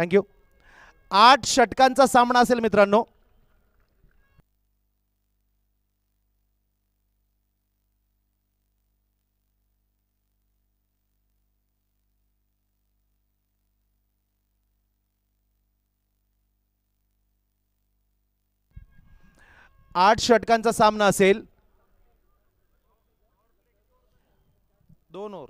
Thank you आठ षटकांचा सामना असेल मित्रांनो आठ षटकांचा सामना असेल दोन ओर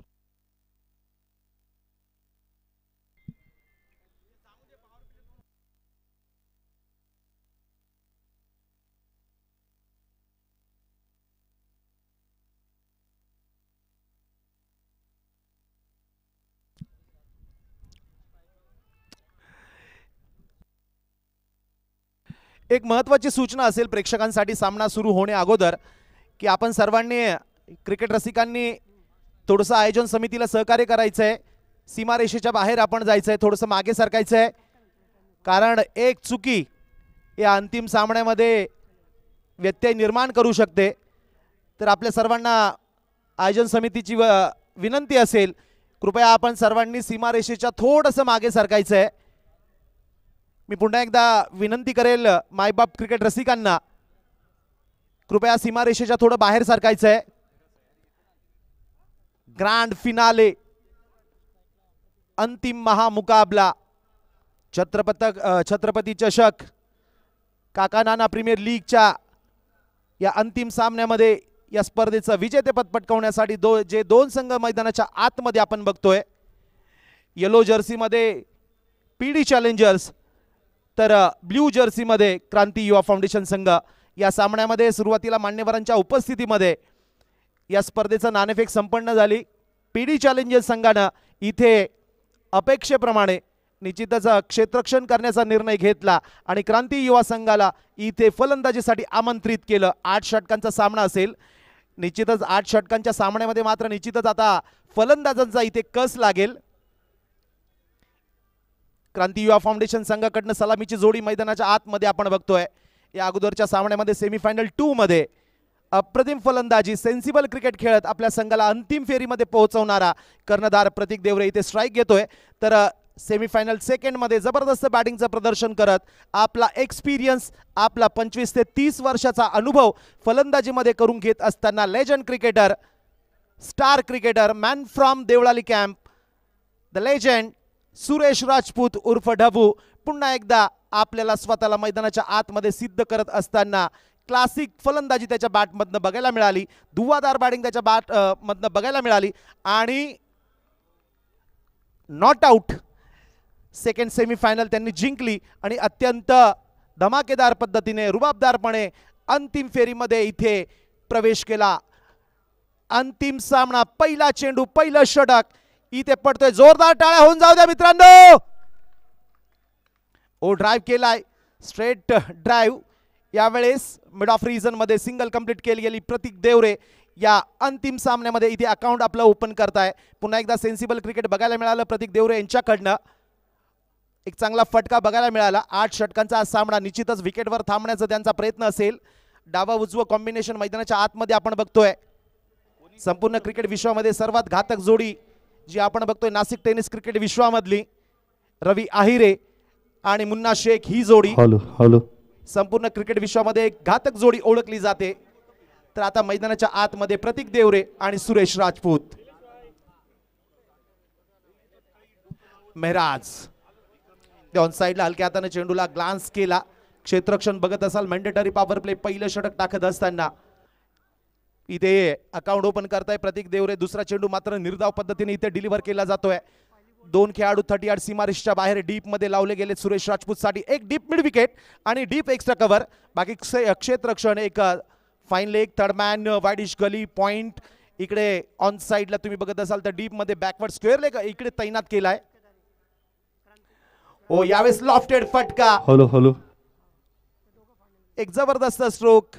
एक महत्त्वाची सूचना असेल प्रेक्षकांसाठी सामना सुरू होणे अगोदर की आपण सर्वांनी क्रिकेट रसिकांनी थोडंसं आयोजन समितीला सहकार्य करायचं आहे सीमारेषेच्या बाहेर आपण जायचं आहे थोडंसं मागे सरकायचं आहे कारण एक चुकी या अंतिम सामन्यामध्ये व्यत्यय निर्माण करू शकते तर आपल्या सर्वांना आयोजन समितीची व विनंती असेल कृपया आपण सर्वांनी सीमारेषेच्या थोडंसं मागे सरकायचं आहे मी पुन्हा एकदा विनंती करेल मायबाप क्रिकेट रसिकांना कृपया सीमारेषेच्या थोडं बाहेर सारखायचं आहे ग्रँड फिनाले अंतिम महामुकाबला छत्रपत छत्रपती चषक काका नाना प्रीमियर लीगच्या या अंतिम सामन्यामध्ये या स्पर्धेचं विजेतेपद पटकावण्यासाठी दो जे दोन संघ मैदानाच्या आतमध्ये आपण बघतोय येलो जर्सीमध्ये पी डी चॅलेंजर्स तर ब्ल्यू जर्सीमध्ये क्रांती युवा फाउंडेशन संघ या सामन्यामध्ये सुरुवातीला मान्यवरांच्या उपस्थितीमध्ये या स्पर्धेचं नाणेफेक संपन्न झाली पी डी चॅलेंजर्स संघानं इथे अपेक्षेप्रमाणे निश्चितच क्षेत्रक्षण करण्याचा निर्णय घेतला आणि क्रांती युवा संघाला इथे फलंदाजीसाठी आमंत्रित केलं आठ षटकांचा सामना असेल निश्चितच आठ षटकांच्या सामन्यामध्ये मात्र निश्चितच आता फलंदाजांचा इथे कस लागेल क्रांती युवा फाउंडेशन संघाकडनं सलामीची जोडी मैदानाच्या आतमध्ये आपण बघतोय या अगोदरच्या सामन्यामध्ये सेमीफायनल टू मध्ये अप्रतिम फलंदाजी सेन्सिबल क्रिकेट खेळत आपल्या संघाला अंतिम फेरीमध्ये पोहोचवणारा कर्णधार प्रतीक देवरे इथे स्ट्राईक घेतोय तर सेमीफायनल सेकंडमध्ये जबरदस्त बॅटिंगचं प्रदर्शन करत आपला एक्सपिरियन्स आपला पंचवीस ते तीस वर्षाचा अनुभव फलंदाजीमध्ये करून घेत असताना legend cricketer star cricketer man from Devlali camp the legend Suresh Rajput उर्फ ढबू पुन्हा एकदा आपल्याला स्वतःला मैदानाच्या आतमध्ये सिद्ध करत असताना क्लासिक फलंदाजी त्याच्या बॅटमधनं बघायला मिळाली दुवादार बॅटिंग त्याच्या बॅट मधनं बघायला मिळाली आणि नॉट आऊट सेकंड सेमीफायनल त्यांनी जिंकली आणि अत्यंत धमाकेदार पद्धतीने रुबाबदारपणे अंतिम फेरीमध्ये इथे प्रवेश केला अंतिम सामना पहिला चेंडू पहिलं षटक इथे पडतोय जोरदार टाळ्या होऊन जाऊ द्या मित्रांनो ओ ड्राईव्ह केलाय स्ट्रेट ड्राईव्ह यावेळेस मिड ऑफ रिजन मध्ये सिंगल कम्प्लीट केली गेली प्रतीक देवरे या अंतिम सामन्यामध्ये इथे अकाउंट आपलं ओपन करताय पुन्हा एकदा सेन्सिबल क्रिकेट बघायला मिळालं प्रतीक देवरे यांच्याकडनं एक चांगला फटका बघायला मिळाला आठ षटकांचा सामना निश्चितच विकेटवर थांबण्याचा त्यांचा प्रयत्न असेल डावा उजव कॉम्बिनेशन मैदानाच्या आतमध्ये आपण बघतोय संपूर्ण क्रिकेट विश्वामध्ये सर्वात घातक जोडी जी आपण बघतोय नाशिक टेनिस क्रिकेट विश्वामधली रवी आहिरे आणि मुन्ना शेख ही जोडी हॅलो हॅलो संपूर्ण क्रिकेट विश्वामध्ये एक घातक जोडी ओळखली जाते तर आता मैदानाच्या आतमध्ये प्रतीक देवरे आणि सुरेश राजपूत मेहराज ऑन साईडला हलक्या हाताने चेंडूला ग्लान्स केला क्षेत्रक्षण बघत असाल मॅन्डेटरी पॉवर प्ले पहिलं षटक टाकत असताना इथे अकाउंट ओपन करताय प्रतीक देवरे दुसरा चेंडू मात्र निर्धाव पद्धतीने इथे डिलिव्हर केला जातोय दोन खेळाडू थर्टी आठ सीमारिशच्या बाहेर डीप मध्ये लावले गेले सुरेश साठी एक डीप मिड विकेट आणि डीप एक्स्ट्रा कव्हर बाकी क्षेत्रक्षण एक फाईन लेग थर्ड मॅन वायडिश गली पॉइंट इकडे ऑन साईडला तुम्ही बघत असाल तर डीप मध्ये बॅकवर्ड स्क्वेअर लेग इकडे तैनात केलाय हो यावेळेस लॉफ्टेड फटका हलो हलो एक जबरदस्त स्ट्रोक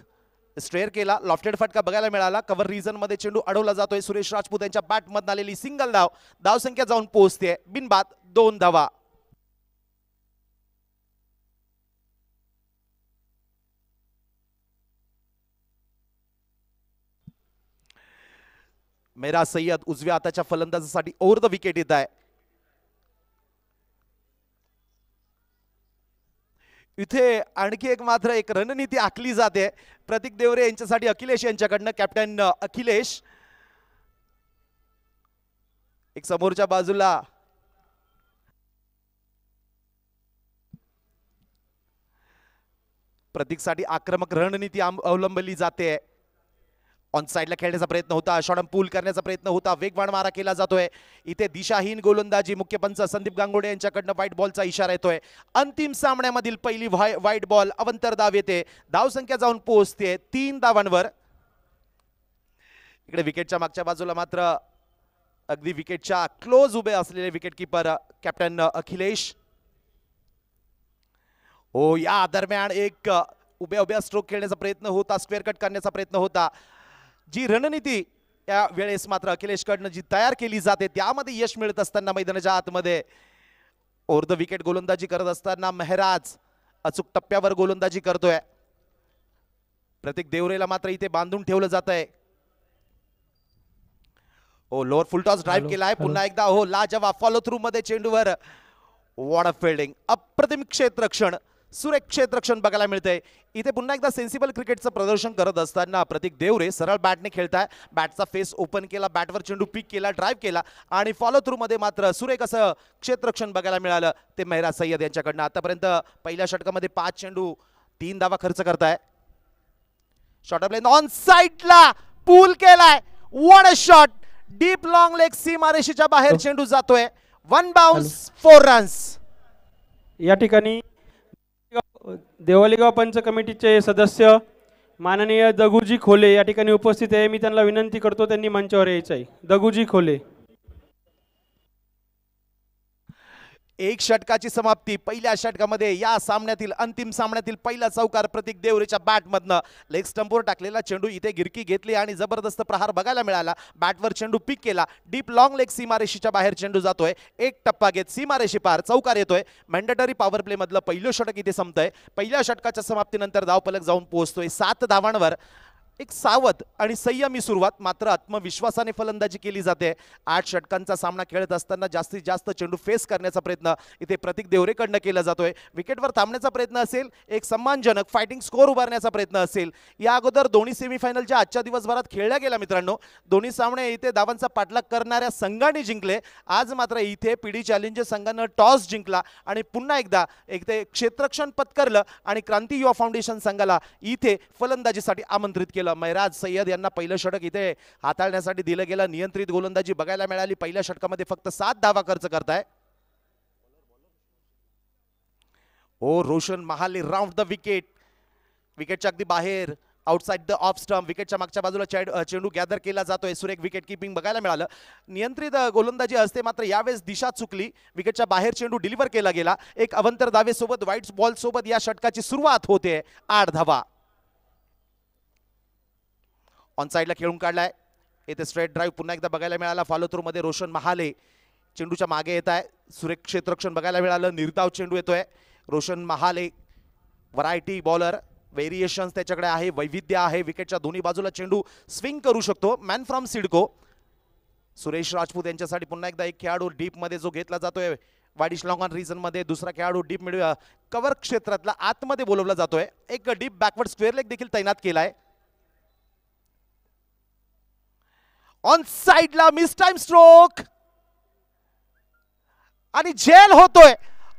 स्ट्रेअर केला लॉफ्टेड फटका बघायला मिळाला कव्हर रिझन मध्ये चेंडू अडवला जातोय सुरेश राजपूत यांच्या बॅट मधून आलेली सिंगल धाव संख्या जाऊन पोहोचते बिनबाद दोन धावा मेरा सय्यद उजव्या हाताच्या फलंदाजासाठी ओव्हर द विकेट येत आहे इथे आणखी एक मात्र एक रणनीती आखली जाते प्रतीक देवरे यांच्यासाठी अखिलेश यांच्याकडनं कॅप्टन अखिलेश एक समोरच्या बाजूला प्रतीकसाठी आक्रमक रणनीती अवलंबली जाते ऑन साईडला खेळण्याचा प्रयत्न होता शॉडम पूल करण्याचा प्रयत्न होता वेगवान मारा केला जातोय इथे दिशाहीन गोलंदाजी मुख्य पंच संदीप गांगोडे यांच्याकडनं व्हाईट बॉलचा इशारा येतोय अंतिम सामन्यामधील पहिली व्हाईट बॉल अवंतर दाव येते धावसंख्या जाऊन पोहोचते तीन धावांवर इकडे विकेटच्या मागच्या बाजूला मात्र अगदी विकेटच्या क्लोज उभे असलेले विकेटकीपर कॅप्टन अखिलेश हो या दरम्यान एक उभ्या उभ्या स्ट्रोक खेळण्याचा प्रयत्न होता स्क्वेअर कट करण्याचा प्रयत्न होता जी रणनीती या वेळेस मात्र अखिलेशकडनं जी तयार केली जाते त्यामध्ये यश मिळत असताना मैदानाच्या आतमध्ये ओर्ध विकेट गोलंदाजी करत असताना मेहराज अचूक टप्प्यावर गोलंदाजी करतोय प्रत्येक देवरेला मात्र इथे बांधून ठेवलं जात आहे ओ लोअर फुलटॉस ड्राईव्ह केला आहे पुन्हा एकदा हो लाजवाब फॉलो थ्रू मध्ये चेंडूवर वॉड ऑफ फिल्डिंग अप्रतिम क्षेत्र क्षण सुरेख क्षेत्रक्षण बघायला मिळते इथे पुन्हा एकदा सेन्सिबल क्रिकेटचं प्रदर्शन करत असताना प्रतीक देवरे सरळ बॅटने खेळताय बॅटचा फेस ओपन केला बॅटवर चेंडू पिक केला ड्राईव्ह केला आणि फॉलो थ्रूमध्ये मात्र सुरेख असं क्षेत्रक्षण बघायला मिळालं ते मेहरा सय्यद यांच्याकडनं आतापर्यंत पहिल्या षटकामध्ये पाच चेंडू तीन दावा खर्च करताय शॉर्टअपले ऑन साईडला पूल केलाय one shot deep long leg मारेशीच्या बाहेर चेंडू जातोय वन बाउन्स फोर रन्स या ठिकाणी देवालीगाव पंच कमिटीचे सदस्य माननीय दगुजी खोले या ठिकाणी उपस्थित आहे मी त्यांना विनंती करतो त्यांनी मंचावर यायचं आहे दगुजी खोले एक षटकाची समाप्ती पहिल्या षटकामध्ये या सामन्यातील अंतिम सामन्यातील पहिला चौकार प्रतीक देवरेच्या बॅटमधनं लेग स्टंपवर टाकलेला चेंडू इथे गिरकी घेतली आणि जबरदस्त प्रहार बघायला मिळाला बॅटवर चेंडू पिक केला डीप लाँग लेग सीमारेषीच्या बाहेर चेंडू जातोय एक टप्पा घेत सीमारेषी पार चौकार येतोय मँडेटरी पॉवर प्लेमधलं पहिलं षटक इथे संपतंय पहिल्या षटकाच्या समाप्तीनंतर धावपलक जाऊन पोहोचतोय सात धावांवर एक सावध आणि संयमी सुरुवात मात्र आत्मविश्वासाने फलंदाजी केली जाते आठ षटकांचा सामना खेळत असताना जास्तीत जास्त चेंडू फेस करण्याचा प्रयत्न इथे प्रतीक देवरेकडनं केला जातोय विकेटवर थांबण्याचा प्रयत्न असेल एक सन्मानजनक फायटिंग स्कोर उभारण्याचा प्रयत्न असेल या अगोदर दोन्ही सेमीफायनलच्या आजच्या दिवसभरात खेळल्या गेल्या मित्रांनो दोन्ही सामने इथे दाबांचा पाठलाग करणाऱ्या संघाने जिंकले आज मात्र इथे पिढी चॅलेंजर्स संघानं टॉस जिंकला आणि पुन्हा एकदा एक ते क्षेत्रक्षण पत्करलं आणि क्रांती युवा फाउंडेशन संघाला इथे फलंदाजीसाठी आमंत्रित केलं गेलं मैराज सय्यद यांना पहिलं षटक इथे हाताळण्यासाठी दिलं गेलं नियंत्रित गोलंदाजी बघायला मिळाली पहिल्या षटकामध्ये फक्त सात धावा खर्च करताय ओ Roshan Mahale round the wicket विकेटच्या अगदी बाहेर आउटसाइड द ऑफ स्टम्प विकेटच्या मागच्या बाजूला चेड चेंडू गॅदर केला जातोय सुरेख विकेट कीपिंग बघायला मिळालं नियंत्रित गोलंदाजी असते मात्र यावेळेस दिशा चुकली विकेटच्या बाहेर चेंडू डिलिव्हर केला गेला एक अवंतर दावेसोबत व्हाईट बॉलसोबत या षटकाची सुरुवात होते आठ धावा ऑन साईडला खेळून काढलाय येथे स्ट्रेट ड्राईव्ह पुन्हा एकदा बघायला मिळाला फॉलो थ्रूमध्ये रोशन महाले चेंडूच्या मागे येत आहे सुरेख क्षेत्रक्षण बघायला मिळालं निर्धाव चेंडू येतोय Roshan Mahale variety bowler variations त्याच्याकडे आहे वैविध्य आहे विकेटच्या दोन्ही बाजूला चेंडू स्विंग करू शकतो मॅन फ्रॉम सिडको सुरेश राजपूत यांच्यासाठी पुन्हा एकदा एक खेळाडू डीपमध्ये जो घेतला जातोय वाडिश लॉंग ऑन रिझनमध्ये दुसरा खेळाडू डीप मिळ कवर क्षेत्रातला आतमध्ये बोलवला जातोय एक डीप बॅकवर्ड स्क्वेअर लेग देखील तैनात केला आहे ऑन साईडला मिस टाइम स्ट्रोक आणि जेल होतोय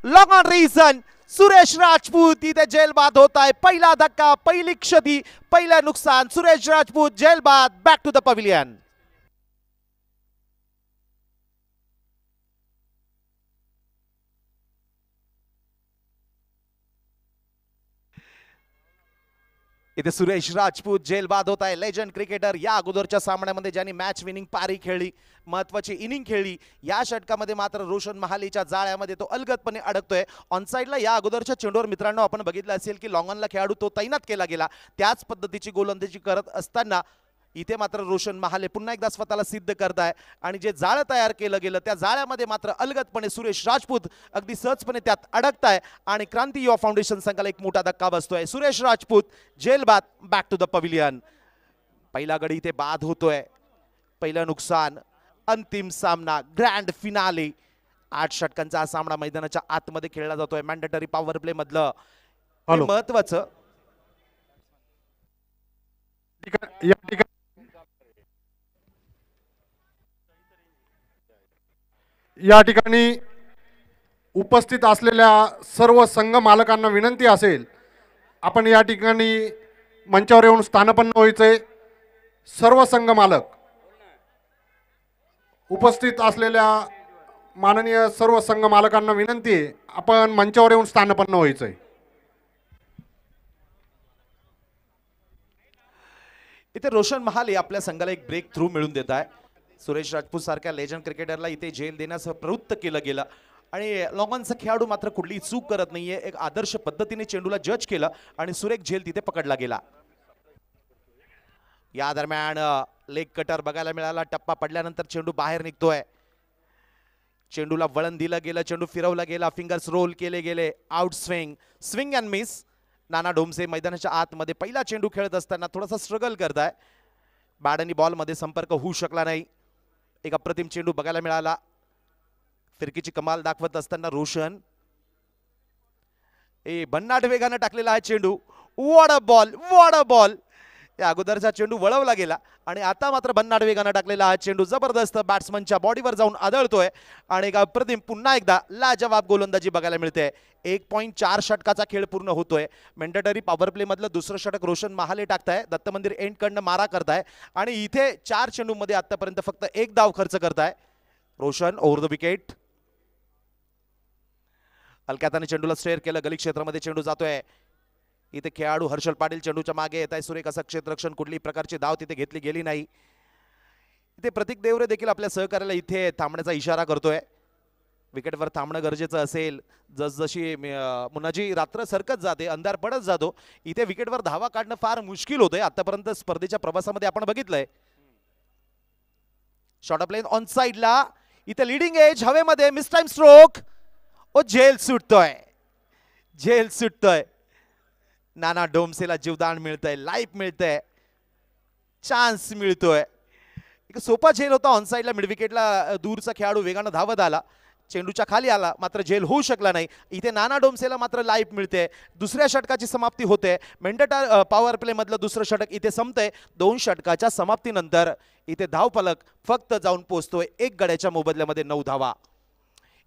long on region Suresh Rajput इथे जेलबाद होत आहे पहिला धक्का पहिली क्षती पहिलं नुकसान सुरेश राजपूत जेलबाद बॅक टू द पव्हिलियन इथे सुरेश राजपूत जेलबाद होत आहे लेजंड क्रिकेटर या अगोदरच्या सामन्यामध्ये ज्यांनी मॅच विनिंग पारी खेळली महत्वाची इनिंग खेळली या षटकामध्ये मात्र रोशन महालीच्या जाळ्यामध्ये तो अलगतपणे अडकतोय ऑनसाईडला या अगोदरच्या चेंडूवर मित्रांनो आपण बघितलं असेल की लॉंगॉनला खेळाडू तो तैनात केला गेला त्याच पद्धतीची गोलंदाजी करत असताना इथे मात्र रोशन महाले पुन्हा एकदा स्वतःला सिद्ध करताय आणि जे जाळं तयार केलं गेलं त्या जाळ्यामध्ये मात्र अलगतपणे सुरेश राजपूत अगदी सहजपणे त्यात अडकताय आणि क्रांती युवा फाउंडेशन संघाला एक मोठा धक्का बसतोय सुरेश राजपूत जेलबाद बॅक टू द पविलियन पहिला गडी इथे बाद होतोय पहिलं नुकसान अंतिम सामना ग्रँड फिनाले आठ षटकांचा हा सामना मैदानाच्या आतमध्ये खेळला जातोय मॅन्डेटरी पॉवर प्ले मधलं महत्वाचं या ठिकाणी या ठिकाणी उपस्थित असलेल्या सर्व संघ मालकांना विनंती असेल आपण या ठिकाणी मंचावर येऊन स्थानपन्न व्हायचंय सर्व संघ मालक उपस्थित असलेल्या माननीय सर्व संघ मालकांना विनंती आहे आपण मंचावर येऊन स्थानपन्न व्हायचंय इथे रोशन महाले आपल्या संघाला एक ब्रेक थ्रू मिळून देत आहे सुरेश राजपूत सारख्या लेजंड क्रिकेटरला इथे जेल देण्यास प्रवृत्त केलं गेलं आणि लॉंगॉनचा खेळाडू मात्र कुठलीही चूक करत नाहीये एक आदर्श पद्धतीने चेंडूला जज केलं आणि सुरेख झेल तिथे पकडला गेला या दरम्यान लेग कटर बघायला मिळाला टप्पा पडल्यानंतर चेंडू बाहेर निघतोय चेंडूला वळण दिलं गेलं चेंडू फिरवला गेला फिंगर्स रोल केले गेले out swing swing and miss Nana Domse मैदानाच्या आतमध्ये पहिला चेंडू खेळत असताना थोडासा स्ट्रगल करत आहे बॉल बॉलमध्ये संपर्क होऊ शकला नाही एक अप्रतिम चेंडू बघायला मिळाला फिरकीची कमाल दाखवत असताना रोशन ए बन्नाट वेगानं टाकलेला आहे चेंडू what a ball what a ball या अगोदरचा चेंडू वळवला गेला आणि आता मात्र भन्नाट वेगानं टाकलेला हा चेंडू जबरदस्त बॅट्समनच्या बॉडीवर जाऊन आदळतोय आणि अप्रतिम पुन्हा एकदा लाजवाब गोलंदाजी बघायला मिळते एक पॉईंट चार षटकाचा खेळ पूर्ण होतोय मेंडेटरी पॉवर प्लेमधलं दुसरं षटक रोशन महाले टाकताय दत्त मंदिर एंडकडनं मारा करताय आणि इथे चार चेंडूमध्ये आतापर्यंत फक्त एक धाव खर्च करताय रोशन ओव्हर द विकेट अलक्याताने चेंडूला स्टेअर केलं गली क्षेत्रामध्ये चेंडू जातोय इथे खेळाडू हर्षल पाटील चेंडूच्या मागे येत आहे सुरेख असं क्षेत्ररक्षण कुठली प्रकारची धाव तिथे घेतली गेली नाही इथे प्रतीक देवरे देखील आपल्या सहकार्याला इथे थांबण्याचा इशारा करतोय विकेटवर थांबणं गरजेचं असेल जसजशी मुनाजी रात्र सरकत जाते अंधार पडत जातो इथे विकेटवर धावा काढणं फार मुश्किल होतंय आतापर्यंत स्पर्धेच्या प्रवासामध्ये आपण बघितलंय शॉर्ट ऑफ ऑन साईडला इथे लिडिंग एज हवेमध्ये मिस टाइम स्ट्रोक ओ झेल सुटतोय झेल सुटतोय नाना डोमसेला जीवदान मिळतंय लाईफ मिळतंय चान्स मिळतोय एक सोपा झेल होता ऑन साईडला मिडविकेटला दूरचा खेळाडू वेगानं धावत आला चेंडूच्या खाली आला मात्र झेल होऊ शकला नाही इथे नाना डोमसेला मात्र लाईफ मिळते दुसऱ्या षटकाची समाप्ती होते मेंडटा पॉवर प्लेमधलं दुसरं षटक इथे संपतंय दोन षटकाच्या समाप्तीनंतर इथे धावफलक फक्त जाऊन पोचतोय एक गड्याच्या मोबदल्यामध्ये नऊ धावा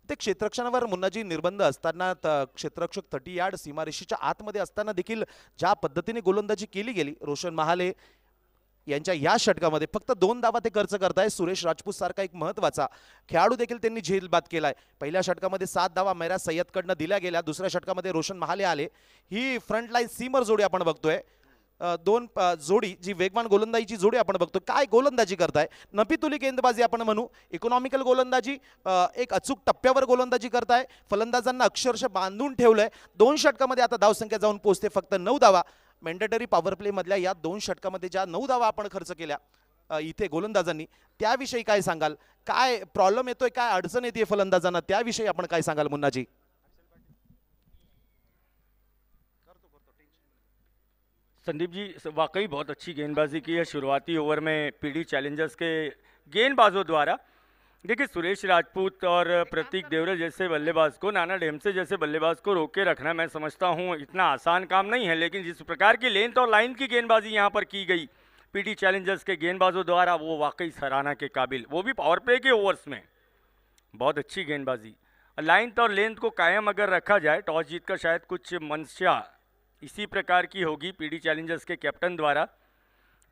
ते क्षेत्रक्षणावर मुन्नाजी निर्बंध असताना क्षेत्रक्षक थर्टी यार्ड सीमारेषेच्या आतमध्ये असताना देखील ज्या पद्धतीने गोलंदाजी केली गेली रोशन महाले यांच्या या षटकामध्ये फक्त दोन दावा ते खर्च करताय सुरेश राजपूत सारखा एक महत्वाचा खेळाडू देखील त्यांनी झेलबाद केलाय पहिल्या षटकामध्ये सात दावा मैरा सय्यदकडनं दिल्या गेल्या दुसऱ्या षटकामध्ये रोशन महाले आले ही फ्रंटलाईन सीमर जोडी आपण बघतोय दोन जोडी जी वेगवान गोलंदाजीची जोडी आपण बघतो काय गोलंदाजी करताय नपीतुली गेंदबाजी आपण म्हणू इकॉनॉमिकल गोलंदाजी एक अचूक टप्प्यावर गोलंदाजी करताय फलंदाजांना अक्षरशः बांधून ठेवलंय दोन षटकामध्ये आता धावसंख्या जाऊन पोहोचते फक्त नऊ धावा मॅन्डेटरी पॉवर प्लेमधल्या या दोन षटकामध्ये ज्या नऊ धावा आपण खर्च केल्या इथे गोलंदाजांनी त्याविषयी काय सांगाल काय प्रॉब्लेम येतोय काय अडचण येते फलंदाजांना त्याविषयी आपण काय सांगाल मुन्नाजी संदीप जी वाकई बहुत अच्छी गेंदबाजी की है शुरुआती ओवर में पीडी चैलेंजर्स के गेंदबाजों द्वारा देखिए सुरेश राजपूत और प्रतीक देवरे जैसे बल्लेबाज को नाना ढेमसे जैसे बल्लेबाज को रोक के रखना मैं समझता हूँ इतना आसान काम नहीं है लेकिन जिस प्रकार की लेंथ और लाइन की गेंदबाजी यहाँ पर की गई पीटी चैलेंजर्स के गेंदबाजों द्वारा वो वाकई सराहना के काबिल वो भी पावर प्ले के ओवर्स में बहुत अच्छी गेंदबाजी लाइन और लेंथ को कायम अगर रखा जाए टॉस जीत का शायद कुछ मंशा इसी प्रकार की होगी पीडी चैलेंजर्स के कैप्टन द्वारा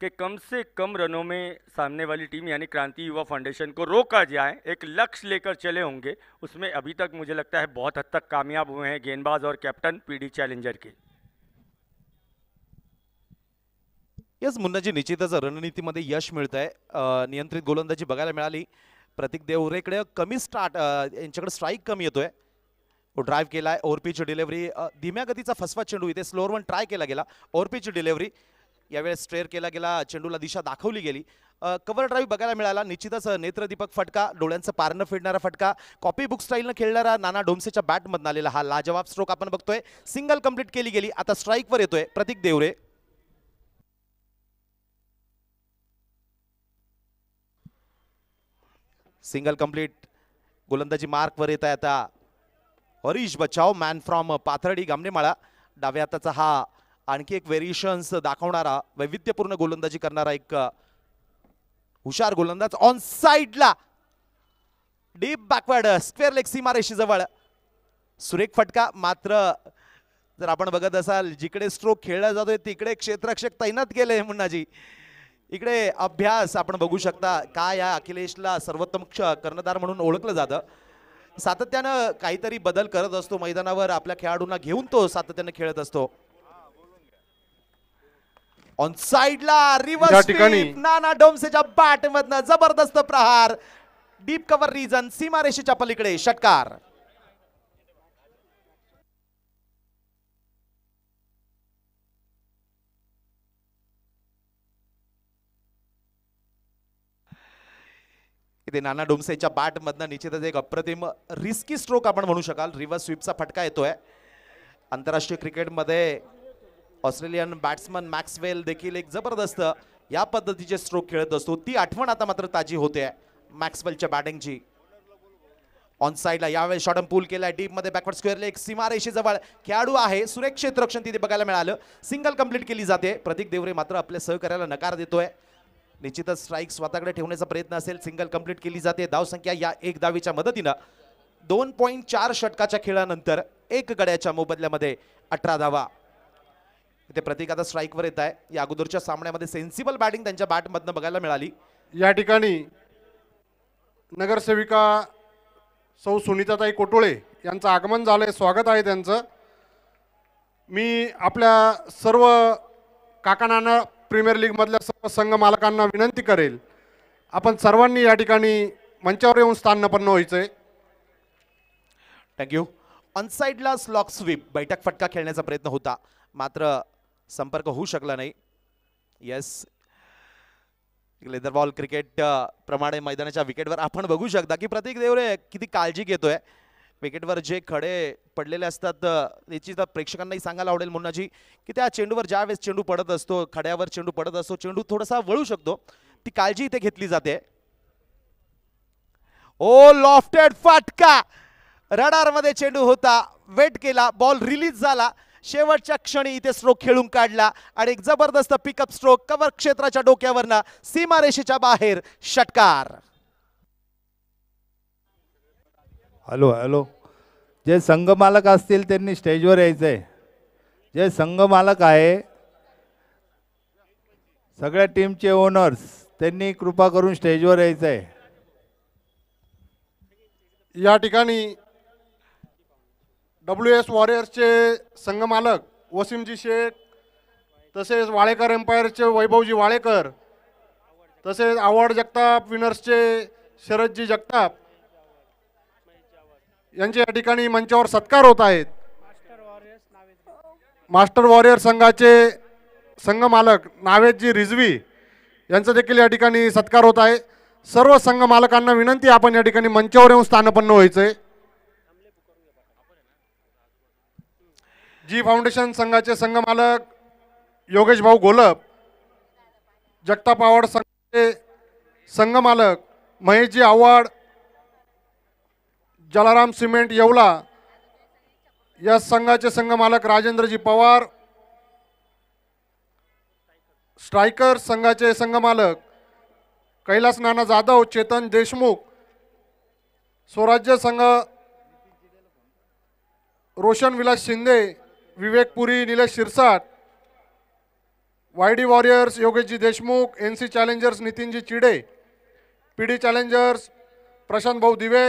कि कम से कम रनों में सामने वाली टीम यानी क्रांति युवा फाउंडेशन को रोका जाए एक लक्ष्य लेकर चले होंगे उसमें अभी तक मुझे लगता है बहुत हद तक कामयाब हुए हैं गेंदबाज और कैप्टन पीडी चैलेंजर के यस मुन्ना जी निश्चित रणनीति मध्य यश मिलता है नियंत्रित गोलंदाजी बढ़ा मिळाली प्रतीक देवरेक कमी स्टार्ट स्ट्राइक स्ट्राईक कमी येतोय ड्राईव्ह केलाय ओव्हरपीची डिलेव्हरी धीम्या गतीचा फसवा चेंडू इथे स्लोअर वन ट्राय केला गेला ओव्हरपीची डिलेव्हरी यावेळेस स्ट्रेअर केला गेला चेंडूला दिशा दाखवली गेली कवर ड्राईव्ह बघायला मिळाला निश्चितच नेत्रदीपक फटका डोळ्यांचं पारणं फिरणारा फटका कॉपी बुक स्टाईलनं खेळणारा नाना डोमसेच्या बॅटमधून आलेला हा लाजवाब स्ट्रोक आपण बघतोय सिंगल कंप्लीट केली गेली आता स्ट्राईकवर येतोय प्रतीक देवरे सिंगल कंप्लीट गोलंदाजी मार्कवर येत आहे आता हरीश बचाव मॅन फ्रॉम पाथर्डी गामनेमाळा डाव्या हाताचा हा आणखी एक व्हेरिएशन्स दाखवणारा वैविध्यपूर्ण गोलंदाजी करणारा एक हुशार गोलंदाज ऑन साइडला डीप बॅकवर्ड स्क्वेअर लेग सीमारेशी जवळ सुरेख फटका मात्र जर आपण बघत असाल जिकडे स्ट्रोक खेळला जातोय तिकडे क्षेत्ररक्षक तैनात केले मुन्नाजी इकडे अभ्यास आपण बघू शकता का या अखिलेशला सर्वोत्तम कर्णधार म्हणून ओळखलं जातं सातत्यानं काहीतरी बदल करत असतो मैदानावर आपल्या खेळाडूंना घेऊन तो सातत्यानं खेळत असतो ऑन साइडला रिव्हर्स नाना डोमसेच्या बॅट मधनं जबरदस्त प्रहार डीप कव्हर रिजन सीमारेषेच्या पलीकडे षटकार इथे नाना डोमसेच्या बॅटमधनं निश्चितच एक अप्रतिम रिस्की स्ट्रोक आपण म्हणू शकाल रिव्हर्स स्वीपचा फटका येतोय आंतरराष्ट्रीय क्रिकेटमध्ये ऑस्ट्रेलियन बॅट्समन मॅक्सवेल देखील एक जबरदस्त या पद्धतीचे स्ट्रोक खेळत असतो ती आठवण आता मात्र ताजी होते मॅक्सवेलच्या बॅटिंगची ऑन साईडला यावेळेस शॉटम पूल केलाय डीपमध्ये बॅकवर्ड स्क्वेअरला एक सीमारेषे जवळ खेळाडू आहे सुरक्षित रक्षण तिथे बघायला मिळालं सिंगल कंप्लीट केली जाते प्रतीक देवरे मात्र आपल्या सहकार्याला नकार देतोय निश्चितच स्ट्राईक स्वतःकडे ठेवण्याचा प्रयत्न असेल सिंगल कंप्लीट केली जाते धावसंख्या या एक दावीच्या मदतीनं दोन पॉईंट चार षटकाच्या खेळानंतर एक गड्याच्या मोबदल्यामध्ये अठरा धावा ते प्रतीक आता स्ट्राईकवर येत आहे या अगोदरच्या सामन्यामध्ये सेन्सिबल बॅटिंग त्यांच्या बॅटमधनं बघायला मिळाली या ठिकाणी नगरसेविका सौ सुनीताताई कोटोळे यांचं आगमन झालं स्वागत आहे त्यांचं मी आपल्या सर्व काकानांना प्रीमियर लीगमधल्या सर्व संघ मालकांना विनंती करेल आपण सर्वांनी या ठिकाणी मंचावर येऊन स्थान नपन्न व्हायचं आहे थँक्यू अनसाईडला स्लॉक स्वीप बैठक फटका खेळण्याचा प्रयत्न होता मात्र संपर्क होऊ शकला नाही येस लेदर बॉल क्रिकेट प्रमाणे मैदानाच्या विकेटवर आपण बघू शकता की प्रतीक देवरे किती काळजी घेतोय वर जे खडे पडलेले असतात याची तर प्रेक्षकांनाही सांगायला आवडेल मुन्नाजी की त्या चेंडूवर ज्या चेंडू पडत असतो खड्यावर चेंडू पडत असतो चेंडू थोडासा वळू शकतो ती काळजी इथे घेतली जाते ओ लॉफ्टेड फाटका मध्ये चेंडू होता वेट केला बॉल रिलीज झाला शेवटच्या क्षणी इथे स्ट्रोक खेळून काढला आणि एक जबरदस्त पिकअप स्ट्रोक कवर क्षेत्राच्या डोक्यावरनं सीमारेषेच्या बाहेर षटकार हॅलो हॅलो जे संघमालक असतील त्यांनी स्टेजवर यायचं आहे जे संघमालक आहे सगळ्या टीमचे ओनर्स त्यांनी कृपा करून स्टेजवर यायचं आहे या ठिकाणी डब्ल्यू एस वॉरियर्सचे संघमालक वसीमजी शेख तसेच वाळेकर एम्पायरचे वैभवजी वाळेकर तसेच आवड जगताप विनर्सचे शरदजी जगताप यांचे या ठिकाणी मंचावर सत्कार होत आहेत मास्टर वॉरियर संघाचे संघमालक नावेदजी रिझवी यांचा देखील या ठिकाणी सत्कार होत आहे सर्व संघ मालकांना विनंती आपण या ठिकाणी मंचावर येऊन स्थानपन्न व्हायचंय जी फाउंडेशन संघाचे संघमालक योगेश भाऊ गोलप जगताप आव्हाड संघाचे संघमालक महेशजी आव्हाड जलाराम सिमेंट येवला या संघाचे संघमालक राजेंद्रजी पवार स्ट्रायकर संघाचे संघमालक कैलास नाना जाधव चेतन देशमुख स्वराज्य संघ Roshan Vilas Shinde Vivek Puri Nilesh Shirsat D warriors Yogeshji Deshmukh N C challengers Nitinji Chide P D challengers Prashant Bhau Dive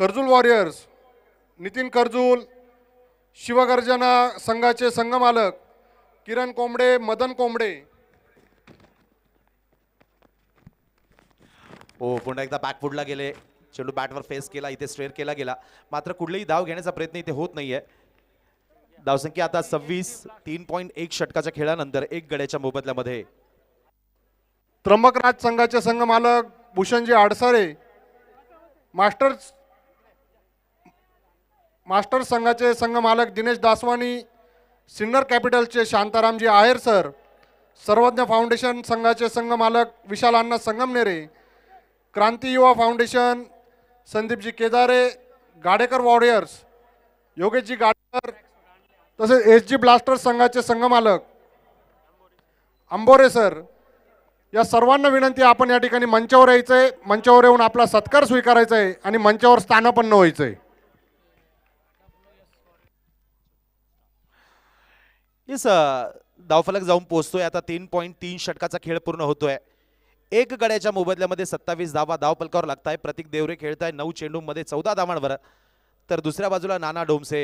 Karjul warriors Nitin Karjul Shivgarjana संघाचे संघमालक किरण कोंबडे मदन कोंबडे हो पुन्हा एकदा बॅकफुडला गेले चेंडू बॅटवर फेस केला इथे स्ट्रेअर केला गेला मात्र कुठलेही धाव घेण्याचा प्रयत्न इथे होत नाहीये धावसंख्या आता सव्वीस तीन पॉईंट एक षटकाच्या खेळानंतर एक गड्याच्या मोबदल्यामध्ये त्र्यंबकराज संघाचे संघमालक भूषणजी आडसारे मास्टर्स मास्टर संघाचे संघमालक दिनेश दासवानी सिन्नर कॅपिटलचे शांतारामजी आहेर सर सर्वज्ञ फाउंडेशन संघाचे संघमालक विशाल अण्णा संगमनेरे क्रांती युवा फाउंडेशन संदीपजी केदारे गाडेकर वॉरियर्स योगेशजी गाडेकर तसेच एस जी ब्लास्टर संघाचे संघमालक अंबोरे सर या सर्वांना विनंती आपण या ठिकाणी मंचावर यायचं आहे मंचावर येऊन आपला सत्कार स्वीकारायचा आहे आणि मंचावर स्थानपन्न व्हायचं आहे इस धावफलक जाऊन पोहोचतोय आता तीन पॉईंट तीन षटकाचा खेळ पूर्ण होतोय एक गड्याच्या मोबदल्यामध्ये सत्तावीस धावा धावफलकावर लागत आहे प्रतीक देवरे खेळत आहे नऊ चेंडूमध्ये चौदा धावांवर तर दुसऱ्या बाजूला नाना डोमसे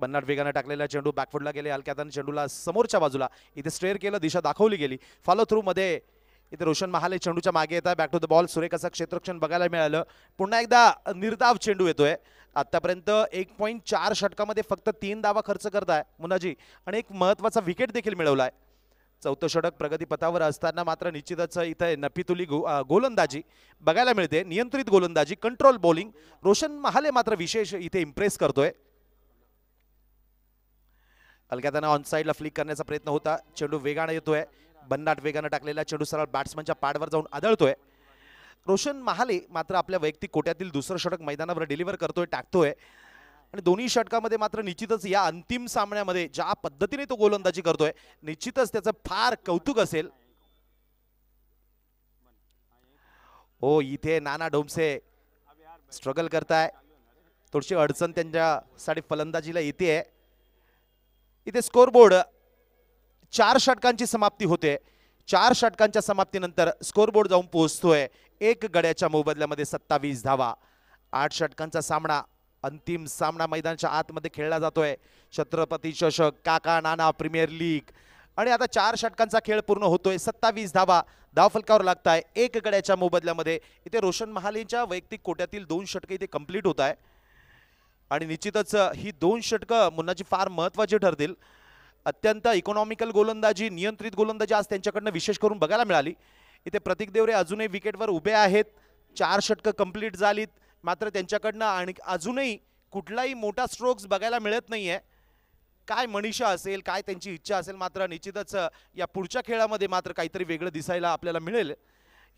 बन्नाट वेगानं टाकलेला चेंडू बॅकफुटला गेले हलक्यातान चेंडूला समोरच्या बाजूला इथे स्ट्रेअर केलं दिशा दाखवली गेली फॉलो थ्रू मध्ये इथे रोशन महाले चेंडूच्या मागे आहे बॅक टू द बॉल सुरेख असं क्षेत्रक्षण बघायला मिळालं पुन्हा एकदा निर्धाव चेंडू येतोय आतापर्यंत एक पॉईंट चार षटकामध्ये फक्त तीन दावा खर्च करताय मुनाजी आणि एक महत्वाचा विकेट देखील मिळवलाय चौथं षटक प्रगतीपथावर असताना मात्र निश्चितच इथे नफितुली गो गोलंदाजी बघायला मिळते नियंत्रित गोलंदाजी कंट्रोल बॉलिंग रोशन महाले मात्र विशेष इथे इम्प्रेस करतोय अलग्या त्यांना ऑन साईडला फ्लिक करण्याचा प्रयत्न होता चेंडू वेगाने येतोय बन्नाट वेगानं टाकलेला चेंडू सरळ बॅट्समनच्या पाडवर जाऊन आदळतोय रोशन महाले मात्र आपल्या वैयक्तिक कोट्यातील दुसरं षटक मैदानावर डिलिव्हर करतोय टाकतोय आणि दोन्ही षटकामध्ये मात्र निश्चितच या अंतिम सामन्यामध्ये ज्या पद्धतीने तो गोलंदाजी करतोय निश्चितच त्याचं फार कौतुक असेल हो इथे नाना डोमसे स्ट्रगल करताय थोडीशी अडचण त्यांच्यासाठी फलंदाजीला येते इथे स्कोरबोर्ड चार षटकांची समाप्ती होते चार षटकांच्या समाप्तीनंतर स्कोरबोर्ड जाऊन पोहोचतोय एक गड्याच्या मोबदल्यामध्ये सत्तावीस धावा आठ षटकांचा सामना अंतिम सामना मैदानाच्या आतमध्ये खेळला जातोय छत्रपती चषक काका नाना प्रीमियर लीग आणि आता चार षटकांचा खेळ पूर्ण होतोय सत्तावीस धावा धाव फलकावर लागताय एक गड्याच्या मोबदल्यामध्ये इथे रोशन महालींच्या वैयक्तिक कोट्यातील दोन षटकं इथे कम्प्लीट होत आहे आणि निश्चितच ही दोन षटकं मुन्नाची फार महत्वाची ठरतील अत्यंत इकॉनॉमिकल गोलंदाजी नियंत्रित गोलंदाजी आज त्यांच्याकडनं विशेष करून बघायला मिळाली इथे प्रतीक देवरे अजूनही विकेटवर उभे आहेत चार षटकं कंप्लीट झालीत मात्र त्यांच्याकडनं आणि अजूनही कुठलाही मोठा स्ट्रोक्स बघायला मिळत नाही आहे काय मनीषा असेल काय त्यांची इच्छा असेल मात्र निश्चितच या पुढच्या खेळामध्ये मात्र काहीतरी वेगळं दिसायला आपल्याला मिळेल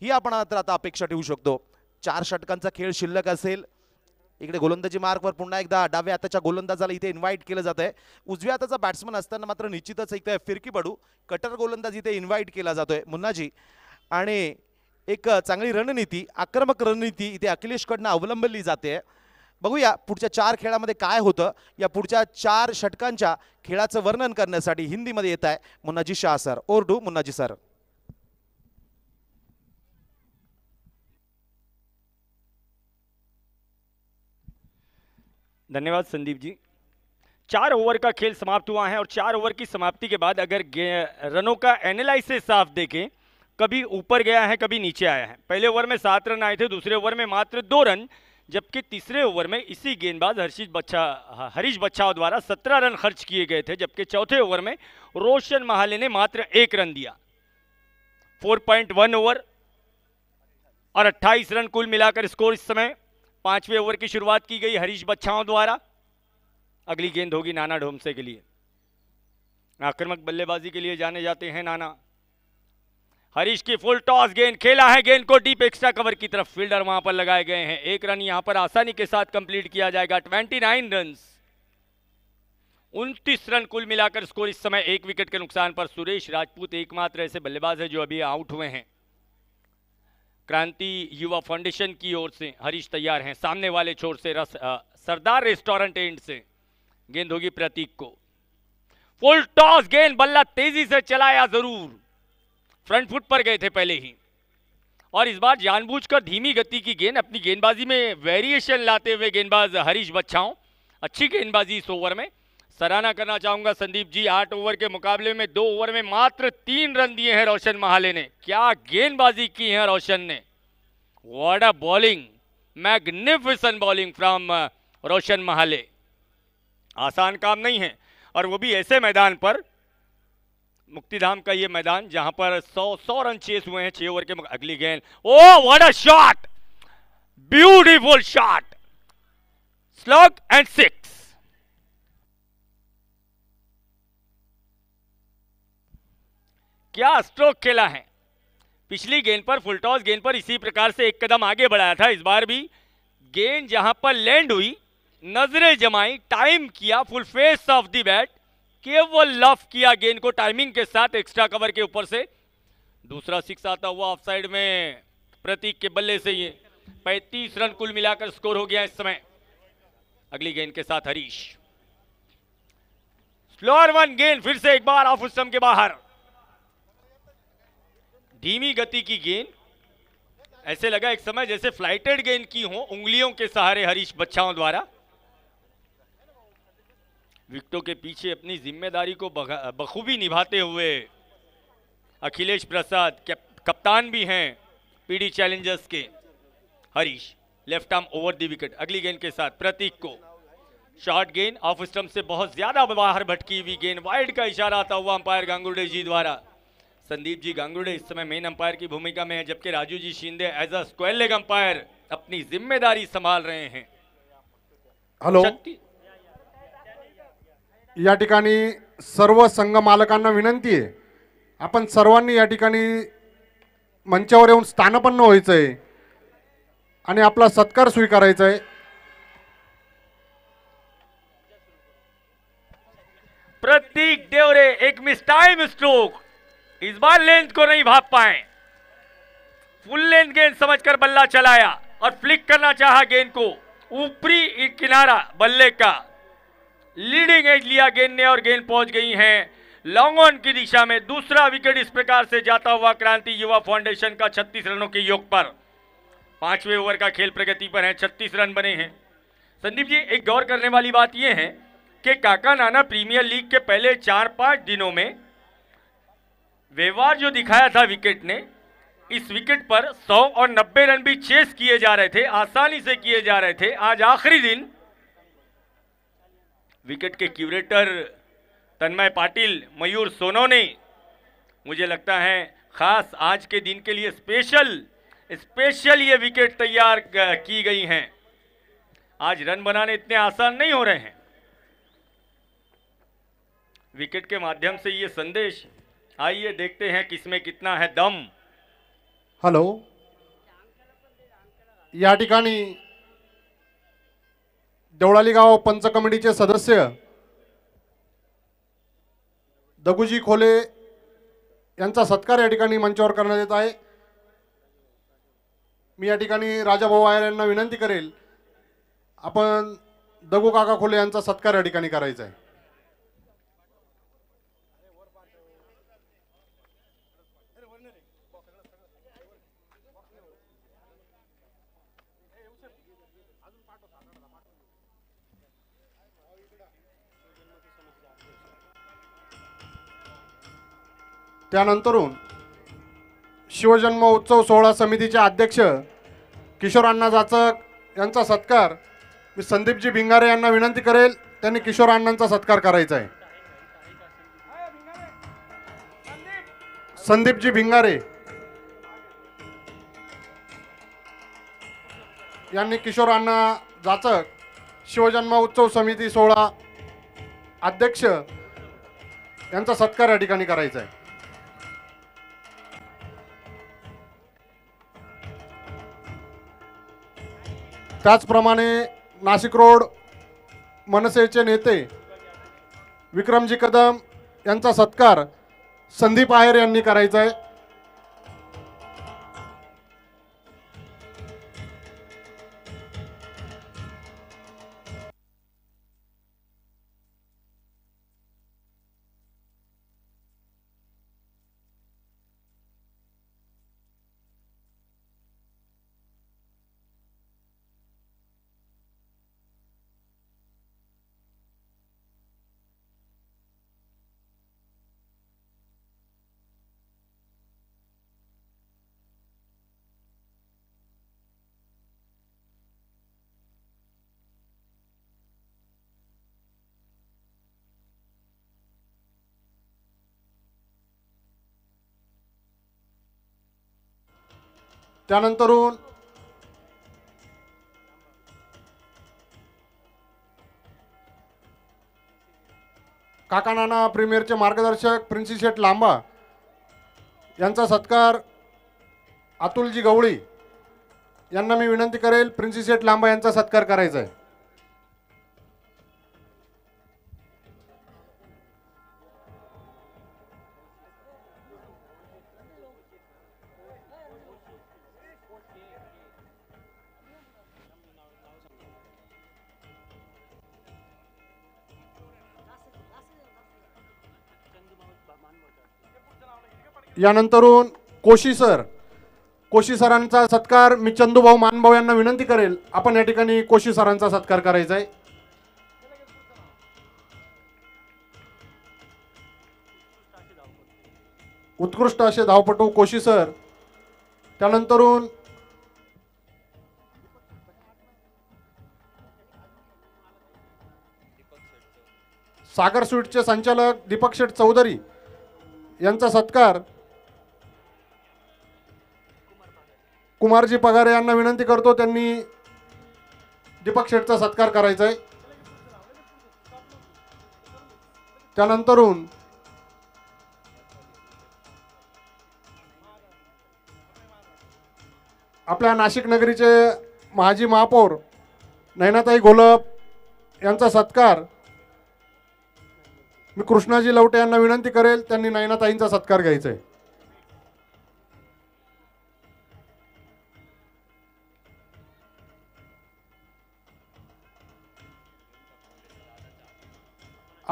ही आपण मात्र आता अपेक्षा ठेवू शकतो चार षटकांचा खेळ शिल्लक असेल इकडे गोलंदाजी मार्कवर पुन्हा एकदा डाव्या हाताच्या गोलंदाजाला इथे इन्व्हाइट केलं जात आहे उजव्या हाताचा बॅट्समन असताना मात्र निश्चितच एक फिरकी पडू कटर गोलंदाज इथे इन्व्हाइट केला जातोय मुन्नाजी आणि एक चांगली रणनीती आक्रमक रणनीती इथे अखिलेशकडनं अवलंबली जाते बघूया पुढच्या चार खेळामध्ये काय होतं या पुढच्या चार षटकांच्या खेळाचं वर्णन करण्यासाठी हिंदीमध्ये येत आहे मुन्नाजी शाह सर ओरडू मुन्नाजी सर धन्यवाद संदीप जी चार ओवर का खेल समाप्त हुआ है और चार ओवर की समाप्ति के बाद अगर रनों का एनालिसिस आप देखें कभी ऊपर गया है कभी नीचे आया है पहले ओवर में सात रन आए थे दूसरे ओवर में मात्र दो रन जबकि तीसरे ओवर में इसी गेंदबाज हर्षित बच्चा हरीश बच्चाओ द्वारा सत्रह रन खर्च किए गए थे जबकि चौथे ओवर में रोशन महाले ने मात्र एक रन दिया 4.1 ओवर और 28 रन कुल मिलाकर स्कोर इस समय पांचवें ओवर की शुरुआत की गई हरीश बच्छाओं द्वारा अगली गेंद होगी नाना ढोमसे के लिए आक्रमक बल्लेबाजी के लिए जाने जाते हैं नाना हरीश की फुल टॉस गेंद खेला है गेंद को डीप एक्स्ट्रा कवर की तरफ फील्डर वहां पर लगाए गए हैं एक रन यहां पर आसानी के साथ कंप्लीट किया जाएगा 29 नाइन रन उनतीस रन कुल मिलाकर स्कोर इस समय एक विकेट के नुकसान पर सुरेश राजपूत एकमात्र ऐसे बल्लेबाज है जो अभी आउट हुए हैं क्रांति युवा फाउंडेशन की ओर से हरीश तैयार हैं सामने वाले छोर से रस सरदार रेस्टोरेंट एंड से गेंद होगी प्रतीक को फुल टॉस गेंद बल्ला तेजी से चलाया जरूर फ्रंट फुट पर गए थे पहले ही और इस बार जानबूझकर धीमी गति की गेंद अपनी गेंदबाजी में वेरिएशन लाते हुए गेंदबाज हरीश बच्छाओं अच्छी गेंदबाजी इस ओवर में सराहना करना चाहूंगा संदीप जी आठ ओवर के मुकाबले में दो ओवर में मात्र तीन रन दिए हैं रोशन महाले ने क्या गेंदबाजी की है रोशन ने what a bowling magnificent bowling from Roshan Mahale आसान काम नहीं है और वो भी ऐसे मैदान पर मुक्तिधाम का ये मैदान जहां पर सौ सौ रन चेस हुए हैं छह ओवर के अगली गेंद oh what a shot beautiful shot slog and six क्या स्ट्रोक खेला है पिछली गेंद पर फुल टॉस गेंद पर इसी प्रकार से एक कदम आगे बढ़ाया था इस बार भी गेंद जहां पर लैंड हुई नजरें जमाई टाइम किया full face of the bat केवल लफ किया गेंद को टाइमिंग के साथ एक्स्ट्रा कवर के ऊपर से दूसरा सिक्स आता हुआ ऑफ साइड में प्रतीक के बल्ले से ये पैंतीस रन कुल मिलाकर स्कोर हो गया इस समय अगली गेंद के साथ हरीश फ्लोर वन गेंद फिर से एक बार ऑफ स्टम्प के बाहर धीमी गति की गेंद ऐसे लगा एक समय जैसे फ्लाइटेड गेंद की हो उंगलियों के सहारे हरीश बच्चाओं द्वारा विकटों के पीछे अपनी जिम्मेदारी को बखूबी निभाते हुए अखिलेश प्रसाद कप्तान भी हैं पीडी चैलेंजर्स के Harish left arm over the wicket अगली गेंद के साथ प्रतीक को शॉर्ट गेंद ऑफ स्टम्प से बहुत ज्यादा बाहर भटकी हुई गेंद वाइड का इशारा आता हुआ अंपायर गांगुडे जी द्वारा संदीप जी गांगुड़े इस समय मेन अंपायर की भूमिका में है जबकि Raju ji Shinde as a square leg umpire अपनी जिम्मेदारी संभाल रहे हैं हेलो या ठिकाणी सर्व संघ मालकांना विनंती आहे आपण सर्वांनी या ठिकाणी मंचावर येऊन स्थानपन्न व्हायचं आहे आणि आपला सत्कार स्वीकारायचा आहे प्रतीक देवरे एक मिस टाइम स्ट्रोक इस बार लेंथ को नहीं भाप पाए फुल लेंथ गेंद समझकर बल्ला चलाया और फ्लिक करना चाहा गेंद को ऊपरी किनारा बल्ले का लीडिंग एज लिया गेंद ने और गेंद पहुंच गई है लॉन्ग ऑन की दिशा में दूसरा विकेट इस प्रकार से जाता हुआ क्रांति युवा फाउंडेशन का 36 रनों के योग पर पांचवें ओवर का खेल प्रगति पर है छत्तीस रन बने हैं संदीप जी एक गौर करने वाली बात यह है कि काका नाना प्रीमियर लीग के पहले चार पांच दिनों में व्यवहार जो दिखाया था विकेट ने इस विकेट पर 100 और 90 रन भी चेस किए जा रहे थे आसानी से किए जा रहे थे आज आखिरी दिन विकेट के क्यूरेटर तन्मय पाटिल मयूर सोनो ने मुझे लगता है खास आज के दिन के लिए स्पेशल स्पेशल ये विकेट तैयार की गई हैं आज रन बनाने इतने आसान नहीं हो रहे हैं विकेट के माध्यम से ये संदेश आइए देखते हैं किसमें कितना है दम हॅलो या ठिकाणी देवळाली गाव पंच कमिटीचे सदस्य दगुजी खोले यांचा सत्कार या ठिकाणी मंचावर करण्यात येत आहे मी या ठिकाणी राजाभाऊ आयर यांना विनंती करेल आपण दगू काका खोले यांचा सत्कार या ठिकाणी करायचा आहे त्यानंतरून शिवजन्म उत्सव सोहळा समितीचे अध्यक्ष किशोर अण्णा जाचक यांचा सत्कार मी संदीपजी भिंगारे यांना विनंती करेल त्यांनी किशोर अण्णांचा सत्कार करायचा आहे संदीपजी भिंगारे यांनी किशोर अण्णा जाचक शिवजन्म उत्सव समिती सोहळा अध्यक्ष यांचा सत्कार या ठिकाणी करायचा आहे त्याचप्रमाणे नाशिक रोड मनसेचे नेते विक्रमजी कदम यांचा सत्कार संदीप आहेर यांनी करायचा आहे त्यानंतरून काका नाना प्रीमियरचे मार्गदर्शक प्रिन्सी शेठ लांबा यांचा सत्कार अतुलजी गवळी यांना मी विनंती करेल प्रिन्सी शेठ लांबा यांचा सत्कार करायचा आहे यानंतरून कोशी सर कोशी सरांचा सत्कार मी चंदूभाऊ मानभाऊ यांना विनंती करेल आपण या ठिकाणी कोशी सरांचा सत्कार करायचा आहे उत्कृष्ट असे धावपटू कोशी सर त्यानंतरून सागर स्वीटचे संचालक दीपक शेठ चौधरी यांचा सत्कार कुमारजी पगारे यांना विनंती करतो त्यांनी दीपक शेठचा सत्कार करायचा आहे त्यानंतरून आपल्या नाशिक नगरीचे माजी महापौर नैनाताई घोलप यांचा सत्कार मी कृष्णाजी लवटे यांना विनंती करेल त्यांनी नैनाताईंचा सत्कार घ्यायचा आहे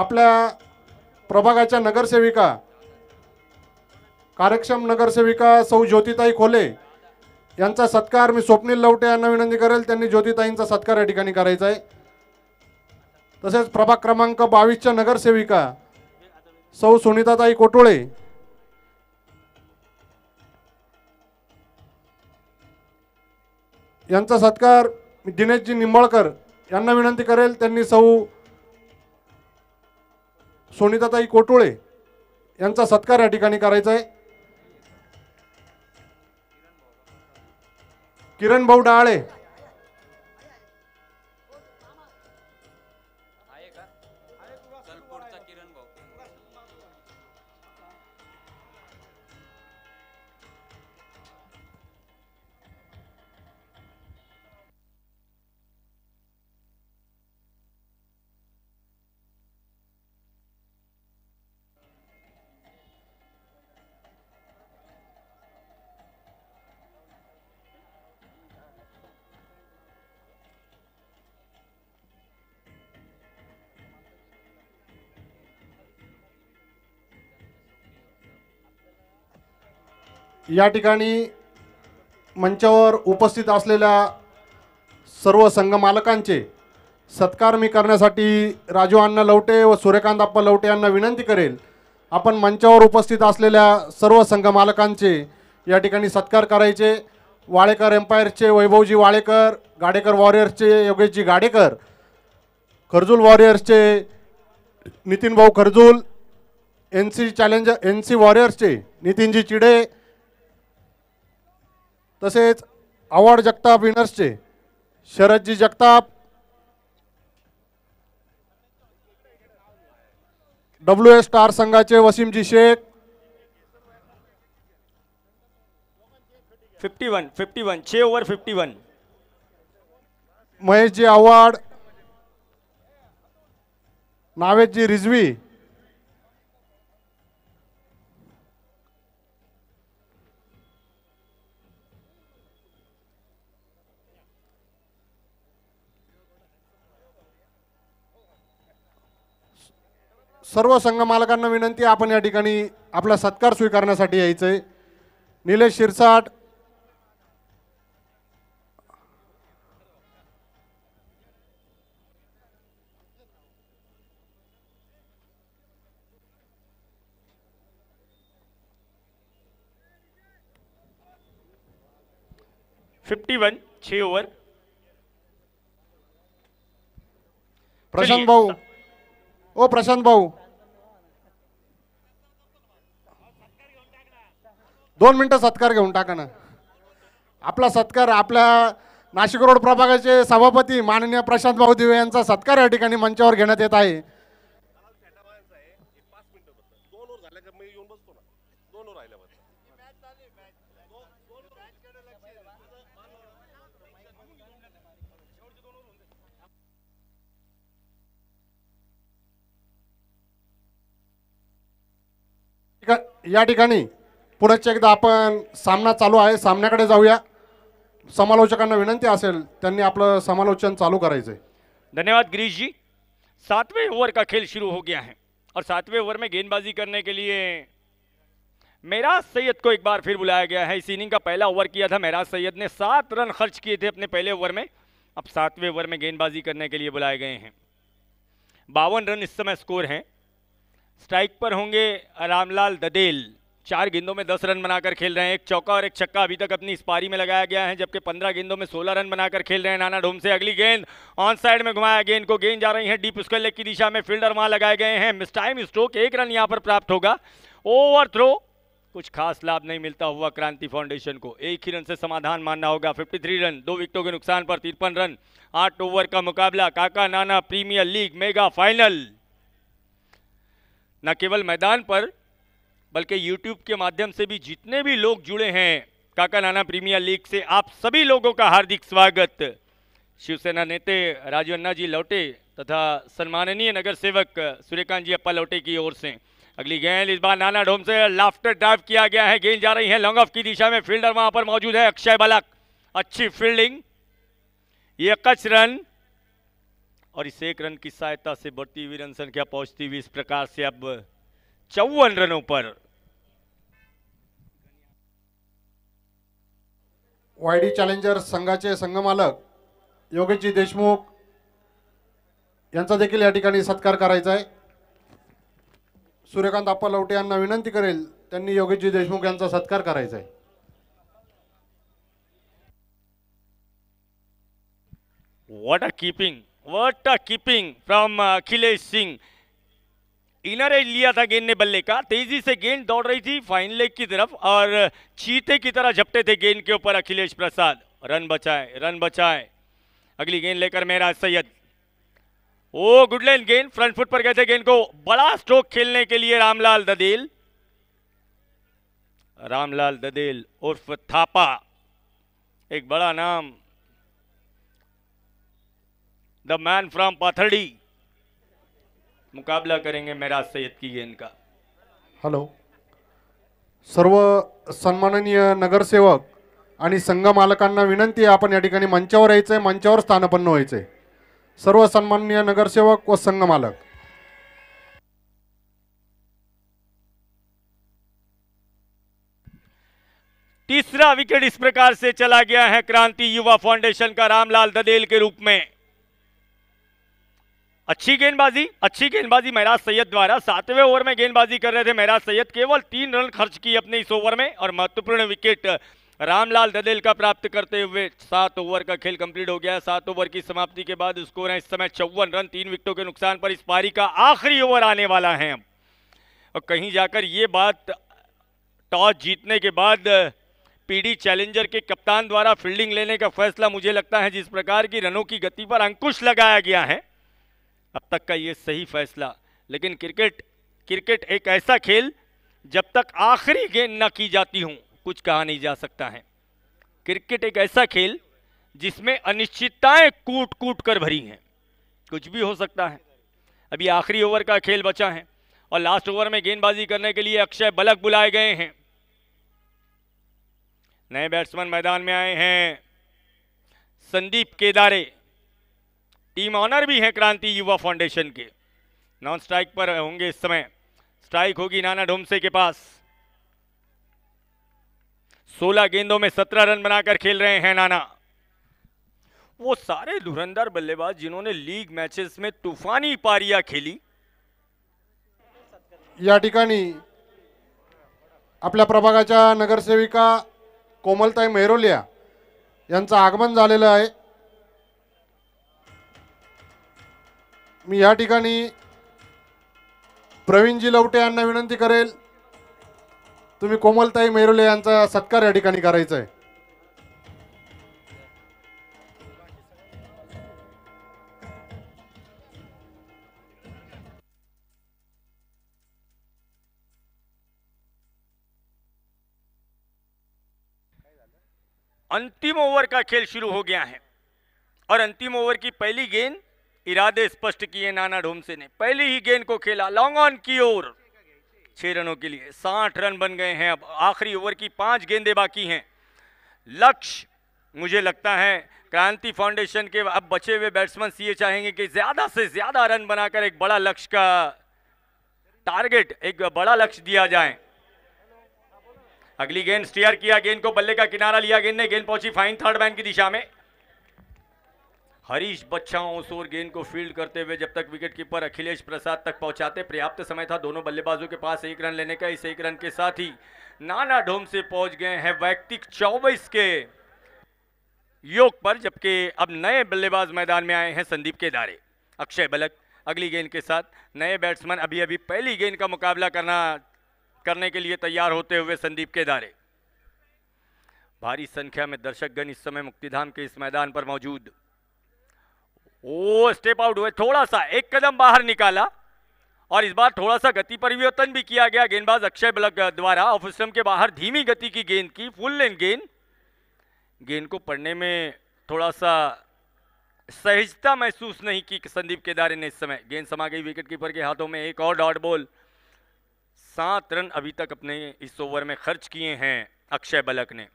आपल्या प्रभागाच्या नगरसेविका कार्यक्षम नगरसेविका सौ ज्योतिताई खोले यांचा सत्कार मी स्वप्नील लवटे यांना विनंती करेल त्यांनी ज्योतिताईंचा सत्कार या ठिकाणी करायचा आहे तसेच प्रभाग क्रमांक बावीसच्या नगरसेविका सौ सुनीताताई कोटोळे यांचा सत्कार दिनेशजी निंबाळकर यांना विनंती करेल त्यांनी सौ सोनिताताई कोटोळे यांचा सत्कार या ठिकाणी करायचा आहे किरण भाऊ डाळे या ठिकाणी मंचावर उपस्थित असलेल्या सर्व संघमालकांचे सत्कार मी करण्यासाठी राजू अण्णा लवटे व सूर्यकांत आप्पा लवटे यांना विनंती करेल आपण मंचावर उपस्थित असलेल्या सर्व संघमालकांचे या ठिकाणी सत्कार करायचे वाळेकर एम्पायरचे वैभवजी वाळेकर गाडेकर वॉरियर्सचे योगेशजी गाडेकर खर्जूल वॉरियर्सचे Nitin Bhau Kharjul N C challenger N C वॉरियर्सचे नितीनजी चिडे तसेच अवॉर्ड जगताप विनर्सचे Sharadji Jagtap W S star संघाचे Wasimji Shaikh fifty one fifty one छे over fifty one Maheshji Avhad Navedji Rizvi सर्व संघ मालकांना विनंती आपण या ठिकाणी आपला सत्कार स्वीकारण्यासाठी यायचंय निलेश शिरसाट फिफ्टी वन छे ओवर प्रशांत भाऊ ओ प्रशांत भाऊ दोन मिनटं सत्कार घेऊन टाका ना आपला सत्कार आपल्या नाशिक रोड प्रभागाचे सभापती माननीय प्रशांत भाऊ दिवे यांचा सत्कार या ठिकाणी मंचावर घेण्यात येत आहे या ठिकाणी पुण्याच्या एकदा आपण सामना चालू है सामनक जाऊया समालोचक विनंती असेल आप समालोचन चालू कराए धन्यवाद गिरीश जी सातवें ओवर का खेल शुरू हो गया है और सातवें ओवर में गेंदबाजी करने के लिए मेराज सैयद को एक बार फिर बुलाया गया है इस इनिंग का पहला ओवर किया था मेराज सैयद ने सात रन खर्च किए थे अपने पहले ओवर में अब सातवें ओवर में गेंदबाजी करने के लिए बुलाए गए हैं बावन रन इस समय स्कोर हैं स्ट्राइक पर होंगे रामलाल ददेल चार गेंदों में दस रन बनाकर खेल रहे हैं एक चौका और एक छक्का अभी तक अपनी इस पारी में लगाया गया है जबकि पंद्रह गेंदों में सोलह रन बनाकर खेल रहे हैं नाना ढोम से अगली गेंद ऑन साइड में घुमाया गेंद को गेंद जा रही है डीप स्कल लेग की दिशा में फील्डर वहां लगाए गए हैं मिस टाइम स्ट्रोक एक रन यहाँ पर प्राप्त होगा ओवर थ्रो कुछ खास लाभ नहीं मिलता हुआ क्रांति फाउंडेशन को एक ही रन से समाधान मानना होगा 53 रन दो विकेटों के नुकसान पर तिरपन रन आठ ओवर का मुकाबला Kaka Nana premier league mega final न केवल मैदान पर बल्कि यूट्यूब के माध्यम से भी जितने भी लोग जुड़े हैं काका नाना प्रीमियर लीग से आप सभी लोगों का हार्दिक स्वागत शिवसेना नेते राजीव अन्ना जी लौटे तथा सम्माननीय नगर सेवक सूर्यकांत जी अप्पा लौटे की ओर से अगली गेंद इस बार नाना ढोम से लाफ्टर ड्राइव किया गया है गेंद जा रही है लॉन्ग ऑफ की दिशा में फील्डर वहां पर मौजूद है अक्षय बालक अच्छी फील्डिंग ये कच रन और इस एक रन की सहायता से बढ़ती हुई रन संख्या पहुंचती हुई इस प्रकार से अब चौवन रनों पर वाय डी चॅलेंजर संघाचे संघमालक योगेशजी देशमुख यांचा देखील या ठिकाणी सत्कार करायचा आहे सूर्यकांत आप्पा लवटे यांना विनंती करेल त्यांनी योगेशजी देशमुख यांचा सत्कार करायचा आहे what a keeping what a keeping from Akhilesh Singh inner edge लिया था गेंद ने बल्ले का तेजी से गेंद दौड़ रही थी फाइन लेग की तरफ और चीते की तरह झपटे थे गेंद के ऊपर अखिलेश प्रसाद रन बचाए रन बचाए अगली गेंद लेकर मेरा सैयद ओ गुडलैन गेंद फ्रंट फुट पर गए थे गेंद को बड़ा स्ट्रोक खेलने के लिए रामलाल ददेल रामलाल ददेल उर्फ थापा एक बड़ा नाम द मैन फ्रॉम पाथरडी मुकाबला करेंगे मेराज सैयद की गेंद का हेलो सर्व सन्माननीय नगरसेवक आणि संघ मालकांना विनंती आहे आपण या ठिकाणी मंचावर यायचं आहे मंचावर स्थानपन्न व्हायचंय सर्व सन्माननीय नगरसेवक व संघ मालक तीसरा विकेट इस प्रकार से चला गया है क्रांति युवा फाउंडेशन का रामलाल ददेल के रूप में अच्छी गेंदबाजी अच्छी गेंदबाजी महराज सैयद द्वारा सातवें ओवर में गेंदबाजी कर रहे थे महराज सैयद केवल तीन रन खर्च किए अपने इस ओवर में और महत्वपूर्ण विकेट रामलाल ददेल का प्राप्त करते हुए सात ओवर का खेल कंप्लीट हो गया सात ओवर की समाप्ति के बाद स्कोर है इस समय चौवन रन तीन विकेटों के नुकसान पर इस पारी का आखिरी ओवर आने वाला है और कहीं जाकर ये बात टॉस जीतने के बाद पीडी चैलेंजर के कप्तान द्वारा फील्डिंग लेने का फैसला मुझे लगता है जिस प्रकार की रनों की गति पर अंकुश लगाया गया है अब तक का ये सही फैसला लेकिन क्रिकेट क्रिकेट एक ऐसा खेल जब तक आखिरी गेंद ना की जाती हूँ कुछ कहा नहीं जा सकता है क्रिकेट एक ऐसा खेल जिसमें अनिश्चितताएं कूट कूट कर भरी हैं कुछ भी हो सकता है अभी आखिरी ओवर का खेल बचा है और लास्ट ओवर में गेंदबाजी करने के लिए अक्षय बलक बुलाए गए हैं नए बैट्समैन मैदान में आए हैं संदीप केदारे टीम ऑनर भी हैं क्रांति युवा फाउंडेशन के नॉन स्ट्राइक पर होंगे इस समय स्ट्राइक होगी नाना ढोमसे के पास 16 गेंदों में 17 रन बनाकर खेल रहे हैं नाना वो सारे धुरंधर बल्लेबाज जिन्होंने लीग मैचेस में तूफानी पारिया खेली अपने प्रभागा नगर सेविका कोमलताई मेहरोलिया आगमन है मी या ठिकाणी प्रवीणजी लवटे यांना विनंती करेल तुम्ही कोमलताई मेरुले यांचा सत्कार या ठिकाणी करायचा आहे अंतिम ओवर का खेल शुरू हो गया है और अंतिम ओवर की पहली गेंद इरादे स्पष्ट किए नाना ढोमसे ने पहले ही गेंद को खेला लॉन्ग ऑन की ओर छह रनों के लिए साठ रन बन गए हैं अब आखिरी ओवर की पांच गेंदे बाकी हैं लक्ष्य मुझे लगता है क्रांति फाउंडेशन के अब बचे हुए बैट्समैन ये चाहेंगे कि ज्यादा से ज्यादा रन बनाकर एक बड़ा लक्ष्य का टारगेट एक बड़ा लक्ष्य दिया जाए अगली गेंद स्टीयर किया गेंद को बल्ले का किनारा लिया गेंद ने गेंद पहुंची फाइन थर्ड मैन की दिशा में हरीश बच्चा उस ओर गेंद को फील्ड करते हुए जब तक विकेट कीपर अखिलेश प्रसाद तक पहुंचाते पर्याप्त समय था दोनों बल्लेबाजों के पास एक रन लेने का इस एक रन के साथ ही नाना ढोम से पहुंच गए हैं वैयक्तिक चौबीस के योग पर जबकि अब नए बल्लेबाज मैदान में आए हैं संदीप के दारे अक्षय बलक अगली गेंद के साथ नए बैट्समैन अभी अभी पहली गेंद का मुकाबला करना करने के लिए तैयार होते हुए संदीप के दारे भारी संख्या में दर्शकगण इस समय मुक्तिधाम के इस मैदान पर मौजूद ओ स्टेप आउट हुए थोड़ा सा एक कदम बाहर निकाला और इस बार थोड़ा सा गति परिवर्तन भी किया गया गेंदबाज अक्षय बलक द्वारा ऑफ स्टम के बाहर धीमी गति की गेंद की फुल लेंथ गेंद गेंद को पढ़ने में थोड़ा सा सहजता महसूस नहीं की संदीप केदारे ने इस समय गेंद समा गई विकेट कीपर के हाथों में एक और डॉट बॉल सात रन अभी तक अपने इस ओवर में खर्च किए हैं अक्षय बलक ने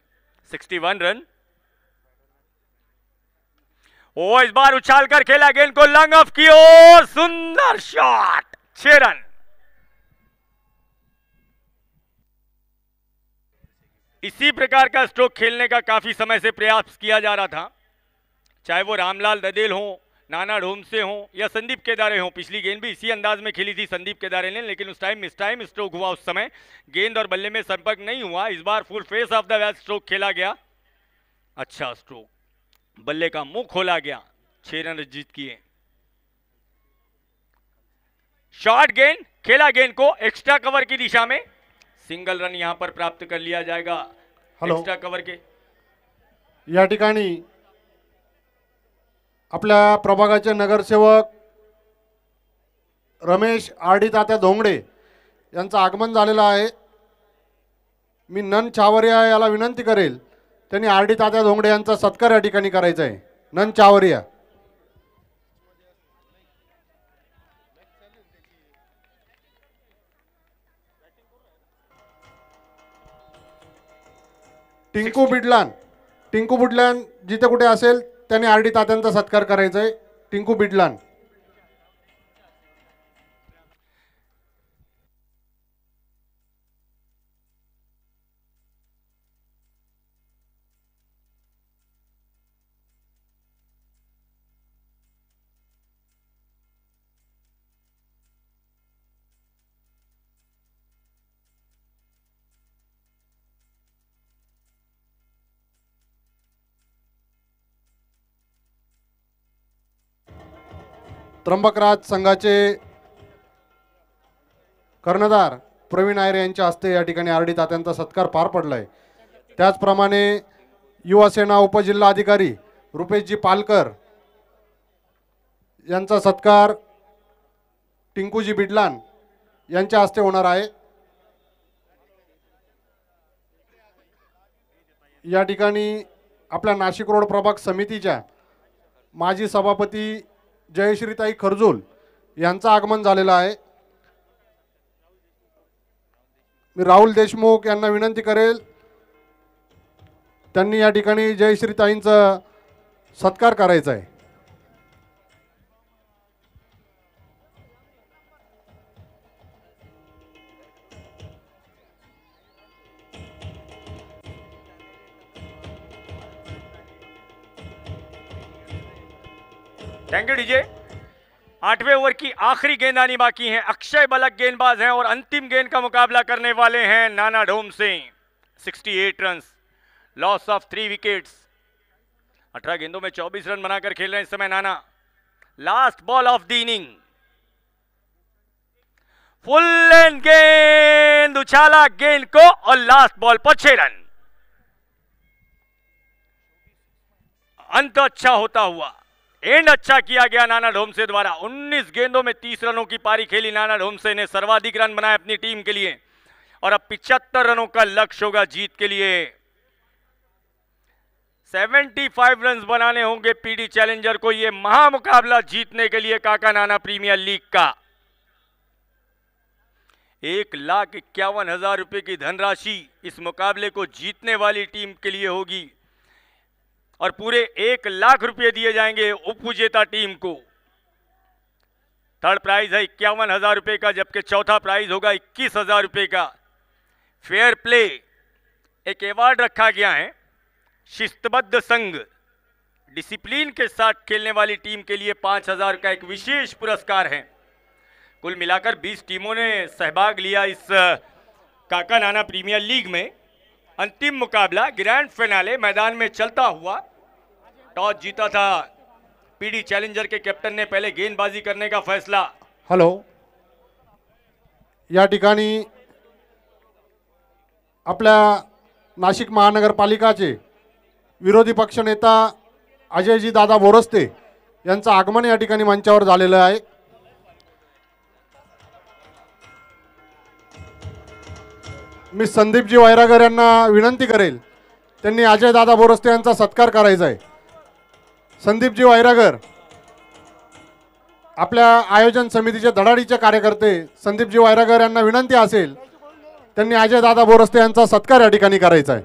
61 रन ओ इस बार उछाल कर खेला गेंद को लंग ऑफ की ओर सुंदर शॉट छ रन इसी प्रकार का स्ट्रोक खेलने का काफी समय से प्रयास किया जा रहा था चाहे वो रामलाल ददेल हो नाना ढोमसे हो या संदीप केदारे हो पिछली गेंद भी इसी अंदाज में खेली थी संदीप केदारे ने लेकिन उस टाइम मिस टाइम स्ट्रोक हुआ उस समय गेंद और बल्ले में संपर्क नहीं हुआ इस बार full face of the bat stroke खेला गया अच्छा स्ट्रोक बल्ले का मुंह खोला गया छह रन रजित किए शॉर्ट गेंद खेला गेंद को एक्स्ट्रा कवर की दिशा में सिंगल रन यहां पर प्राप्त कर लिया जाएगा एक्स्ट्रा कवर के या ठिकाणी आपल्या प्रभागाचे नगरसेवक रमेश आरडी तात्या धोंगडे यांचं आगमन झालेला आहे मी नन छावरिया याला विनंती करेल त्यांनी आरडी तात्या धोंगडे यांचा सत्कार या ठिकाणी करायचा आहे नंद चावरिया टिंकू बिडलान टिंकू बिडलान जिथे कुठे असेल आर आरडी तात्यांचा सत्कार करायचा आहे टिंकू बिडलान त्र्यंबकराज संघाचे कर्णधार प्रवीण आयर यांच्या हस्ते या ठिकाणी आरडी तात्यांचा सत्कार पार पडला आहे त्याचप्रमाणे युवासेना उपजिल्हा अधिकारी रुपेशजी पालकर यांचा सत्कार टिंकूजी बिडलान यांच्या हस्ते होणार आहे या ठिकाणी आपल्या नाशिक रोड प्रभाग समितीच्या माजी सभापती जयश्रीताई खरजोल यांचं आगमन झालेलं आहे मी राहुल देशमुख यांना विनंती करेल त्यांनी या ठिकाणी जयश्रीताईंचा सत्कार करायचा आहे थैंक यू डीजे आठवें ओवर की आखिरी गेंद आनी बाकी है अक्षय बलक गेंदबाज हैं और अंतिम गेंद का मुकाबला करने वाले हैं Nana Dhom Singh 68 run loss of three wickets 18 गेंदों में 24 रन बनाकर खेल रहे हैं इस समय Nana last ball of the inning full and गेंद उछाला गेंद को और लास्ट बॉल पर छह रन अंत अच्छा होता हुआ एंड अच्छा किया गया नाना ढोमसे द्वारा 19 गेंदों में 30 रनों की पारी खेली नाना ढोमसे ने सर्वाधिक रन बनाए अपनी टीम के लिए और अब 75 रनों का लक्ष्य होगा जीत के लिए 75 रन बनाने होंगे पीडी चैलेंजर को यह महामुकाबला जीतने के लिए काका नाना प्रीमियर लीग का एक लाख इक्यावन हजार रुपए की धनराशि इस मुकाबले को जीतने वाली टीम के लिए होगी और पूरे एक लाख रुपए दिए जाएंगे उप विजेता टीम को थर्ड प्राइज है इक्यावन हजार रुपये का जबकि चौथा प्राइज होगा इक्कीस हजार रुपए का फेयर प्ले एक अवार्ड रखा गया है शिस्तबद्ध संघ डिसिप्लिन के साथ खेलने वाली टीम के लिए पांच हजार का एक विशेष पुरस्कार है कुल मिलाकर 20 टीमों ने सहभाग लिया इस काका नाना प्रीमियर लीग में अंतिम मुकाबला ग्रैंड फिनाले मैदान में चलता हुआ टॉस जीता था पीडी चैलेंजर के कैप्टन ने पहले गेंदबाजी करने का फैसला हॅलो या ठिकाणी आपल्या नाशिक महानगरपालिकाचे विरोधी पक्षनेता अजयजी दादा बोरस्ते यांचं आगमन या ठिकाणी मंचावर झालेलं आहे मी संदीपजी वैरागर यांना विनंती करेल त्यांनी अजय दादा बोरस्ते यांचा सत्कार करायचा आहे संदीपजी वायरागर आपल्या आयोजन समितीचे धडाडीचे कार्यकर्ते संदीपजी वायरागर यांना विनंती असेल त्यांनी अजय दादा बोरस्ते यांचा सत्कार या ठिकाणी करायचा आहे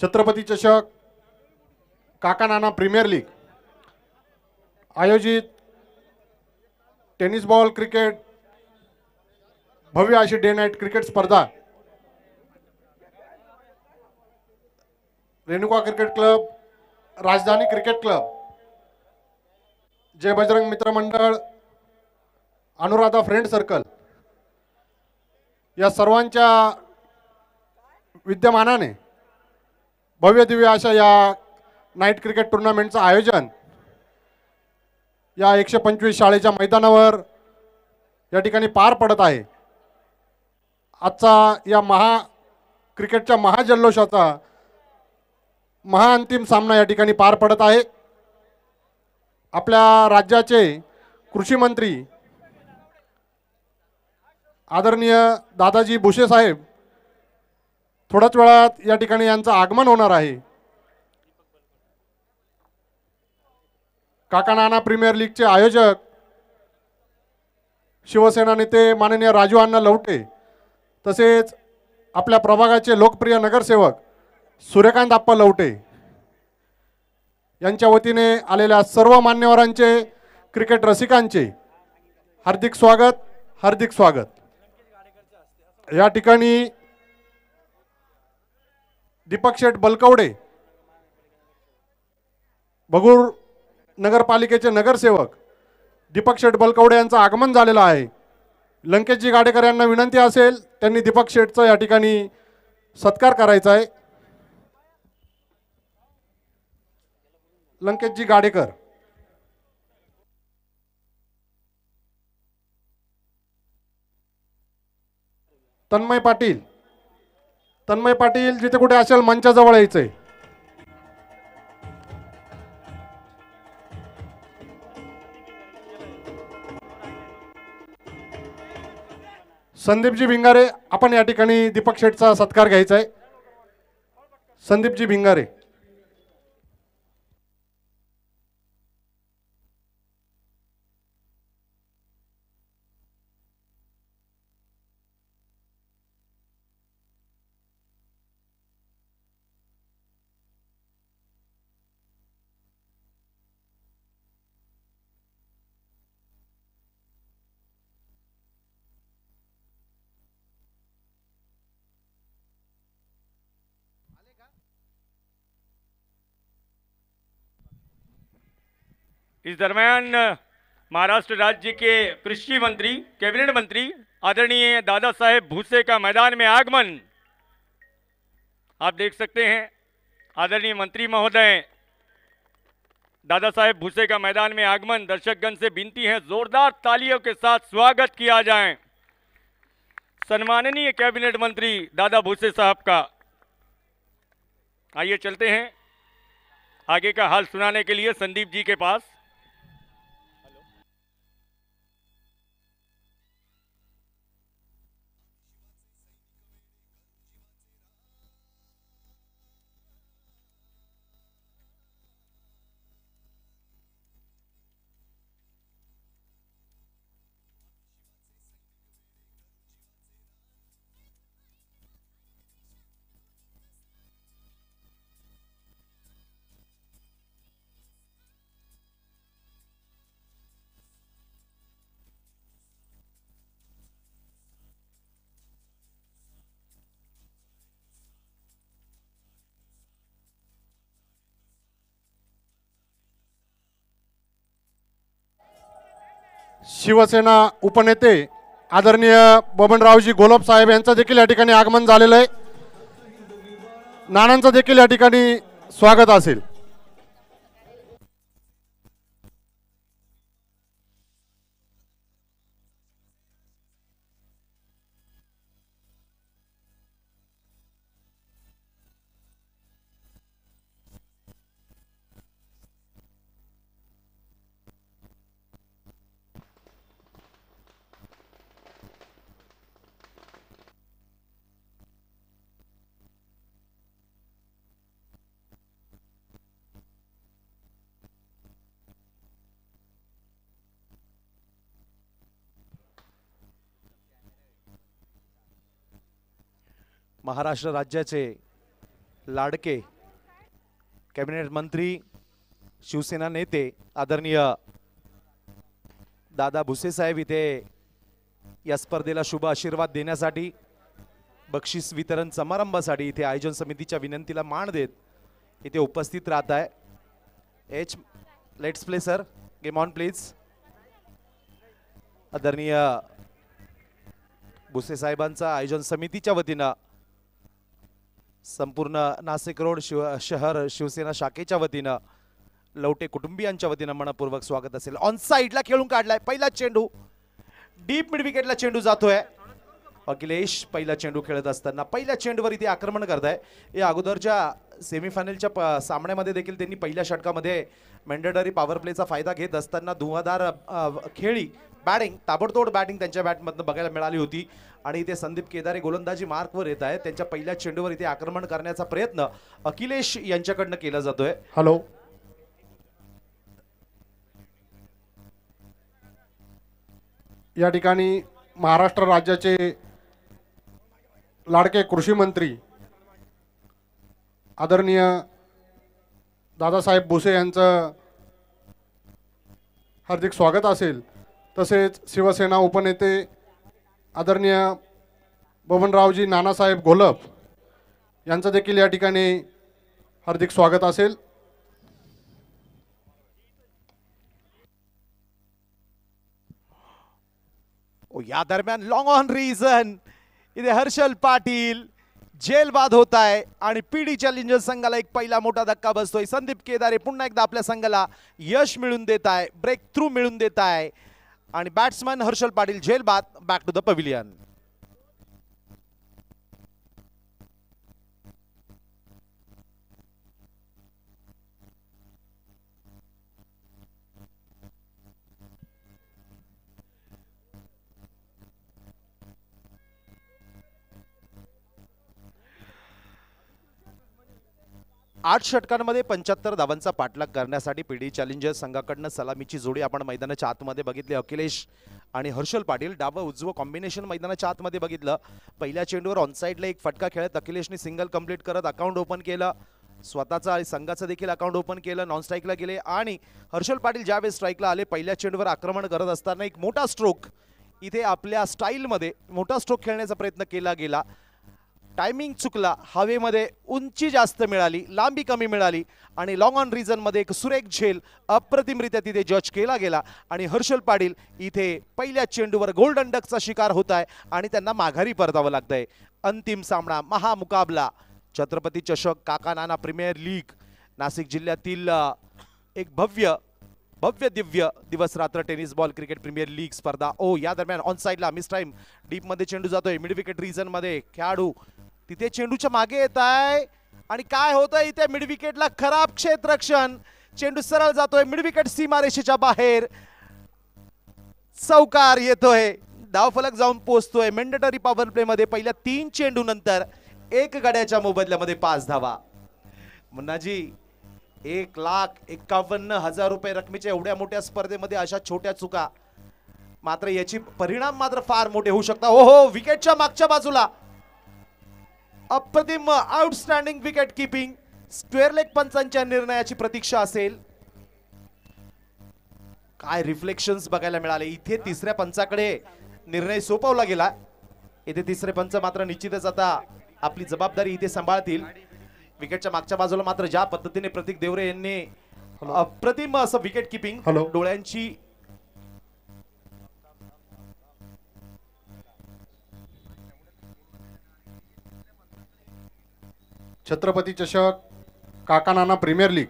छत्रपती चषक काका नाना प्रीमियर लीग आयोजित टेनिस बॉल क्रिकेट भव्य अशी डे नाईट क्रिकेट स्पर्धा Renuka cricket club Rajdhani cricket club Jai Bajrang मित्र मित्रमंडळ अनुराधा फ्रेंड सर्कल या सर्वांच्या विद्यमानाने भव्य दिव्य अशा या नाईट क्रिकेट टुर्नामेंटचं आयोजन या एकशे पंचवीस शाळेच्या मैदानावर या ठिकाणी पार पडत आहे आजचा या महा क्रिकेटच्या महाजल्लोषाचा महाअंतिम सामना या ठिकाणी पार पडत आहे आपल्या राज्याचे कृषी मंत्री आदरणीय दादाजी भुसे साहेब थोड्याच वेळात या ठिकाणी यांचं आगमन होणार आहे काका नाना प्रीमियर लीगचे आयोजक शिवसेना नेते माननीय राजू अण्णा लवटे तसेच आपल्या प्रभागाचे लोकप्रिय नगरसेवक सूर्यकांत आप्पा लवटे यांच्या वतीने आलेल्या सर्व मान्यवरांचे क्रिकेट रसिकांचे हार्दिक स्वागत हार्दिक स्वागत या ठिकाणी दीपक शेठ बलकवडे भगूर नगरपालिकेचे नगरसेवक दीपक शेठ बलकवडे यांचं आगमन झालेलं आहे लंकेशजी गाडेकर यांना विनंती असेल त्यांनी दीपक शेठचा या ठिकाणी सत्कार करायचा आहे लंकेशजी गाडेकर तन्मय पाटील तन्मय पाटील जिथे कुठे असेल मंचाजवळ यायचंय संदीपजी भिंगारे आपण या ठिकाणी दीपक शेठचा सत्कार घ्यायचा आहे संदीपजी भिंगारे इस दरमियान महाराष्ट्र राज्य के कृषि मंत्री कैबिनेट मंत्री आदरणीय दादा साहेब भूसे का मैदान में आगमन आप देख सकते हैं आदरणीय मंत्री महोदय दादा साहेब भूसे का मैदान में आगमन दर्शकगण से विनती है जोरदार तालियों के साथ स्वागत किया जाए सम्माननीय कैबिनेट मंत्री दादा भूसे साहब का आइए चलते हैं आगे का हाल सुनाने के लिए संदीप जी के पास शिवसेना उपनेते आदरणीय बबनरावजी गोलप साहेब यांचं देखील या ठिकाणी आगमन झालेलं आहे नानांचं देखील या ठिकाणी स्वागत असेल महाराष्ट्र राज्याचे लाडके कॅबिनेट मंत्री शिवसेना नेते आदरणीय दादा भुसेसाहेब इथे या स्पर्धेला शुभ आशीर्वाद देण्यासाठी बक्षीस वितरण समारंभासाठी इथे आयोजन समितीच्या विनंतीला मान देत इथे उपस्थित राहत आहे एच let's play sir game on please आदरणीय भुसेसाहेबांचा आयोजन समितीच्या वतीनं संपूर्ण नाशिक रोड शिव शहर शिवसेना शाखेच्या वतीनं लवटे कुटुंबियांच्या वतीनं मनपूर्वक स्वागत असेल ऑन साईडला खेळून काढलाय पहिला चेंडू डीप मिड चेंडू जातोय अखिलेश पहिला चेंडू खेळत असताना पहिल्या चेंडूवर इथे आक्रमण करत आहे या अगोदरच्या सेमीफायनलच्या प सामन्यामध्ये देखील त्यांनी पहिल्या षटकामध्ये मॅन्डेटरी पॉवर प्लेचा फायदा घेत असताना धुवाधार खेळी बॅटिंग ताबडतोड बॅटिंग त्यांच्या बॅटमधनं बघायला मिळाली होती आणि इथे संदीप केदारे गोलंदाजी मार्कवर येत आहे त्यांच्या पहिल्या चेंडूवर इथे आक्रमण करण्याचा प्रयत्न अखिलेश यांच्याकडनं केला जातोय हॅलो या ठिकाणी महाराष्ट्र राज्याचे लाडके कृषी मंत्री आदरणीय दादासाहेब भुसे यांचं हार्दिक स्वागत असेल तसेच शिवसेना उपनेते आदरणीय बबनरावजी नानासाहेब घोलप यांचं देखील या ठिकाणी हार्दिक स्वागत असेल या दरम्यान लॉंग ऑन रिझन इथे हर्षल पाटील जेलबाद होत आहे आणि पीडी चॅलेंजर्स संघाला एक पहिला मोठा धक्का बसतोय संदीप केदारे पुन्हा एकदा आपल्या संघाला यश मिळून देत आहे ब्रेक थ्रू मिळून देत आहे आणि बॅट्समॅन हर्षल पाटील जेलबाद बॅक टू द पविलियन आठ षटकांमध्ये पंच्याहत्तर धावांचा पाठलाग करण्यासाठी पीडी चॅलेंजर्स संघाकडनं सलामीची जोडी आपण मैदानाच्या आतमध्ये बघितली अखिलेश आणि हर्षल पाटील डावं उजवं कॉम्बिनेशन मैदानाच्या आतमध्ये बघितलं पहिल्या चेंडूवर साईडला एक फटका खेळत अखिलेशने सिंगल कम्प्लीट करत अकाउंट ओपन केलं स्वतःचा आणि संघाचं देखील अकाउंट ओपन केलं नॉन स्ट्राईकला गेले आणि हर्षल पाटील ज्यावेळेस स्ट्राईकला आले पहिल्या चेंडूवर आक्रमण करत असताना एक मोठा स्ट्रोक इथे आपल्या स्टाईलमध्ये मोठा स्ट्रोक खेळण्याचा प्रयत्न केला गेला टायमिंग चुकला हवेमध्ये उंची जास्त मिळाली लांबी कमी मिळाली आणि लॉंग ऑन मध्ये एक सुरेख झेल अप्रतिमरित्या तिथे जज केला गेला आणि हर्षल पाटील इथे पहिल्या चेंडूवर गोल्डन डकचा शिकार होत आहे आणि त्यांना माघारी परतावं लागतंय अंतिम सामना महामुकाबला छत्रपती चषक काका नाना प्रीमियर लीग नाशिक जिल्ह्यातील एक भव्य भव्य दिव्य दिवस रात्र tennis ball cricket premier league स्पर्धा ओ या दरम्यान ऑन साईडला मिस टाईम डीपमध्ये चेंडू जातोय मिड विकेट रिजनमध्ये खेळाडू तिथे चेंडूच्या मागे येत आहे आणि काय होतं इथे मिडविकेटला खराब क्षेत्रक्षण चेंडू सरळ जातोय मिडविकेट सीमारेषेच्या बाहेर चौकार येतोय फलक जाऊन पोहोचतोय मेंडेटरी पॉवर प्ले मध्ये पहिल्या तीन चेंडू नंतर एक गड्याच्या मोबदल्यामध्ये पाच धावा मुन्नाजी एक लाख एकावन्न हजार रुपये रकमेच्या एवढ्या मोठ्या स्पर्धेमध्ये अशा छोट्या चुका मात्र याची परिणाम मात्र फार मोठे होऊ शकतात हो हो विकेटच्या मागच्या बाजूला अप्रतिम outstanding wicket keeping square leg पंचांच्या निर्णयाची प्रतीक्षा असेल काय रिफ्लेक्शन बघायला मिळाले इथे तिसऱ्या पंचाकडे निर्णय सोपवला गेला इथे तिसरे पंच मात्र निश्चितच आता आपली जबाबदारी इथे सांभाळतील विकेटच्या मागच्या बाजूला मात्र ज्या पद्धतीने प्रतीक देवरे यांनी अप्रतिम असं विकेट किपिंग डोळ्यांची छत्रपती चषक काका नाना प्रीमियर लीग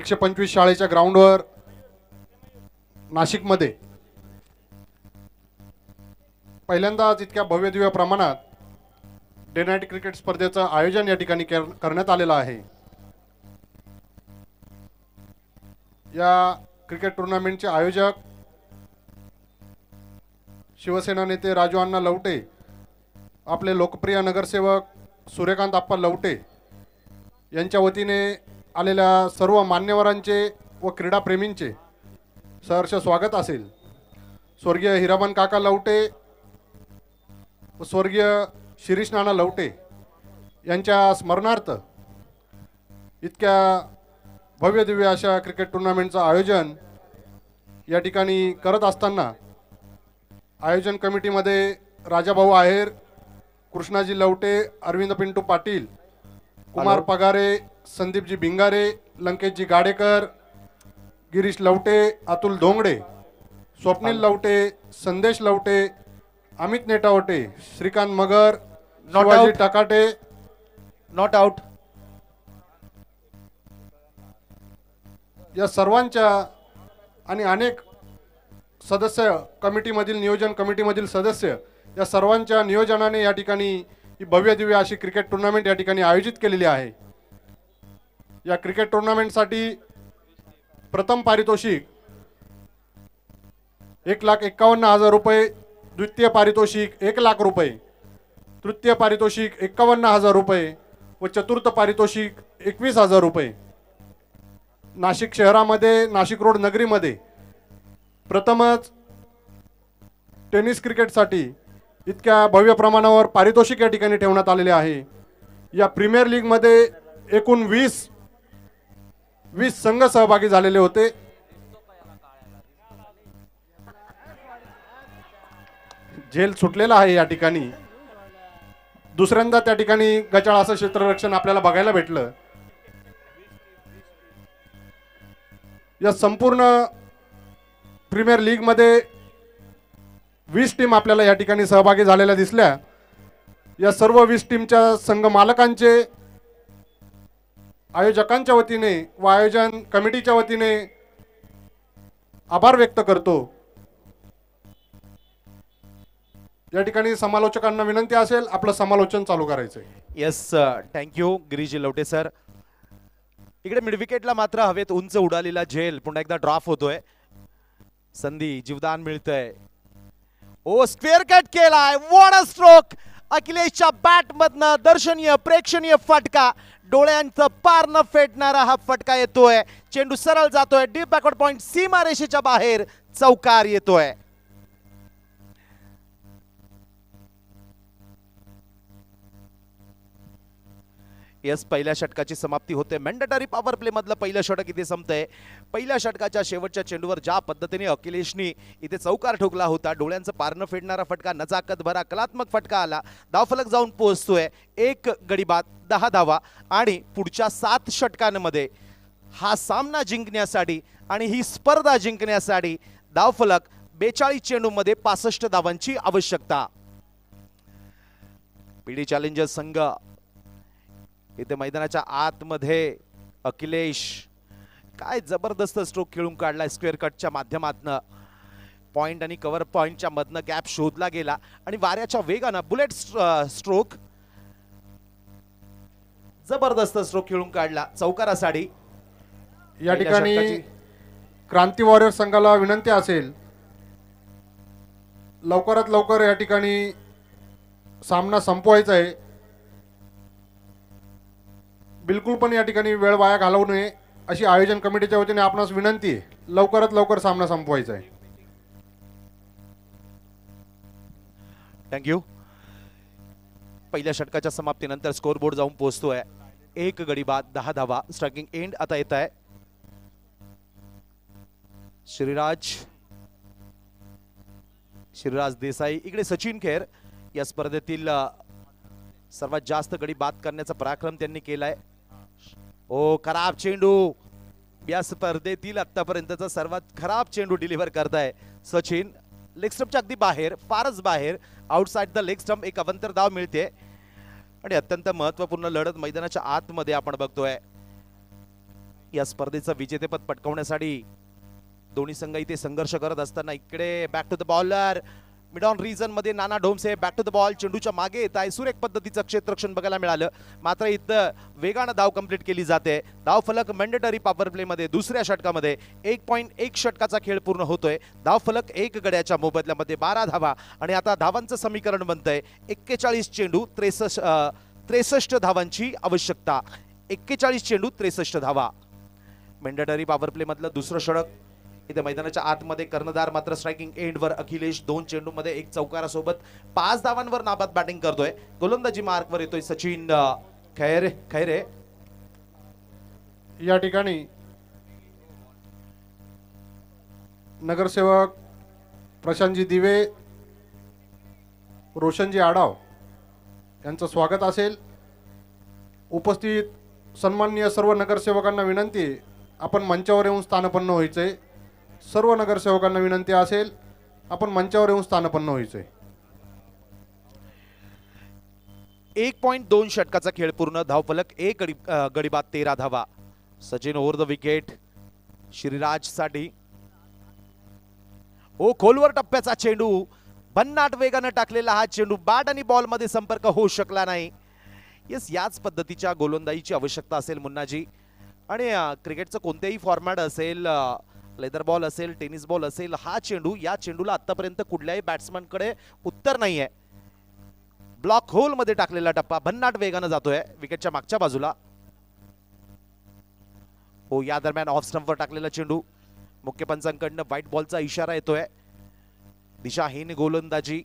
एकशे पंचवीस शाळेच्या ग्राउंडवर नाशिकमध्ये पहिल्यांदाच इतक्या भव्यदिव्य प्रमाणात डे नाईट क्रिकेट स्पर्धेचं आयोजन या ठिकाणी करण्यात आलेलं आहे या क्रिकेट टुर्नामेंटचे आयोजक शिवसेना नेते राजू अण्णा लवटे आपले लोकप्रिय नगरसेवक सूर्यकांत आप्पा लवटे यांच्या वतीने आलेल्या सर्व मान्यवरांचे व क्रीडाप्रेमींचे सहर्ष स्वागत असेल स्वर्गीय हिराबन काका लवटे व स्वर्गीय शिरीष नाना लवटे यांच्या स्मरणार्थ इतक्या भव्य दिव्य अशा क्रिकेट टुर्नामेंटचं आयोजन या ठिकाणी करत असताना आयोजन कमिटीमध्ये राजाभाऊ आहेर कृष्णाजी लवटे अरविंद पिंटू पाटील कुमार पगारे संदीपजी भिंगारे लंकेशजी गाडेकर गिरीश लवटे अतुल धोंगडे स्वप्नील लवटे संदेश लवटे अमित नेटावटे श्रीकांत मगर शिवाजी टकाटे नॉट आउट या सर्वांच्या आणि अनेक सदस्य कमिटीमधील नियोजन कमिटीमधील सदस्य या सर्वांच्या नियोजनाने या ठिकाणी ही भव्य दिव्य अशी क्रिकेट टुर्नामेंट या ठिकाणी आयोजित केलेली आहे या क्रिकेट टुर्नामेंटसाठी प्रथम पारितोषिक एक लाख एक्कावन्न हजार रुपये द्वितीय पारितोषिक एक लाख रुपये तृतीय पारितोषिक एक्कावन्न हजार रुपये व चतुर्थ पारितोषिक एकवीस हजार रुपये नाशिक शहरामध्ये नाशिक रोड नगरीमध्ये प्रथमच टेनिस क्रिकेटसाठी इतक्या भव्य प्रमाणावर पारितोषिक या ठिकाणी ठेवण्यात आलेले आहे या प्रीमियर लीगमध्ये एकूण वीस वीस संघ सहभागी झालेले होते झेल सुटलेला आहे या ठिकाणी दुसऱ्यांदा त्या ठिकाणी गचाळ असं क्षेत्ररक्षण आपल्याला बघायला भेटलं या संपूर्ण प्रीमियर लीगमध्ये वीस टीम आपल्याला या ठिकाणी सहभागी झालेल्या दिसल्या या सर्व वीस टीमच्या संघ मालकांचे आयोजकांच्या वतीने व आयोजन कमिटीच्या वतीने आभार व्यक्त करतो या ठिकाणी समालोचकांना विनंती असेल आपलं समालोचन चालू करायचंय yes thank you Giriji Lavate sir इकडे मिडविकेटला मात्र हवेत उंच उडालेला झेल पुन्हा एकदा ड्रॉफ होतोय संधी जीवदान मिळतंय ओ स्क्वेअर कट केलाय वॉड स्ट्रोक अखिलेशच्या बॅट मधनं दर्शनीय प्रेक्षणीय फटका डोळ्यांचं पार न फेटणारा हा फटका येतोय चेंडू सरळ जातोय डीप बॅकवर्ड पॉईंट सीमारेषेच्या बाहेर चौकार येतोय यस पहिल्या षटकाची समाप्ती होते मॅन्डेटरी पॉवर प्ले मधलं पहिलं षटक इथे संपतंय पहिल्या षटकाच्या शेवटच्या चेंडूवर ज्या पद्धतीने अखिलेशनी इथे चौकार ठोकला होता डोळ्यांचं पारणं फेडणारा फटका नजाकत भरा कलात्मक फटका आला दावफलक जाऊन पोहोचतोय एक गडीबात दहा धावा आणि पुढच्या सात षटकांमध्ये हा सामना जिंकण्यासाठी आणि ही स्पर्धा जिंकण्यासाठी दावफलक बेचाळीस चेंडूमध्ये पासष्ट धावांची आवश्यकता पिढी चॅलेंजर्स संघ इथे मैदानाच्या आतमध्ये अखिलेश काय जबरदस्त स्ट्रोक खेळून काढला स्क्वेअर कटच्या माध्यमातनं पॉइंट आणि कव्हर पॉइंटच्या मधनं गॅप शोधला गेला आणि वाऱ्याच्या वेगानं बुलेट स्ट्रोक जबरदस्त स्ट्रोक खेळून काढला चौकारा साडी या ठिकाणी क्रांती वॉरियर संघाला विनंती असेल लवकरात लवकर या ठिकाणी सामना संपवायचा आहे बिलकुल पण या ठिकाणी वेळ वाया घालवू नये अशी आयोजन कमिटीच्या वतीने आपणास विनंती आहे लवकरात लवकर सामना संपवायचा आहे थँक्यू पहिल्या षटकाच्या समाप्तीनंतर बोर्ड जाऊन पोहोचतोय एक गडी बाद दहा धावा स्ट्रायकिंग एंड आता येत आहे श्रीराज श्रीराज देसाई इकडे सचिन खेर या स्पर्धेतील सर्वात जास्त गडी बाद करण्याचा पराक्रम त्यांनी केलाय ओ खराब चेंडू या स्पर्धेतील आतापर्यंतचा सर्वात खराब चेंडू डिलिव्हर करताय सचिन लेग स्टम्पच्या अगदी बाहेर फारच बाहेर आउटसाईड द लेग स्टम्प एक अवंतर धाव मिळते आणि अत्यंत महत्वपूर्ण लढत मैदानाच्या आतमध्ये आपण बघतोय या स्पर्धेचं विजेतेपद पटकवण्यासाठी दोन्ही संघ इथे संघर्ष करत असताना इकडे back to the bowler mid on मध्ये Nana Dhomse bat to the ball चेंडूच्या मागे येत आहे सुरेख पद्धतीचं क्षेत्रक्षण बघायला मिळालं मात्र इथं वेगानं धाव कंप्लीट केली जाते धाव फलक मॅन्डेटरी पॉवर प्लेमध्ये दुसऱ्या षटकामध्ये एक पॉईंट एक षटकाचा खेळ पूर्ण होतोय धाव फलक एक गड्याच्या मोबदल्यामध्ये बारा धावा आणि आता धावांचं समीकरण बनतंय एक्केचाळीस चेंडू त्रेसष्ट त्रेसष्ट धावांची आवश्यकता एक्केचाळीस चेंडू त्रेसष्ट धावा मेंडेटरी पॉवर प्ले प्लेमधलं दुसरं षडक इथे मैदानाच्या आतमध्ये कर्णधार मात्र स्ट्रायकिंग एंडवर अखिलेश दोन चेंडूमध्ये एक चौकारासोबत पाच धावांवर नाबाद बॅटिंग करतोय गोलंदाजी मार्कवर येतोय सचिन खैरे खैरे या ठिकाणी नगरसेवक प्रशांतजी दिवे रोशनजी आडाव यांचं स्वागत असेल उपस्थित सन्माननीय सर्व नगरसेवकांना विनंती आपण मंचावर येऊन स्थानपन्न व्हायचं सर्व नगरसेवकांना विनंती असेल आपण मंचावर येऊन स्थानपन्न व्हायचंय एक पॉईंट दोन षटकाचा खेळ पूर्ण धावफलक एक गडी गडीबात तेरा धावा Sachin over the wicket Shriraj साठी ओ खोलवर टप्प्याचा चेंडू भन्नाट वेगानं टाकलेला हा चेंडू बॅट आणि बॉलमध्ये संपर्क होऊ शकला नाही येस याच पद्धतीच्या गोलंदाजीची आवश्यकता असेल मुन्नाजी आणि क्रिकेटचं कोणतेही फॉर्मॅट असेल लेदर बॉल असेल टेनिस बॉल असेल हा चेंडू या चेंडूला आतापर्यंत कुठल्याही कडे उत्तर नाही आहे ब्लॉक होल मध्ये टाकलेला टप्पा भन्नाट वेगानं जातोय विकेटच्या मागच्या बाजूला हो या दरम्यान ऑफ स्टंपवर टाकलेला चेंडू मुख्य पंचांकडनं व्हाईट बॉलचा इशारा येतोय दिशाहीन गोलंदाजी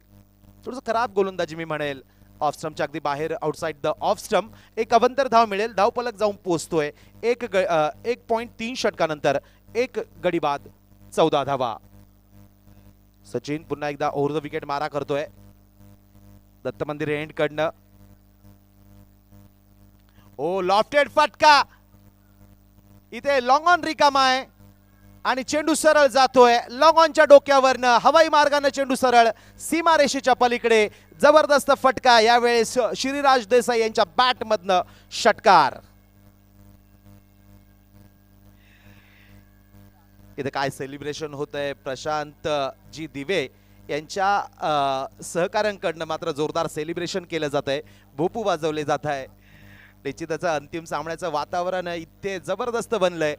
थोडस खराब गोलंदाजी मी म्हणेल ऑफ स्टंपच्या अगदी बाहेर आउटसाइड द ऑफ स्टंप एक अवंतर धाव मिळेल धाव पलक जाऊन पोचतोय एक एक पॉईंट तीन षटकानंतर एक गडी बाद चौदा धावा सचिन पुन्हा एकदा ओव्हर द विकेट मारा करतोय दत्त मंदिर एंड कडनं ओ लॉफ्टेड फटका इथे लॉंग ऑन रिकामा आहे आणि चेंडू सरळ जातोय लॉंग ऑनच्या डोक्यावरनं हवाई मार्गानं चेंडू सरळ सीमा रेषेच्या पलीकडे जबरदस्त फटका यावेळेस श्रीराज देसाई यांच्या बॅटमधनं षटकार इथं काय सेलिब्रेशन होत आहे प्रशांत जी दिवे यांच्या सहकाऱ्यांकडनं मात्र जोरदार सेलिब्रेशन केलं जात आहे भोपू वाजवले जात आहे निश्चितच अंतिम सामन्याचं वातावरण इतके जबरदस्त बनलंय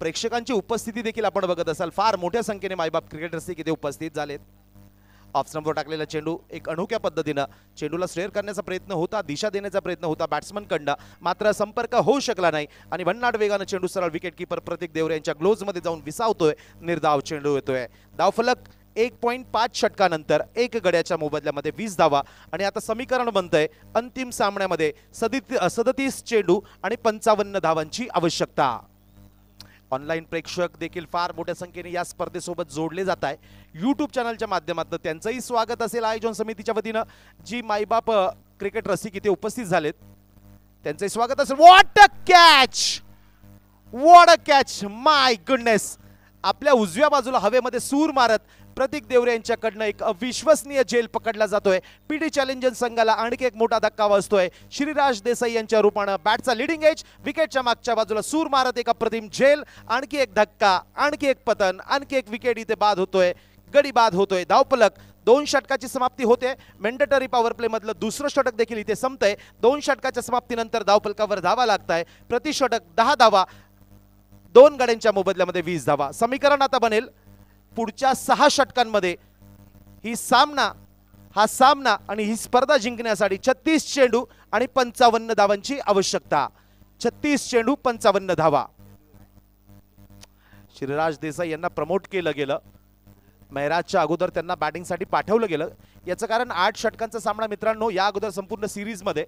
प्रेक्षकांची उपस्थिती देखील आपण बघत असाल फार मोठ्या संख्येने मायबाप क्रिकेटर्स इथे उपस्थित झालेत ऑफ स्टंपवर टाकलेला चेंडू एक अनोख्या पद्धतीनं चेंडूला स्टेअर करण्याचा प्रयत्न होता दिशा देण्याचा प्रयत्न होता बॅट्समनकडनं मात्र संपर्क होऊ शकला नाही आणि भन्नाट वेगानं चेंडू सरळ विकेट किपर प्रतीक देवरे यांच्या ग्लोजमध्ये जाऊन विसावतोय निर्धाव चेंडू येतोय धावफलक एक पॉईंट पाच षटकानंतर एक गड्याच्या मोबदल्यामध्ये वीस धावा आणि आता समीकरण बनतंय अंतिम सामन्यामध्ये सदित सदतीस चेंडू आणि पंचावन्न धावांची आवश्यकता ऑनलाईन प्रेक्षक देखील फार मोठ्या संख्येने या स्पर्धेसोबत जोडले जात आहे यूट्यूब चॅनलच्या माध्यमातून त्यांचंही स्वागत असेल आयोजन समितीच्या वतीनं जी माईबाप क्रिकेट रसिक इथे उपस्थित झालेत त्यांचंही स्वागत असेल what a catch what a catch my goodness आपल्या उजव्या बाजूला हवेमध्ये सूर मारत प्रतीक देवरे यांच्याकडनं एक अविश्वसनीय जेल पकडला जातोय पीटी चॅलेंजर संघाला आणखी एक मोठा धक्का बसतोय श्रीराज देसाई यांच्या रूपानं बॅटचा लिडिंग एज विकेटच्या मागच्या बाजूला सूर मारत एक अप्रतिम झेल आणखी एक धक्का आणखी एक पतन आणखी एक विकेट इथे बाद होतोय गडी बाद होतोय धावपलक दोन षटकाची समाप्ती होते मेंडेटरी पॉवर प्ले मधलं दुसरं षटक देखील इथे संपतंय दोन षटकाच्या समाप्तीनंतर धावपलकावर धावा लागताय आहे प्रतिषटक दहा धावा दोन गाड्यांच्या मोबदल्यामध्ये वीस धावा समीकरण आता बनेल पुढच्या सहा षटकांमध्ये ही सामना हा सामना आणि ही स्पर्धा जिंकण्यासाठी छत्तीस चेंडू आणि पंचावन्न धावांची आवश्यकता छत्तीस चेंडू पंचावन्न धावा श्रीराज देसाई यांना प्रमोट केलं गेलं मैराजच्या अगोदर त्यांना बॅटिंगसाठी पाठवलं गेलं याचं कारण आठ षटकांचा सामना मित्रांनो या अगोदर संपूर्ण सिरीजमध्ये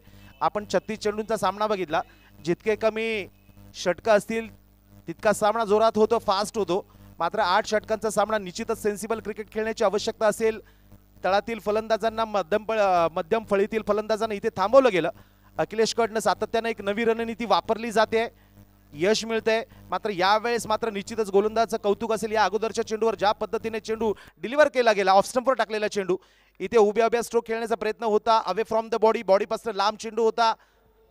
आपण छत्तीस चेंडूंचा सामना बघितला जितके कमी षटकं असतील तितका सामना जोरात होतो फास्ट होतो मात्र आठ षटकांचा सामना निश्चितच सेन्सिबल क्रिकेट खेळण्याची आवश्यकता असेल तळातील फलंदाजांना मध्यम मध्यम फळीतील फलंदाजांना इथे थांबवलं गेलं अखिलेशकडनं सातत्यानं एक नवी रणनीती वापरली जाते यश मिळते मात्र यावेळेस मात्र निश्चितच गोलंदाजचं कौतुक असेल या अगोदरच्या चेंडूवर ज्या पद्धतीने चेंडू डिलिव्हर केला गेला ऑफस्टम्पवर टाकलेला चेंडू इथे उभ्या उभ्या स्ट्रोक खेळण्याचा प्रयत्न होता अवे फ्रॉम द बॉडी बॉडीपासून लांब चेंडू होता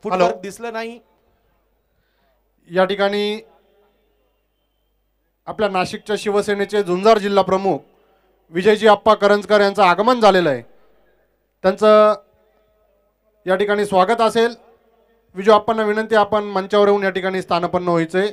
फुटबॉल दिसलं नाही या ठिकाणी आपल्या नाशिकच्या शिवसेनेचे झुंजार जिल्हा प्रमुख विजयजी आप्पा करंजकर यांचं आगमन झालेलं आहे त्यांचं या ठिकाणी स्वागत असेल विजय आप्पांना विनंती आपण मंचावर येऊन या ठिकाणी स्थानपन्न व्हायचं आहे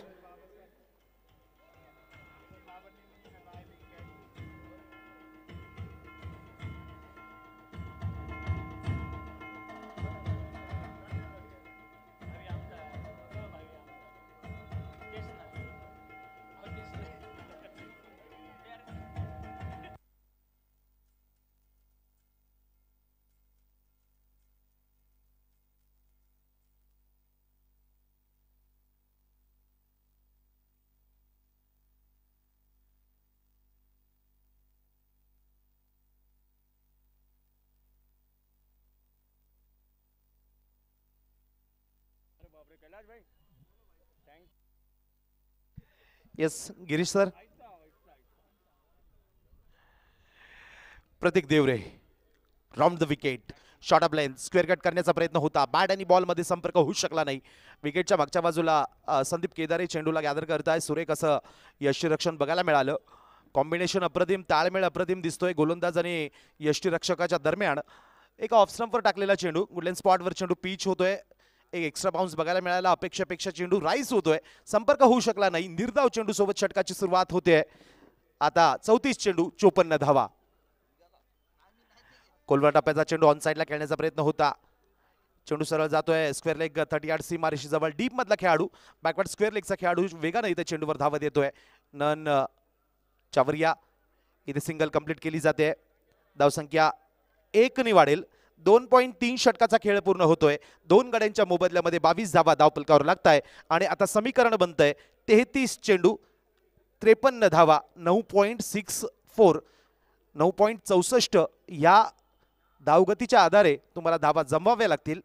yes Girish sir Prateek Devare round the wicket short of line square cut करण्याचा प्रयत्न होता बॅट आणि बॉलमध्ये संपर्क होऊ शकला नाही विकेटच्या मागच्या बाजूला संदीप केदारे चेंडूला गॅदर करत आहे सुरेख असं यष्टीरक्षण बघायला मिळालं कॉम्बिनेशन अप्रतिम ताळमेळ अप्रतिम दिसतोय गोलंदाज आणि यष्टीरक्षकाच्या दरम्यान एका ऑफ टाकलेला चेंडू गुडलेन स्पॉटवर चेंडू पीच होतोय एक एक्स्ट्रा बाउन्स बघायला मिळाला अपेक्षापेक्षा चेंडू राईस होतोय संपर्क होऊ शकला नाही निर्धाव चेंडू सोबत षटकाची सुरुवात होते आता चौतीस चेंडू चोपन्न धावा कोलवा टप्प्याचा चेंडू ऑन साईडला खेळण्याचा प्रयत्न होता चेंडू सरळ जातोय स्क्वेअर लेग थर्टी आठ सी मारिशी जवळ डीप मधला खेळाडू बॅकवर्ड स्क्वेअर लेगचा खेळाडू वेगानं इथे चेंडूवर धावत देतोय नन चावरिया इथे सिंगल कंप्लीट केली जाते धावसंख्या एकनी वाढेल दोन पॉईंट तीन षटकाचा खेळ पूर्ण होतोय दोन गड्यांच्या मोबदल्यामध्ये बावीस धावा धावपलकावर लागत आहे आणि आता समीकरण बनतंय तेहतीस चेंडू त्रेपन्न धावा नऊ पॉईंट सिक्स फोर नऊ पॉईंट चौसष्ट या धावगतीच्या आधारे तुम्हाला धावा जमवाव्या लागतील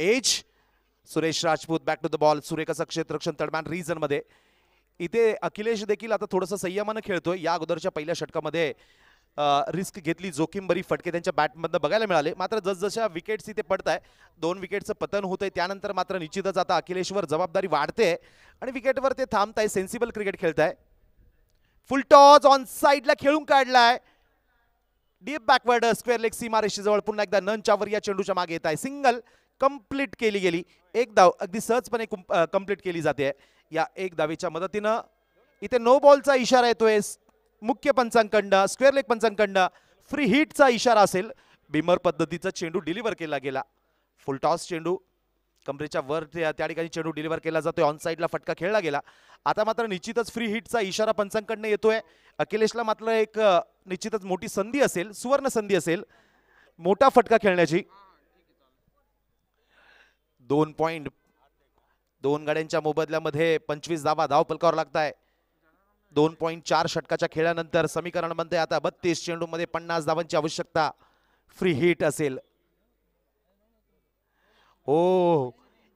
edge Suresh Rajput back to the ball सुरेखाचा क्षेत्रक्षण तडम्यान रिझनमध्ये इथे अखिलेश देखील आता थोडंसं संयमानं खेळतोय या अगोदरच्या पहिल्या षटकामध्ये रिस्क घेतली जोखीम बरी फटके त्यांच्या बॅटमधनं बघायला मिळाले मात्र जसजशा विकेट्स इथे पडत आहे दोन विकेटचं पतन होतंय त्यानंतर मात्र निश्चितच आता अखिलेशवर जबाबदारी वाढते आणि विकेटवर ते थांबताय सेन्सिबल क्रिकेट खेळताय फुल टॉस ऑन साईडला खेळून काढलाय डीप बॅकवर्ड स्क्वेअर लेग सीमा जवळ पुन्हा एकदा चावर या चेंडूच्या मागे येत आहे सिंगल कंप्लीट केली गेली एक धाव अगदी सहजपणे कंप्लीट केली जाते या एक दावीच्या मदतीनं इथे नो बॉलचा इशारा येतोय मुख्य पंचांकडंड स्क्वेअर लेग पंचांकडंड फ्री हिटचा इशारा असेल बिमर पद्धतीचा चेंडू डिलिव्हर केला गेला फुल टॉस चेंडू कमरेच्या वर त्या ठिकाणी चेंडू डिलिव्हर केला जातोय ऑन साईडला फटका खेळला गेला आता मात्र निश्चितच फ्री हिटचा इशारा पंचांकडनं येतोय अखिलेशला मात्र एक निश्चितच मोठी संधी असेल सुवर्ण संधी असेल मोठा फटका खेळण्याची दोन पॉइंट दोन गाड्यांच्या मोबदल्यामध्ये पंचवीस धावा धाव पलकावर लागत आहे दोन पॉईंट चार षटकाच्या खेळानंतर समीकरण बनते आता बत्तीस चेंडूमध्ये पन्नास धावांची आवश्यकता फ्री हिट असेल ओ हो,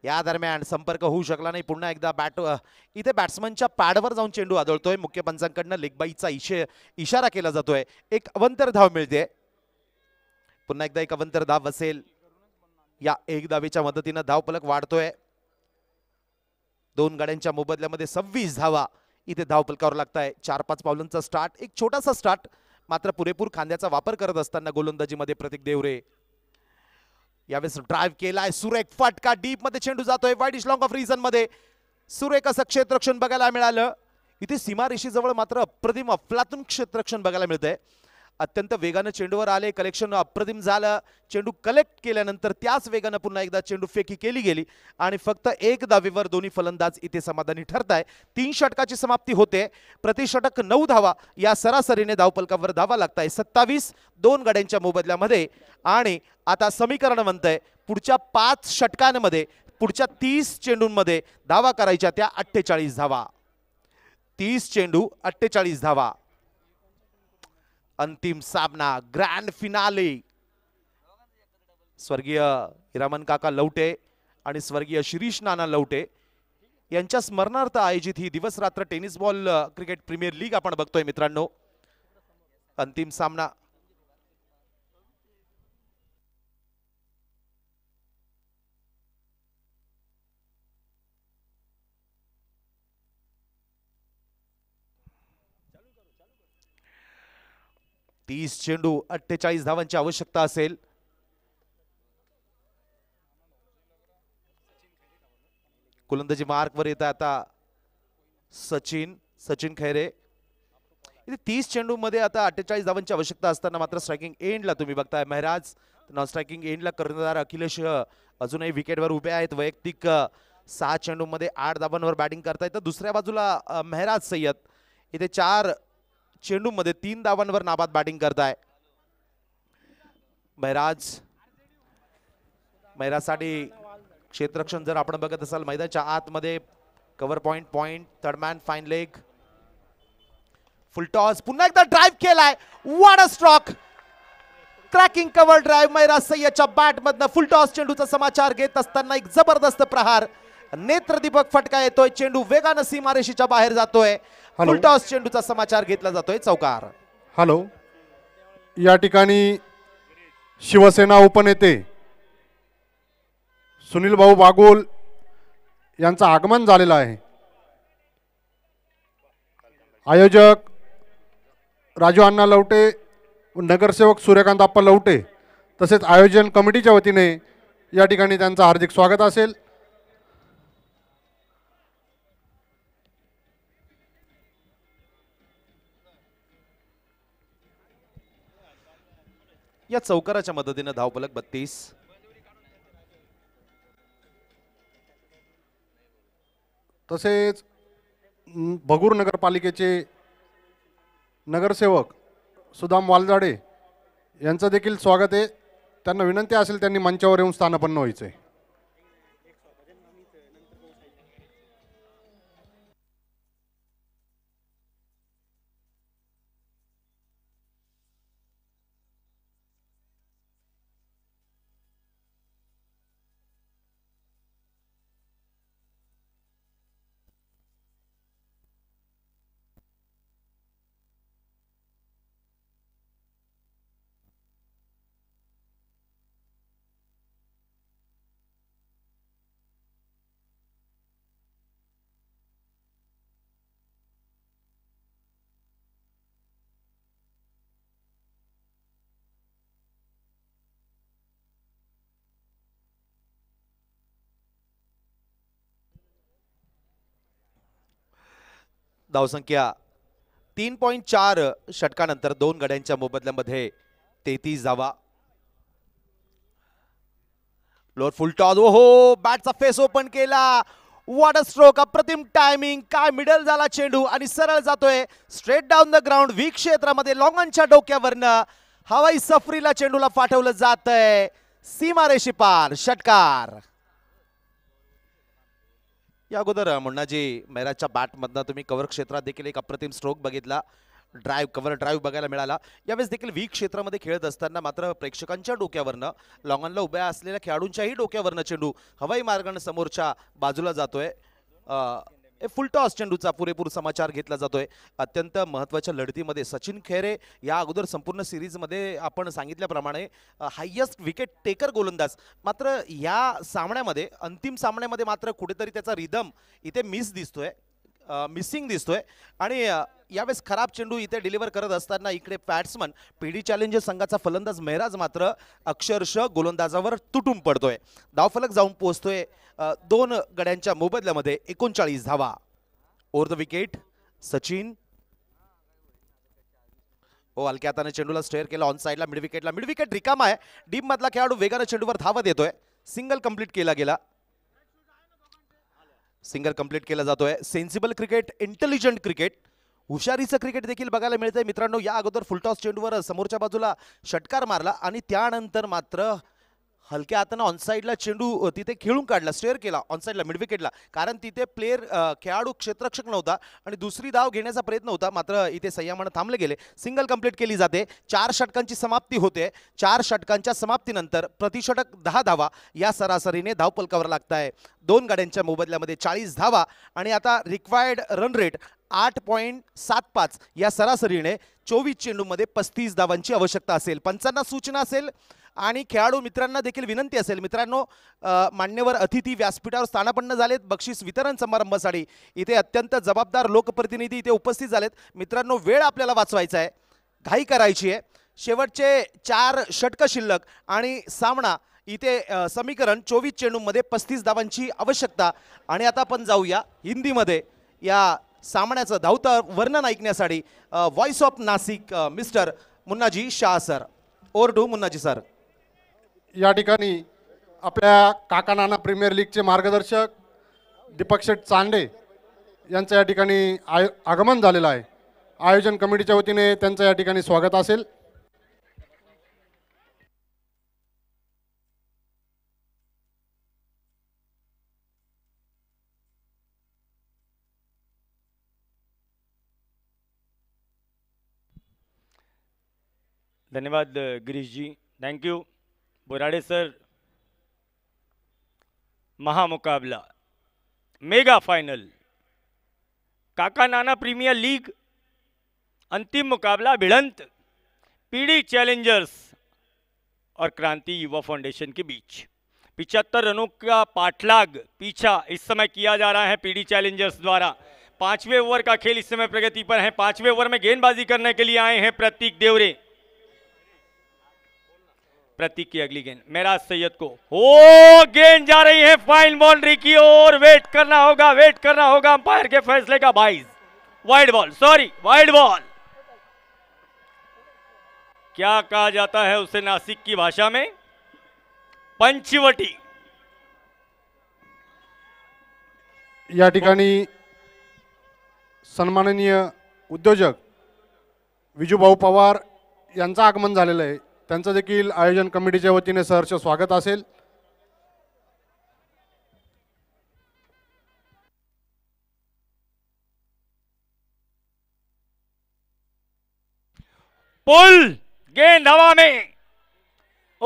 या दरम्यान संपर्क होऊ शकला नाही पुन्हा एकदा बॅट इथे बॅट्समनच्या पॅडवर जाऊन चेंडू आदळतोय मुख्य पंचांकडनं लेगबाईचा इशे इशारा केला जातोय एक अवंतर धाव मिळते पुन्हा एकदा एक अवंतर धाव असेल या एक धावेच्या मदतीनं धाव पलक वाढतोय दोन गाड्यांच्या मोबदल्यामध्ये सव्वीस धावा इथे धाव पलकावर लागत आहे चार पाच पावलांचा स्टार्ट एक छोटासा स्टार्ट मात्र पुरेपूर खांद्याचा वापर करत असताना गोलंदाजीमध्ये प्रतीक देवरे यावेळेस ड्राईव्ह केलाय सुरेख फाटका डीप मध्ये चेंडू जातोय वाईट लॉंग ऑफ रिझन मध्ये सुरेख असं क्षेत्रक्षण बघायला मिळालं इथे जवळ मात्र अप्रतिम अफलातून क्षेत्रक्षण बघायला मिळतंय अत्यंत वेगानं चेंडूवर आले कलेक्शन अप्रतिम झालं चेंडू कलेक्ट केल्यानंतर त्याच वेगानं पुन्हा एकदा चेंडू फेकी केली गेली आणि फक्त एक दावेवर दोन्ही फलंदाज इथे समाधानी ठरताय तीन षटकाची समाप्ती होते प्रतिषटक नऊ धावा या सरासरीने धावपलकावर धावा लागताय सत्तावीस दोन गाड्यांच्या मोबदल्यामध्ये आणि आता समीकरण म्हणतंय पुढच्या पाच षटकांमध्ये पुढच्या तीस चेंडूंमध्ये धावा करायच्या त्या अठ्ठेचाळीस धावा तीस चेंडू अठ्ठेचाळीस धावा अंतिम सामना ग्रँड फिनाले स्वर्गीय हिरामन काका लवटे आणि स्वर्गीय शिरीष नाना लवटे यांच्या स्मरणार्थ आयोजित ही दिवस रात्र tennis ball cricket premier league आपण बघतोय मित्रांनो अंतिम सामना तीस चेंडू अठ्ठेचाळीस धावांची आवश्यकता असेल मार्क मार्कवर येत आता सचिन सचिन खैरे इथे तीस मध्ये आता अठ्ठेचाळीस धावांची आवश्यकता असताना मात्र स्ट्रायकिंग एंडला तुम्ही बघताय मेहराज नॉन स्ट्रायकिंग एंडला कर्णधार अखिलेश अजूनही विकेटवर उभे आहेत वैयक्तिक सहा चेंडूमध्ये आठ धावांवर बॅटिंग करतायत तर दुसऱ्या बाजूला मेहराज सय्यद इथे चार चेंडू मध्ये तीन धावांवर नाबाद बॅटिंग करताय मैराज मैराजसाठी क्षेत्रक्षण जर आपण बघत असाल मैदाच्या आतमध्ये cover point point third man fine leg full toss पुन्हा एकदा ड्राईव्ह केलाय what a stroke cracking cover drive Meraj bat मधनं फुल टॉस चेंडूचा समाचार घेत असताना एक जबरदस्त प्रहार नेत्रदीपक फटका येतोय चेंडू वेगानं सीमारेषीच्या बाहेर जातोय फुलटॉस चेंडूचा समाचार घेतला जातोय चौकार हॅलो या ठिकाणी शिवसेना उपनेते सुनील भाऊ बागोल यांचं आगमन झालेलं आहे आयोजक राजू अण्णा लवटे नगरसेवक सूर्यकांत आप्पा लवटे तसेच आयोजन कमिटीच्या वतीने या ठिकाणी त्यांचं हार्दिक स्वागत असेल या चौकाराच्या मदतीनं पलक बत्तीस तसेच भगूर नगरपालिकेचे नगरसेवक सुदाम वालजाडे यांचं देखील स्वागत आहे त्यांना विनंती असेल त्यांनी मंचावर येऊन स्थानपन्न व्हायचं आहे धावसंख्या तीन पॉईंट चार षटकानंतर दोन गड्यांच्या मोबदल्यामध्ये तेहतीस जावा फुल टॉस हो बॅटचा फेस ओपन केला वॉटर स्ट्रोक अप्रतिम टायमिंग काय मिडल झाला चेंडू आणि सरळ जातोय straight down the ground V क्षेत्रामध्ये लॉंगांच्या डोक्यावरनं हवाई सफरीला चेंडूला पाठवलं जात आहे सीमारेषी पार षटकार या अगोदर मुन्नाजी मैराजच्या बॅटमधनं तुम्ही कव्हर क्षेत्रात देखील एक अप्रतिम स्ट्रोक बघितला ड्राईव्ह कव्हर ड्राईव्ह बघायला मिळाला यावेळेस देखील वीक क्षेत्रामध्ये खेळत असताना मात्र प्रेक्षकांच्या डोक्यावरनं लॉंगनला उभ्या असलेल्या खेळाडूंच्याही डोक्यावरनं चेंडू हवाई मार्गानं समोरच्या बाजूला जातोय फुलटॉस चेंडूचा पुरेपूर समाचार घेतला जातोय अत्यंत महत्त्वाच्या लढतीमध्ये सचिन खेरे या अगोदर संपूर्ण सिरीजमध्ये आपण सांगितल्याप्रमाणे हायेस्ट विकेट टेकर गोलंदाज मात्र या सामन्यामध्ये अंतिम सामन्यामध्ये मात्र कुठेतरी त्याचा रिदम इथे मिस दिसतोय मिसिंग दिसतोय आणि यावेळेस खराब चेंडू इथे डिलिव्हर करत असताना इकडे बॅट्समन पीडी चॅलेंजर्स संघाचा फलंदाज मेहराज मात्र अक्षरशः गोलंदाजावर तुटून पडतोय धावफलक जाऊन पोहोचतोय दोन गड्यांच्या मोबदल्यामध्ये एकोणचाळीस धावा ओर द विकेट सचिन ओ हो, अलक्या हाताने चेंडूला स्टेअर केला ऑन साईडला मिड विकेटला मिड विकेट रिकामा आहे डीप मधला खेळाडू वेगानं चेंडूवर धावा देतोय सिंगल कंप्लीट केला गेला सिंगल कंप्लीट केला जातोय सेन्सिबल क्रिकेट इंटेलिजंट क्रिकेट हुशारीचं क्रिकेट देखील बघायला मिळतंय मित्रांनो या अगोदर फुलटॉस चेंडूवर समोरच्या बाजूला षटकार मारला आणि त्यानंतर मात्र हलक्या ऑन ऑनसाईडला चेंडू तिथे खेळून काढला स्टेअर केला ऑन ऑनसाईडला मिडविकेटला कारण तिथे प्लेअर खेळाडू क्षेत्रक्षक नव्हता आणि दुसरी धाव घेण्याचा प्रयत्न होता मात्र इथे संयमानं थांबले गेले सिंगल कंप्लीट केली जाते चार षटकांची समाप्ती होते चार षटकांच्या समाप्तीनंतर प्रतिषटक दहा धावा या सरासरीने धावपलकावर लागत आहे दोन गाड्यांच्या मोबदल्यामध्ये चाळीस धावा आणि आता रिक्वायर्ड रन रेट आठ पॉईंट सात पाच या सरासरीने चोवीस चेंडूमध्ये पस्तीस धावांची आवश्यकता असेल पंचांना सूचना असेल आणि खेळाडू मित्रांना देखील विनंती असेल मित्रांनो मान्यवर अतिथी व्यासपीठावर स्थानापन्न झालेत बक्षीस वितरण समारंभासाठी इथे अत्यंत जबाबदार लोकप्रतिनिधी इथे उपस्थित झालेत मित्रांनो वेळ आपल्याला वाचवायचा आहे घाई करायची आहे शेवटचे चार षटक शिल्लक आणि सामना इथे समीकरण चोवीस चेंडूमध्ये पस्तीस धावांची आवश्यकता आणि आता आपण जाऊया हिंदीमध्ये या सामन्याचं धावतं वर्णन ऐकण्यासाठी voice of Nashik mister Munnaji Shah sir डू मुन्नाजी सर या ठिकाणी आपल्या काका नाना प्रीमियर लीगचे मार्गदर्शक दीपक शेठ चांडे यांचं या ठिकाणी आय आगमन झालेलं आहे आयोजन कमिटीच्या वतीने त्यांचं या ठिकाणी स्वागत असेल धन्यवाद गिरीशजी थँक्यू बुराड़े सर महामुकाबला mega final Kaka Nana premier league अंतिम मुकाबला भिड़ंत पीढ़ी चैलेंजर्स और क्रांति युवा फाउंडेशन के बीच पिचहत्तर रनों का पाठलाग पीछा इस समय किया जा रहा है पीढ़ी चैलेंजर्स द्वारा पांचवें ओवर का खेल इस समय प्रगति पर है पांचवें ओवर में गेंदबाजी करने के लिए आए हैं प्रतीक देवरे प्रतीक की अगली गेंद मेरा सैयद को ओ गेंद जा रही है फाइन बाउंड्री की ओर वेट करना होगा वेट करना होगा अंपायर के फैसले का बाईस wide ball sorry wide ball क्या कहा जाता है उसे नासिक की भाषा में पंचवटी या ठिकाणी सन्माननीय उद्योजक विजूभाऊ पवार आगमन है देखी आयोजन कमिटी वतीने सहर्ष स्वागत असेल पुल गेंद हवा में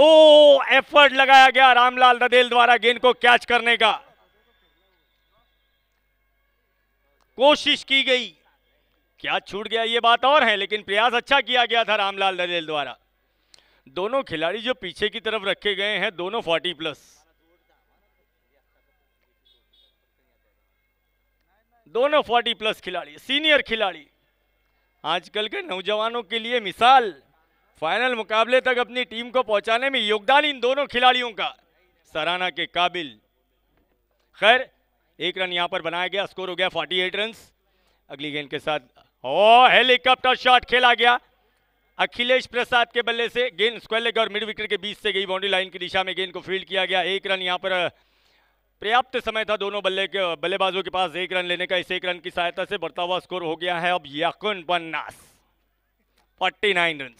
ओ एफर्ट लगाया गया रामलाल रदेल द्वारा गेंद को कैच करने का कोशिश की गई क्या छूट गया ये बात और है लेकिन प्रयास अच्छा किया गया था रामलाल रदेल द्वारा दोनों खिलाड़ी जो पीछे की तरफ रखे गए हैं दोनों फोर्टी प्लस दोनों फोर्टी प्लस खिलाड़ी सीनियर खिलाड़ी आजकल के नौजवानों के लिए मिसाल फाइनल मुकाबले तक अपनी टीम को पहुंचाने में योगदान इन दोनों खिलाड़ियों का सराहना के काबिल खैर एक रन यहां पर बनाया गया स्कोर हो गया 48 रन्स अगली गेंद के साथ ओ हेलीकॉप्टर शॉट खेला गया अखिलेश प्रसाद के बल्ले से गेंद स्क्वायर और मिड विकेट के बीच से गई बाउंड्री लाइन की दिशा में गेंद को फील्ड किया गया एक रन यहाँ पर पर्याप्त समय था दोनों बल्ले के बल्लेबाजों के पास एक रन लेने का इस एक रन की सहायता से बढ़ता हुआ स्कोर हो गया है अब यकुन पन्नास फोर्टी नाइन रन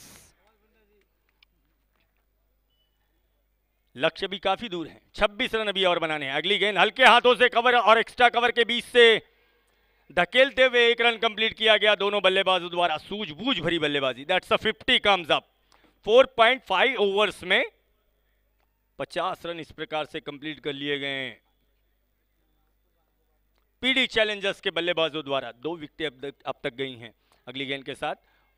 लक्ष्य भी काफी दूर है 26 रन अभी और बनाने हैं अगली गेंद हल्के हाथों से कवर और एक्स्ट्रा कवर के बीच से धकेलते हुए एक रन कंप्लीट किया गया दोनों बल्लेबाजों द्वारा सूझबूझ भरी बल्लेबाजी that's a 50 comes up 4.5 overs में 50 रन इस प्रकार से कंप्लीट कर लिए गए हैं पीडी चैलेंजर्स के बल्लेबाजों द्वारा दो विकटें अब तक गई हैं अगली गेंद के साथ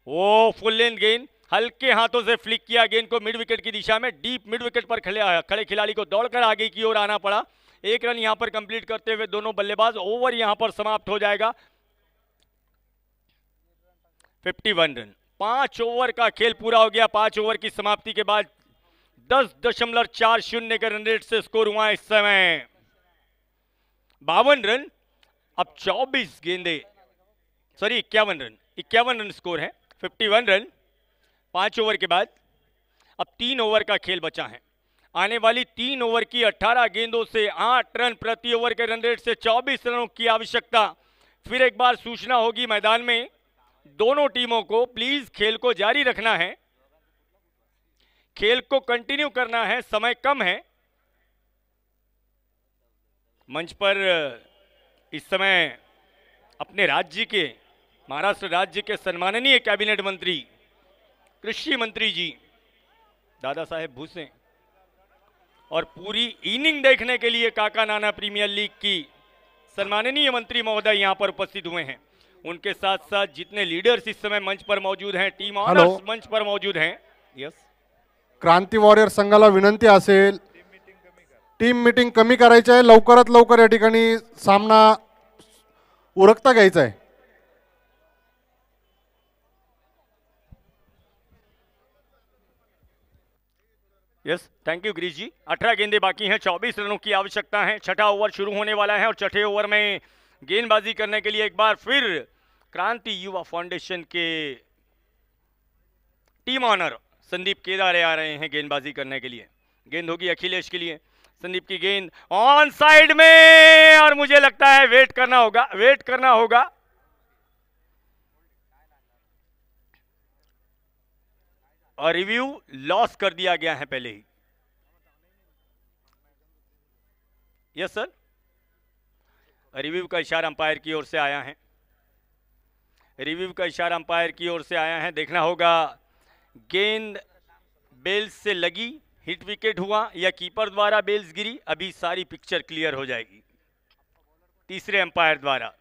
ओ फुल लेंथ गेंद हल्के हाथों से फ्लिक किया गेंद को मिड विकेट की दिशा में डीप मिड विकेट पर खड़े खड़े खिलाड़ी को दौड़कर आगे की ओर आना पड़ा एक रन यहां पर कंप्लीट करते हुए दोनों बल्लेबाज ओवर यहां पर समाप्त हो जाएगा 51 रन पांच ओवर का खेल पूरा हो गया पांच ओवर की समाप्ति के बाद दस दशमलव चार शून्य के रन रेट से स्कोर हुआ इस समय बावन रन अब 24 गेंदे सॉरी इक्यावन रन इक्यावन रन स्कोर है 51 रन पांच ओवर के बाद अब तीन ओवर का खेल बचा है आने वाली तीन ओवर की 18 गेंदों से 8 रन प्रति ओवर के रन रेट से 24 रनों की आवश्यकता फिर एक बार सूचना होगी मैदान में दोनों टीमों को प्लीज खेल को जारी रखना है खेल को कंटिन्यू करना है समय कम है मंच पर इस समय अपने राज्य के महाराष्ट्र राज्य के सम्माननीय कैबिनेट मंत्री कृषि मंत्री जी दादा साहेब भूसे और पूरी इनिंग देखने के लिए काका नाना प्रीमियर लीग की सम्माननीय मंत्री महोदय यहाँ पर उपस्थित हुए हैं उनके साथ साथ जितने लीडर्स इस समय मंच पर मौजूद हैं टीम ऑनर्स मंच पर मौजूद हैं यस क्रांती वॉरियर संघाला विनंती असेल टीम मीटिंग कमी करायची आहे लवकरात लवकर या ठिकाणी सामना उरकता घ्यायचा आहे yes thank you Girish ji अठारह गेंदे बाकी हैं चौबीस रनों की आवश्यकता है छठा ओवर शुरू होने वाला है और छठे ओवर में गेंदबाजी करने के लिए एक बार फिर क्रांति युवा फाउंडेशन के टीम ऑनर संदीप केदारे आ रहे हैं गेंदबाजी करने के लिए गेंद होगी अखिलेश के लिए संदीप की गेंद ऑन साइड में और मुझे लगता है वेट करना होगा वेट करना होगा और रिव्यू लॉस कर दिया गया है पहले ही यस सर रिव्यू का इशारा अंपायर की ओर से आया है रिव्यू का इशारा अंपायर की ओर से आया है देखना होगा गेंद बेल्स से लगी हिट विकेट हुआ या कीपर द्वारा बेल्स गिरी अभी सारी पिक्चर क्लियर हो जाएगी तीसरे अंपायर द्वारा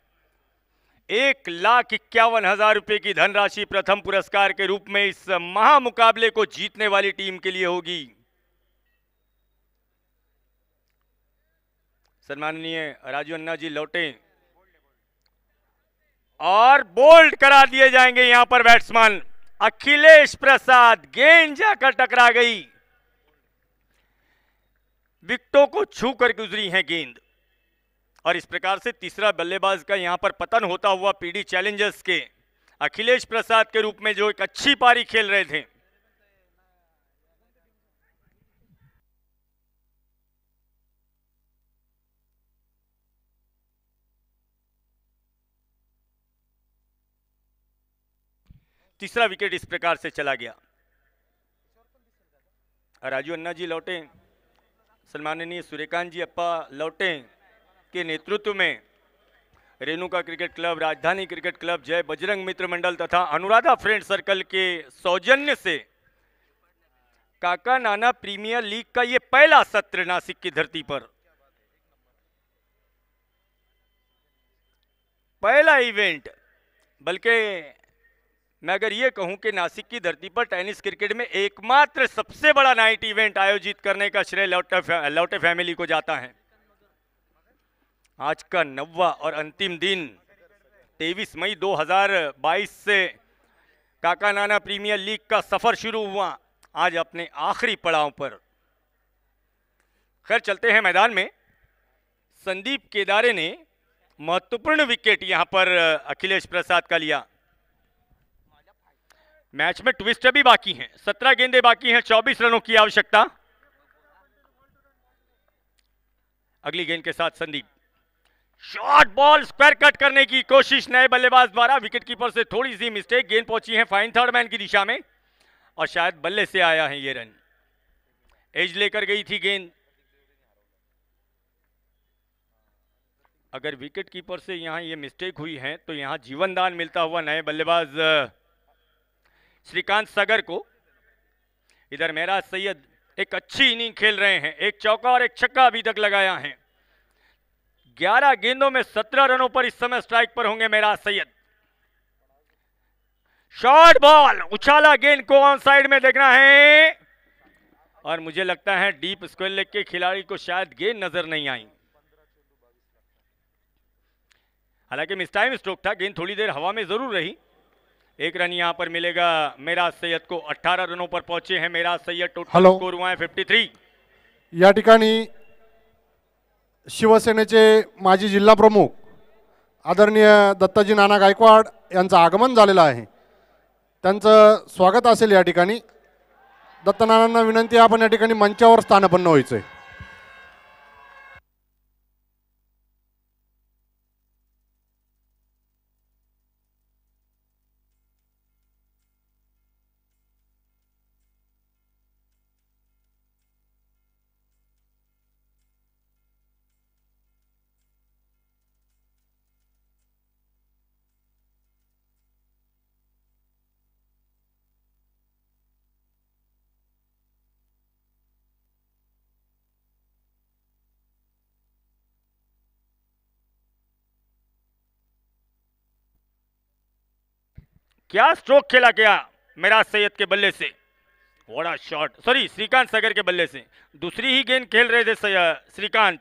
एक लाख इक्यावन हजार रुपए की धनराशि प्रथम पुरस्कार के रूप में इस महामुकाबले को जीतने वाली टीम के लिए होगी सम्माननीय राजू अन्ना जी लौटे और बोल्ड करा दिए जाएंगे यहां पर बैट्समैन अखिलेश प्रसाद गेंद जाकर टकरा गई विकटों को छू कर गुजरी है गेंद और इस प्रकार से तीसरा बल्लेबाज का यहाँ पर पतन होता हुआ पीडी चैलेंजर्स के अखिलेश प्रसाद के रूप में जो एक अच्छी पारी खेल रहे थे तीसरा विकेट इस प्रकार से चला गया राजू अन्ना जी लौटे सन्माननीय सूर्यकांत जी अप्पा लौटे के नेतृत्व में Renuka cricket club Rajdhani cricket club Jai Bajrang मित्र मंडल तथा अनुराधा फ्रेंड सर्कल के सौजन्य से काका नाना प्रीमियर लीग का यह पहला सत्र नासिक की धरती पर पहला इवेंट बल्कि मैं अगर ये कहूं कि नासिक की धरती पर टेनिस क्रिकेट में एकमात्र सबसे बड़ा नाइट इवेंट आयोजित करने का श्रेय लौटे फै, लौटे फैमिली को जाता है आज का नवा और अंतिम दिन 23 मई 2022 से काका नाना प्रीमियर लीग का सफर शुरू हुआ आज अपने आखिरी पड़ाव पर खैर चलते हैं मैदान में संदीप केदारे ने महत्वपूर्ण विकेट यहां पर अखिलेश प्रसाद का लिया मैच में ट्विस्ट अभी बाकी हैं सत्रह गेंदे बाकी हैं चौबीस रनों की आवश्यकता अगली गेंद के साथ Sandeep short ball square cut करने की कोशिश नए बल्लेबाज द्वारा विकेट कीपर से थोड़ी सी मिस्टेक गेंद पहुंची है फाइन थर्ड मैन की दिशा में और शायद बल्ले से आया है ये रन एज लेकर गई थी गेंद अगर विकेट कीपर से यहां ये मिस्टेक हुई है तो यहां जीवनदान मिलता हुआ नए बल्लेबाज श्रीकांत सगर को इधर मेरा सैयद एक अच्छी इनिंग खेल रहे हैं एक चौका और एक छक्का अभी तक लगाया है ग्यारह गेंदों में सत्रह रनों पर इस समय स्ट्राइक पर होंगे मेरा सैयद शॉर्ट बॉल उछाला गेंद को ऑन साइड में देखना है और मुझे लगता है डीप स्क्वेयर लेग के खिलाड़ी को शायद गेंद नजर नहीं आई हालांकि मिस टाइम स्ट्रोक था गेंद थोड़ी देर हवा में जरूर रही एक रन यहां पर मिलेगा मेरा सैयद को 18 रनों पर पहुंचे हैं मेरा सैयद टोटल स्कोर हुआ है 53 या ठिकाणी शिवसेनेचे माजी जिल्हा प्रमुख आदरणीय दत्ताजी नाना गायकवाड यांचं आगमन झालेलं आहे त्यांचं स्वागत असेल या ठिकाणी दत्तनानांना विनंती आपण या ठिकाणी मंचावर स्थानपन्न व्हायचं आहे क्या स्ट्रोक खेला गया मेराज सैयद के बल्ले से बड़ा शॉट सॉरी श्रीकांत सगर के बल्ले से दूसरी ही गेंद खेल रहे थे श्रीकांत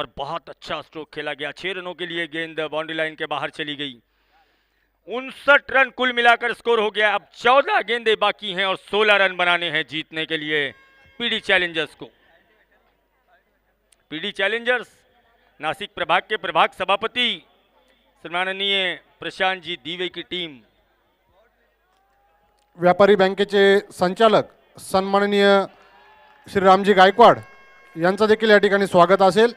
और बहुत अच्छा स्ट्रोक खेला गया छह रनों के लिए गेंद बाउंड्री लाइन के बाहर चली गई उनसठ रन कुल मिलाकर स्कोर हो गया अब चौदह गेंदे बाकी हैं और सोलह रन बनाने हैं जीतने के लिए पीडी चैलेंजर्स को पीडी चैलेंजर्स नासिक प्रभाग के प्रभाग सभापति सम्माननीय प्रशांत जी दीवे की टीम व्यापारी बँकेचे संचालक सन्माननीय श्री रामजी गायकवाड यांचं देखील या ठिकाणी स्वागत असेल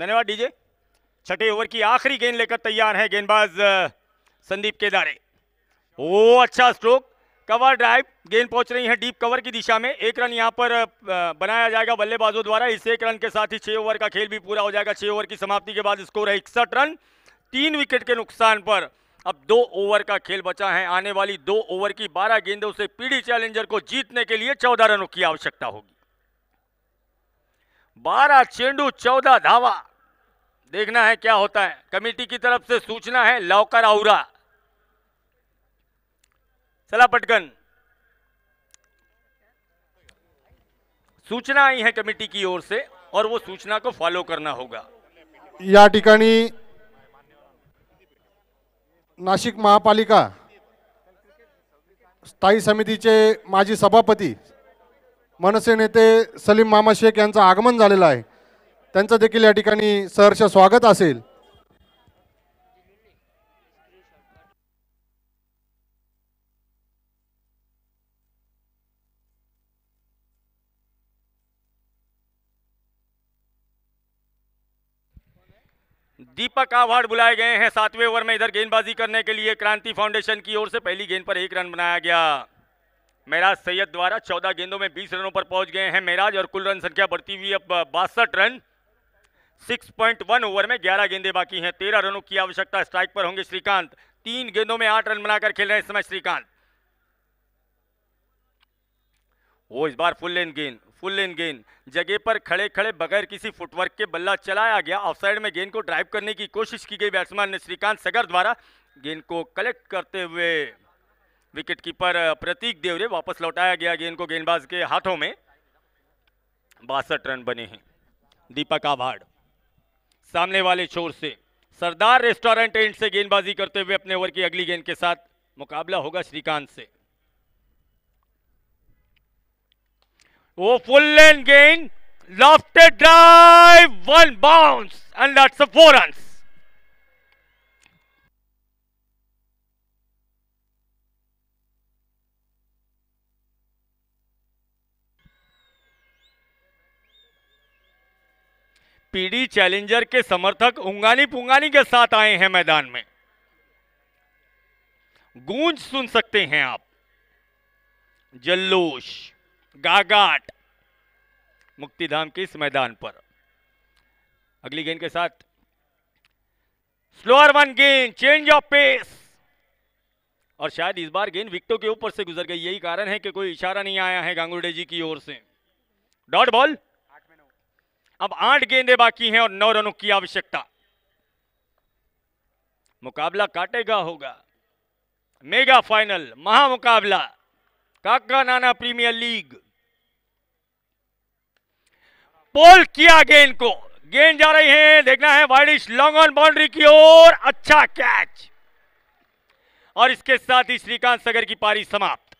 धन्यवाद डीजे छठे ओवर की आखिरी गेंद लेकर तैयार है गेंदबाज संदीप केदारे ओ अच्छा स्ट्रोक कवर ड्राइव गेंद पहुंच रही है डीप कवर की दिशा में एक रन यहां पर बनाया जाएगा बल्लेबाजों द्वारा इस एक रन के साथ ही छह ओवर का खेल भी पूरा हो जाएगा छह ओवर की समाप्ति के बाद स्कोर है इकसठ रन तीन विकेट के नुकसान पर अब दो ओवर का खेल बचा है आने वाली दो ओवर की बारह गेंदों से पीढ़ी चैलेंजर को जीतने के लिए चौदह रनों की आवश्यकता होगी बारह चेंडू चौदह धावा देखना है क्या होता है कमेटी की तरफ से सूचना है लौकर आउरा चला पटकन सूचना आई है कमेटी की ओर से और वो सूचना को फॉलो करना होगा या ठिकाणी नाशिक महापालिका स्थायी समितीचे माजी सभापती मनसे नेते सलीम मामा शेख यांचं आगमन झालेलं आहे त्यांचं देखील या ठिकाणी सहर्ष स्वागत असेल दीपक कावाड़ बुलाए गए हैं सातवें ओवर में इधर गेंदबाजी करने के लिए क्रांति फाउंडेशन की ओर से पहली गेंद पर एक रन बनाया गया महराज सैयद द्वारा चौदह गेंदों में बीस रनों पर पहुंच गए हैं महराज और कुल रन संख्या बढ़ती हुई अब बासठ रन 6.1 ओवर में 11 गेंदे बाकी हैं 13 रनों की आवश्यकता स्ट्राइक पर होंगे श्रीकांत तीन गेंदों में आठ रन बनाकर खेल रहे हैं इस समय श्रीकांत वो इस बार फुल लेंथ गेंद फुल इन गेंद जगह पर खड़े खड़े बगैर किसी फुटवर्क के बल्ला चलाया गया ऑफ साइड में गेंद को ड्राइव करने की कोशिश की गई बैट्समैन ने श्रीकांत सगर द्वारा गेंद को कलेक्ट करते हुए विकेट कीपर प्रतीक देवरे वापस लौटाया गया गेंद को गेंदबाज के हाथों में बासठ रन बने हैं दीपक आभाड़ सामने वाले छोर से सरदार रेस्टोरेंट एंड से गेंदबाजी करते हुए अपने ओवर की अगली गेंद के साथ मुकाबला होगा श्रीकांत से वो full length again loft drive one bounce and that's four four runs. PD challenger के समर्थक उंगानी पुंगानी के साथ आए हैं मैदान में गूंज सुन सकते हैं आप जल्लोश गागाट मुक्तिधाम के इस मैदान पर अगली गेंद के साथ स्लोअर वन गेंद चेंज ऑफ पेस और शायद इस बार गेंद विकटों के ऊपर से गुजर गई यही कारण है कि कोई इशारा नहीं आया है गांगुडे जी की ओर से डॉट बॉल अब आठ गेंदे बाकी हैं और नौ रनों की आवश्यकता मुकाबला काटेगा होगा मेगा फाइनल महामुकाबला Kaka Nana premier league pull किया गेंद को गेंद जा रही है देखना है वाइडिश लॉन्ग ऑन बाउंड्री की ओर अच्छा कैच और इसके साथ ही श्रीकांत सगर की पारी समाप्त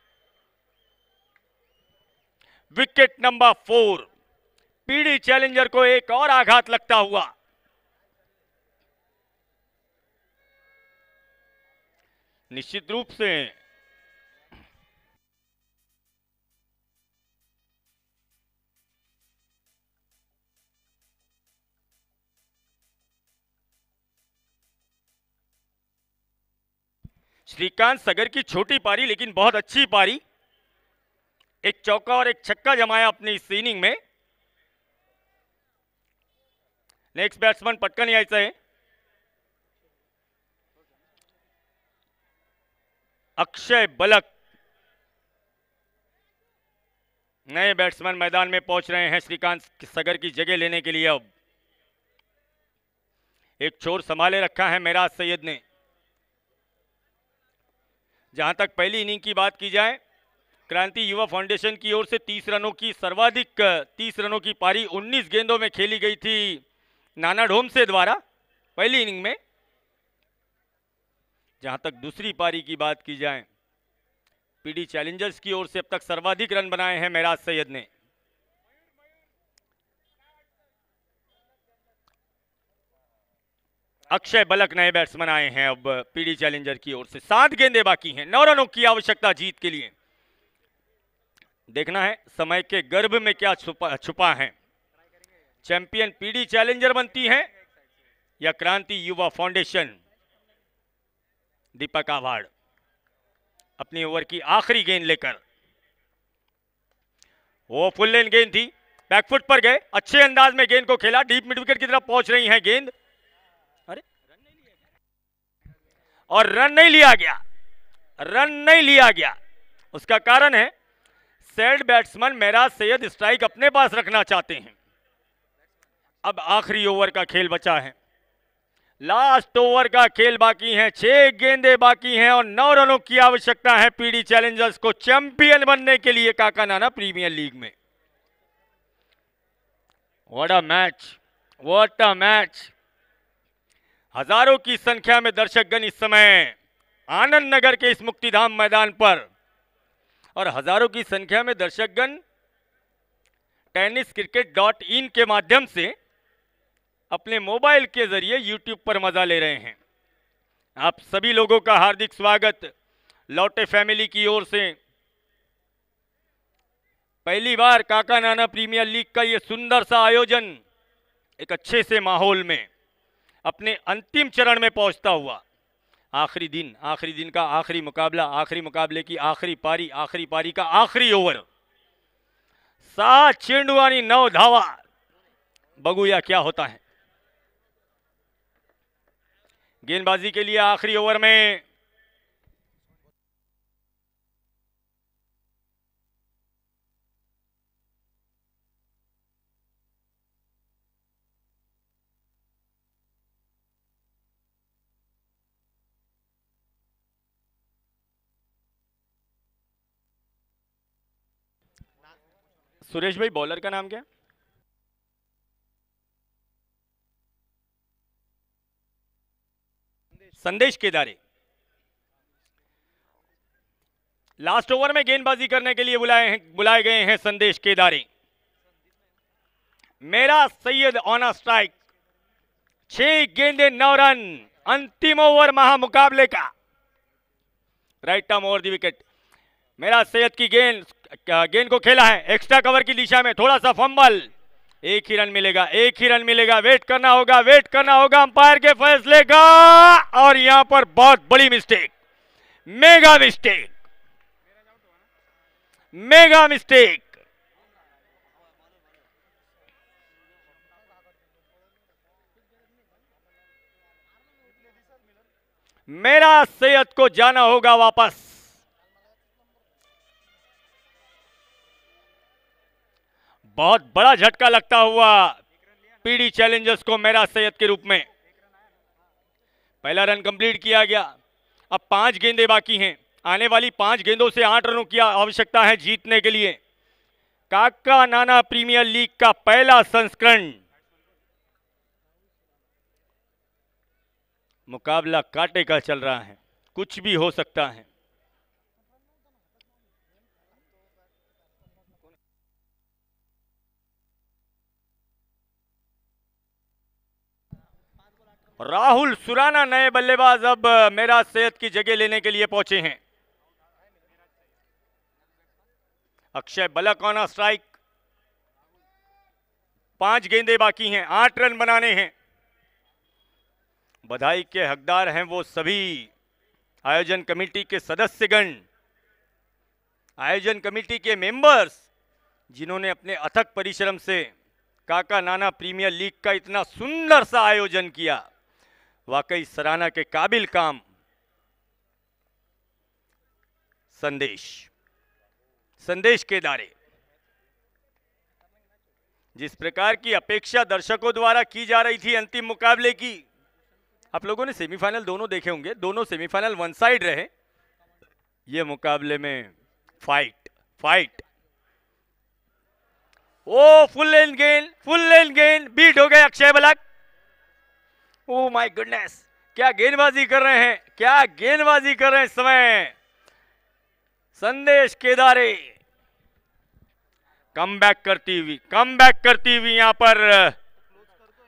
wicket number four PD challenger को एक और आघात लगता हुआ निश्चित रूप से श्रीकांत सगर की छोटी पारी लेकिन बहुत अच्छी पारी एक चौका और एक छक्का जमाया अपनी इस इनिंग में नेक्स्ट बैट्समैन पटकन ऐसा है अक्षय बलक नए बैट्समैन मैदान में पहुंच रहे हैं श्रीकांत सगर की जगह लेने के लिए अब एक छोर संभाले रखा है मेराज सैयद ने जहां तक पहली इनिंग की बात की जाए क्रांति युवा फाउंडेशन की ओर से तीस रनों की सर्वाधिक तीस रनों की पारी उन्नीस गेंदों में खेली गई थी नाना ढोम से द्वारा पहली इनिंग में जहां तक दूसरी पारी की बात की जाए पीडी चैलेंजर्स की ओर से अब तक सर्वाधिक रन बनाए हैं महराज सैयद ने अक्षय बलक नए बैट्समैन आए हैं अब पीडी चैलेंजर की ओर से सात गेंदे बाकी हैं नौ रनों की आवश्यकता जीत के लिए देखना है समय के गर्भ में क्या छुपा छुपा है चैंपियन पीडी चैलेंजर बनती है या क्रांति युवा फाउंडेशन दीपक आवाड़ अपनी ओवर की आखिरी गेंद लेकर वो फुल लेन गेंद थी बैकफुट पर गए अच्छे अंदाज में गेंद को खेला डीप मिड विकेट की तरफ पहुंच रही है गेंद और रन नहीं लिया गया रन नहीं लिया गया उसका कारण है set batsman Meraj Syed strike अपने पास रखना चाहते हैं अब आखिरी ओवर का खेल बचा है लास्ट ओवर का खेल बाकी है छह गेंदे बाकी हैं और नौ रनों की आवश्यकता है पीडी चैलेंजर्स को चैंपियन बनने के लिए काका नाना प्रीमियर लीग में what a match what a match हजारों की संख्या में दर्शकगण इस समय आनंद नगर के इस मुक्तिधाम मैदान पर और हजारों की संख्या में दर्शकगण टेनिस क्रिकेट डॉट इन के माध्यम से अपने मोबाइल के जरिए यूट्यूब पर मजा ले रहे हैं आप सभी लोगों का हार्दिक स्वागत लौटे फैमिली की ओर से पहली बार काका नाना प्रीमियर लीग का ये सुंदर सा आयोजन एक अच्छे से माहौल में अपने अंतिम चरण में पहुंचता हुआ आखिरी दिन आखिरी दिन का आखिरी मुकाबला आखिरी मुकाबले की आखिरी पारी आखिरी पारी का आखिरी ओवर सात चेंडुआनी नौ धावा बगुया क्या होता है गेंदबाजी के लिए आखिरी ओवर में सुरेश भाई बॉलर का नाम क्या संदेश केदारे लास्ट ओवर में गेंदबाजी करने के लिए बुलाए बुलाए गए हैं संदेश केदारे मेरा सैयद ऑन स्ट्राइक छह गेंदे नौ रन अंतिम ओवर महामुकाबले का right arm over the wicket Meraj Syed की गेंद गेंद को खेला है एक्स्ट्रा कवर की दिशा में थोड़ा सा फंबल एक ही रन मिलेगा एक ही रन मिलेगा वेट करना होगा वेट करना होगा अंपायर के फैसले का और यहां पर बहुत बड़ी mistake mega mistake mega mistake Meraj Syed को जाना होगा वापस बहुत बड़ा झटका लगता हुआ पीडी चैलेंजर्स को मेरा सैयद के रूप में पहला रन कंप्लीट किया गया अब पांच गेंदे बाकी हैं आने वाली पांच गेंदों से आठ रनों की आवश्यकता है जीतने के लिए काका नाना प्रीमियर लीग का पहला संस्करण मुकाबला काटे का चल रहा है कुछ भी हो सकता है राहुल सुराना नए बल्लेबाज अब मेरा सेहत की जगह लेने के लिए पहुंचे हैं अक्षय बलक ऑन स्ट्राइक पांच गेंदे बाकी हैं आठ रन बनाने हैं बधाई के हकदार हैं वो सभी आयोजन कमेटी के सदस्यगण आयोजन कमेटी के मेंबर्स जिन्होंने अपने अथक परिश्रम से काका नाना प्रीमियर लीग का इतना सुंदर सा आयोजन किया वाकई सराहना के काबिल काम संदेश संदेश के दारे जिस प्रकार की अपेक्षा दर्शकों द्वारा की जा रही थी अंतिम मुकाबले की आप लोगों ने सेमीफाइनल दोनों देखे होंगे दोनों सेमीफाइनल वन साइड रहे ये मुकाबले में फाइट फाइट ओ फुल लेन गेंद फुल लेन गेंद बीट हो गए अक्षय बलक ओ माय गुडनेस क्या गेंदबाजी कर रहे हैं क्या गेंदबाजी कर रहे हैं समय संदेश केदारे कम बैक करती हुई कम बैक करती हुई यहां पर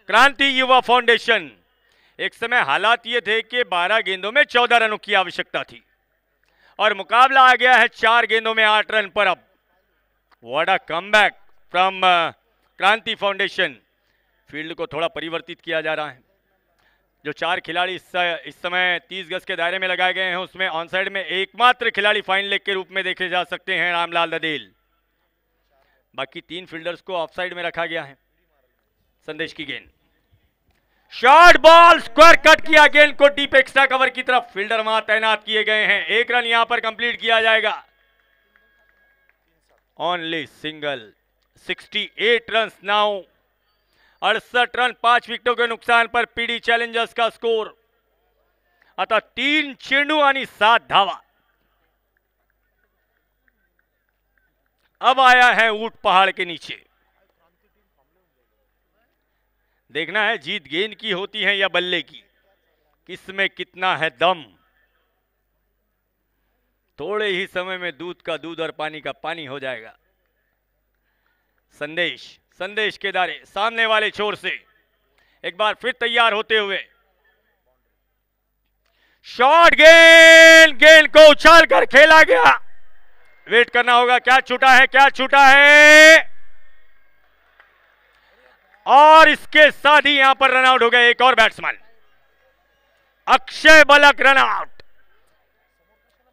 क्रांति युवा फाउंडेशन एक समय हालात ये थे कि 12 गेंदों में 14 रनों की आवश्यकता थी और मुकाबला आ गया है चार गेंदों में आठ रन पर अब what a comeback from Kranti foundation field को थोड़ा परिवर्तित किया जा रहा है जो चार खिलाड़ी इस, समय तीस गज के दायरे में लगाए गए हैं उसमें ऑन साइड में एकमात्र खिलाड़ी फाइन लेग के रूप में देखे जा सकते हैं रामलाल ददेल बाकी तीन फील्डर्स को ऑफ साइड में रखा गया है संदेश की गेंद शॉर्ट बॉल स्क्वायर कट किया गेंद को डीप एक्स्ट्रा कवर की तरफ फील्डर वहां तैनात किए गए हैं एक रन यहां पर कंप्लीट किया जाएगा ओनली सिंगल 68 रन नाउ अड़सठ रन पांच विकेटों के नुकसान पर पीडी चैलेंजर्स का स्कोर आता तीन चेडू आ सात धावा अब आया है ऊट पहाड़ के नीचे देखना है जीत गेंद की होती है या बल्ले की किसमें कितना है दम थोड़े ही समय में दूध का दूध और पानी का पानी हो जाएगा संदेश संदेश के दारे सामने वाले छोर से एक बार फिर तैयार होते हुए शॉट गेंद गेंद को उछाल कर खेला गया वेट करना होगा क्या छूटा है क्या छूटा है और इसके साथ ही यहां पर रनआउट हो गए एक और बैट्समैन अक्षय बलक रनआउट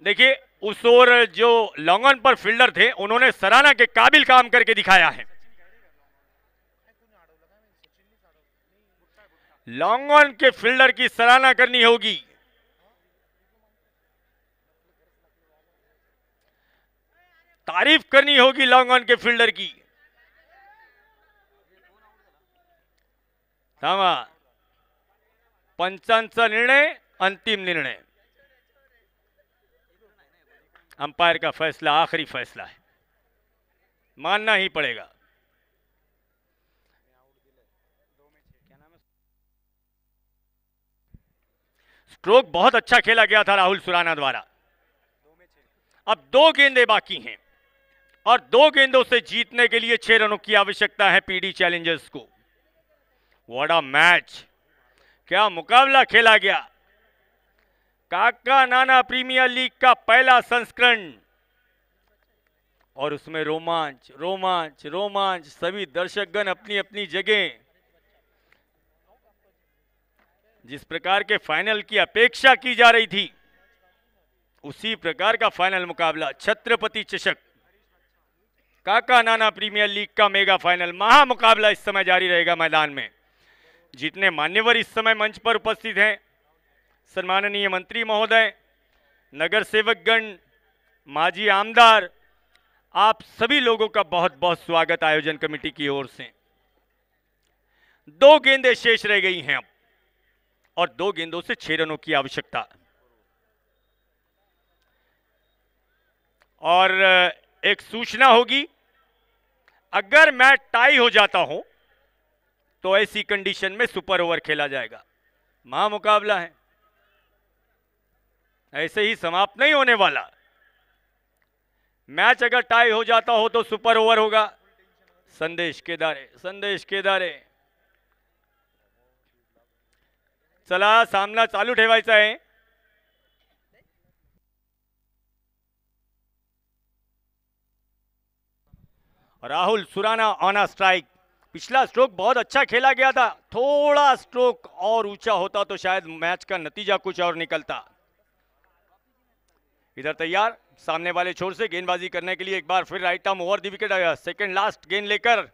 देखिए उस ओर जो लॉन्गन पर फील्डर थे उन्होंने सराहना के काबिल काम करके दिखाया है लॉन्ग ऑन के फील्डर की सराहना करनी होगी तारीफ करनी होगी लॉन्ग ऑन के फील्डर की थामा पंचांचा निर्णय अंतिम निर्णय अंपायर का फैसला आखिरी फैसला है मानना ही पड़ेगा स्ट्रोक बहुत अच्छा खेला गया था राहुल सुराना द्वारा अब दो गेंदे बाकी हैं और दो गेंदों से जीतने के लिए छह रनों की आवश्यकता है पीडी चैलेंजर्स को वा मैच क्या मुकाबला खेला गया काका नाना प्रीमियर लीग का पहला संस्करण और उसमें रोमांच रोमांच रोमांच सभी दर्शकगण अपनी अपनी जगह जिस प्रकार के फाइनल की अपेक्षा की जा रही थी उसी प्रकार का फाइनल मुकाबला छत्रपति चषक काका नाना प्रीमियर लीग का मेगा फाइनल महा मुकाबला इस समय जारी रहेगा मैदान में जितने मान्यवर इस समय मंच पर उपस्थित हैं सम्माननीय मंत्री महोदय नगर सेवकगण माजी आमदार आप सभी लोगों का बहुत बहुत स्वागत आयोजन कमेटी की ओर से दो गेंदें शेष रह गई हैं अब और दो गेंदों से छह रनों की आवश्यकता और एक सूचना होगी अगर मैं टाई हो जाता हूं तो ऐसी कंडीशन में सुपर ओवर खेला जाएगा महा मुकाबला है ऐसे ही समाप्त नहीं होने वाला मैच अगर टाई हो जाता हो तो सुपर ओवर होगा संदेश केदारे संदेश केदारे चला सामना चालू है Rahul Surana on a strike पिछला स्ट्रोक बहुत अच्छा खेला गया था थोड़ा स्ट्रोक और ऊंचा होता तो शायद मैच का नतीजा कुछ और निकलता इधर तैयार सामने वाले छोर से गेंदबाजी करने के लिए एक बार फिर right arm over the wicket second last गेंद लेकर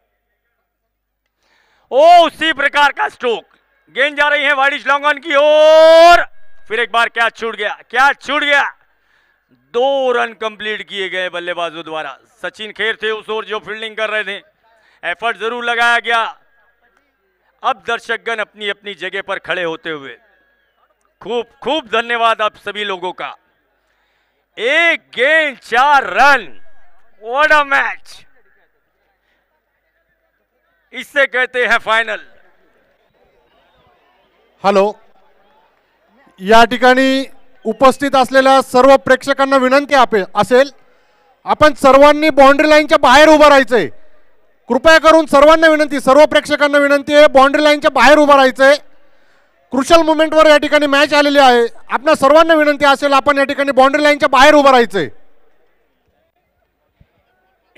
ओ उसी प्रकार का स्ट्रोक गेंद जा रही है वाइडिश ऑन की ओर फिर एक बार क्या छूट गया क्या छूट गया दो रन कंप्लीट किए गए बल्लेबाजों द्वारा सचिन खेर थे उस ओर जो फील्डिंग कर रहे थे एफर्ट जरूर लगाया गया अब दर्शकगण अपनी अपनी जगह पर खड़े होते हुए खूब खूब धन्यवाद आप सभी लोगों का एक गेंद चार रन वॉट अ मैच इससे कहते हैं फाइनल हॅलो या ठिकाणी उपस्थित असलेल्या सर्व प्रेक्षकांना विनंती आपे असेल आपण सर्वांनी बाउंड्री लाईनच्या बाहेर उभं राहायचंय कृपया करून सर्वांना विनंती सर्व प्रेक्षकांना विनंती आहे बाउंड्री लाईनच्या बाहेर उभं राहायचंय क्रुशल मुवमेंटवर या ठिकाणी मॅच आलेली आहे आपल्या सर्वांना विनंती असेल आपण या ठिकाणी बाउंड्री लाईनच्या बाहेर उभं राहायचंय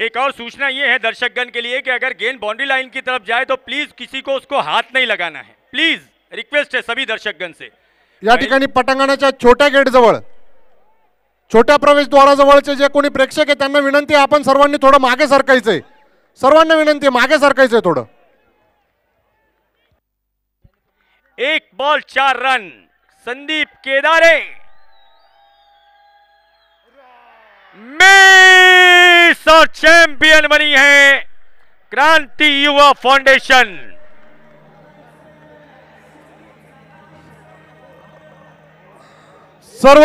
एक और सूचना ये है दर्शकगण के लिए कि अगर गेंद बाउंड्री लाइन की तरफ जाए तो प्लीज किसी को उसको हाथ नहीं लगाना है प्लीज रिक्वेस्ट आहे सभी दर्शकगण से या ठिकाणी पटांगणाच्या छोट्या गेट जवळ छोट्या प्रवेशद्वाराजवळचे जे कोणी प्रेक्षक आहे त्यांना विनंती आपण सर्वांनी थोडं मागे सरकायचंय सर्वांना विनंती आहे मागे सरकायचंय थोडं एक बॉल चार रन संदीप केदारे मी चैंपियन बनी है क्रांती युवा फाउंडेशन सर्व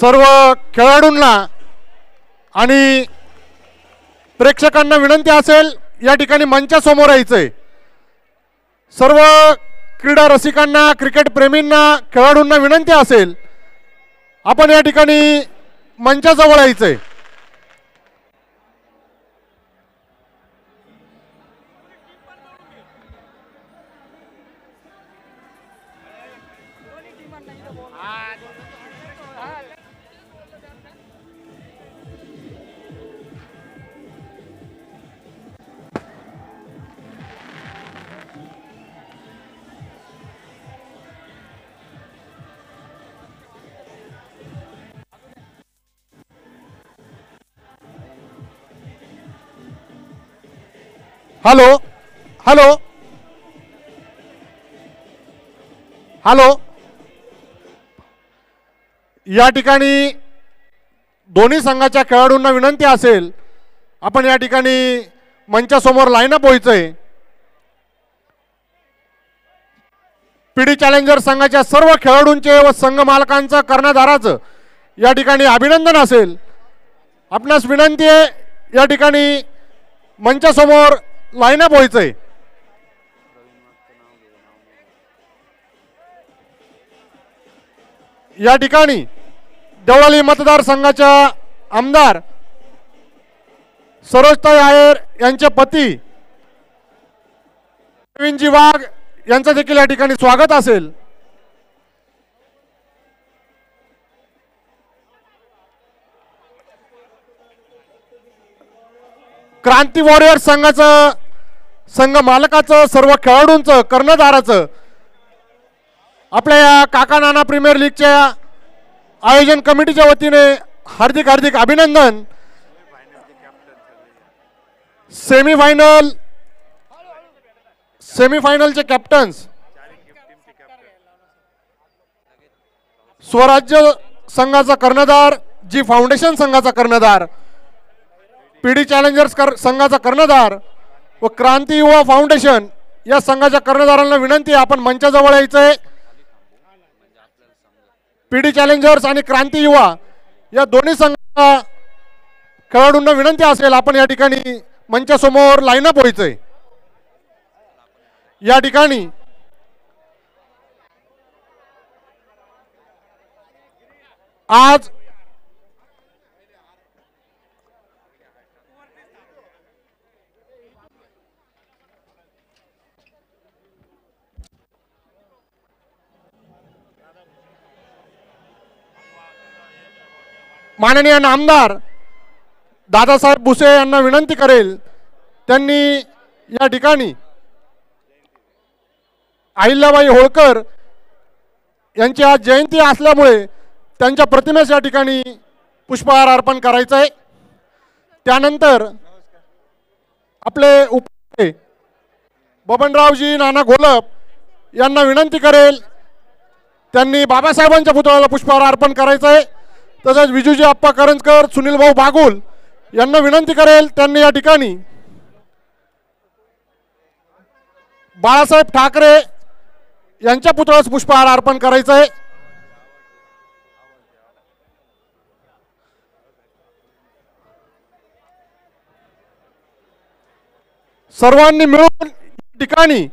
सर्व खेळाडूंना आणि प्रेक्षकांना विनंती असेल या ठिकाणी मंचासमोर यायचंय सर्व क्रीडा रसिकांना क्रिकेट प्रेमींना खेळाडूंना विनंती असेल आपण या ठिकाणी मंचाजवळ यायचंय हॅलो हॅलो हॅलो या ठिकाणी दोन्ही संघाच्या खेळाडूंना विनंती असेल आपण या ठिकाणी मंचासमोर लाईनअप व्हायचंय पिढी चॅलेंजर संघाच्या सर्व खेळाडूंचे व संघ मालकांचं कर्णधाराचं या ठिकाणी अभिनंदन असेल आपणास विनंती आहे या ठिकाणी मंचासमोर लाईनअप व्हायचंय या ठिकाणी देवळाली मतदारसंघाच्या आमदार सरोजताई आयर यांचे पती प्रवीणजी वाघ यांचं देखील या ठिकाणी स्वागत असेल क्रांती वॉरियर्स संघाचं संघ मालकाचं सर्व खेळाडूंचं कर्णधाराचं आपल्या या काका नाना प्रीमियर लीगच्या आयोजन कमिटीच्या वतीने हार्दिक हार्दिक अभिनंदन सेमीफायनल सेमीफायनलचे कॅप्टन्स स्वराज्य संघाचा कर्णधार जी फाउंडेशन संघाचा कर्णधार पीडी चॅलेंजर्स कर संघाचा कर्णधार व क्रांती युवा फाउंडेशन या संघाच्या कर्णधारांना विनंती आपण मंचाजवळ यायचंय पीडी चॅलेंजर्स आणि क्रांती युवा या दोन्ही संघांना खेळाडूंना विनंती असेल आपण या ठिकाणी मंचासमोर लाईनअप व्हायचंय या ठिकाणी आज माननीय आमदार दादासाहेब भुसे यांना विनंती करेल त्यांनी या ठिकाणी अहिल्याबाई होळकर यांची आज जयंती असल्यामुळे त्यांच्या प्रतिमेस या ठिकाणी पुष्पहार अर्पण करायचं आहे त्यानंतर आपले उप बबनरावजी नाना घोलप यांना विनंती करेल त्यांनी बाबासाहेबांच्या पुतळ्याला पुष्पहार अर्पण करायचं आहे तसंच विजूजी आप्पा करंजकर सुनील भाऊ बागुल यांना विनंती करेल त्यांनी या ठिकाणी बाळासाहेब ठाकरे यांच्या पुतळ्यास पुष्पहार अर्पण करायचं आहे सर्वांनी मिळून ठिकाणी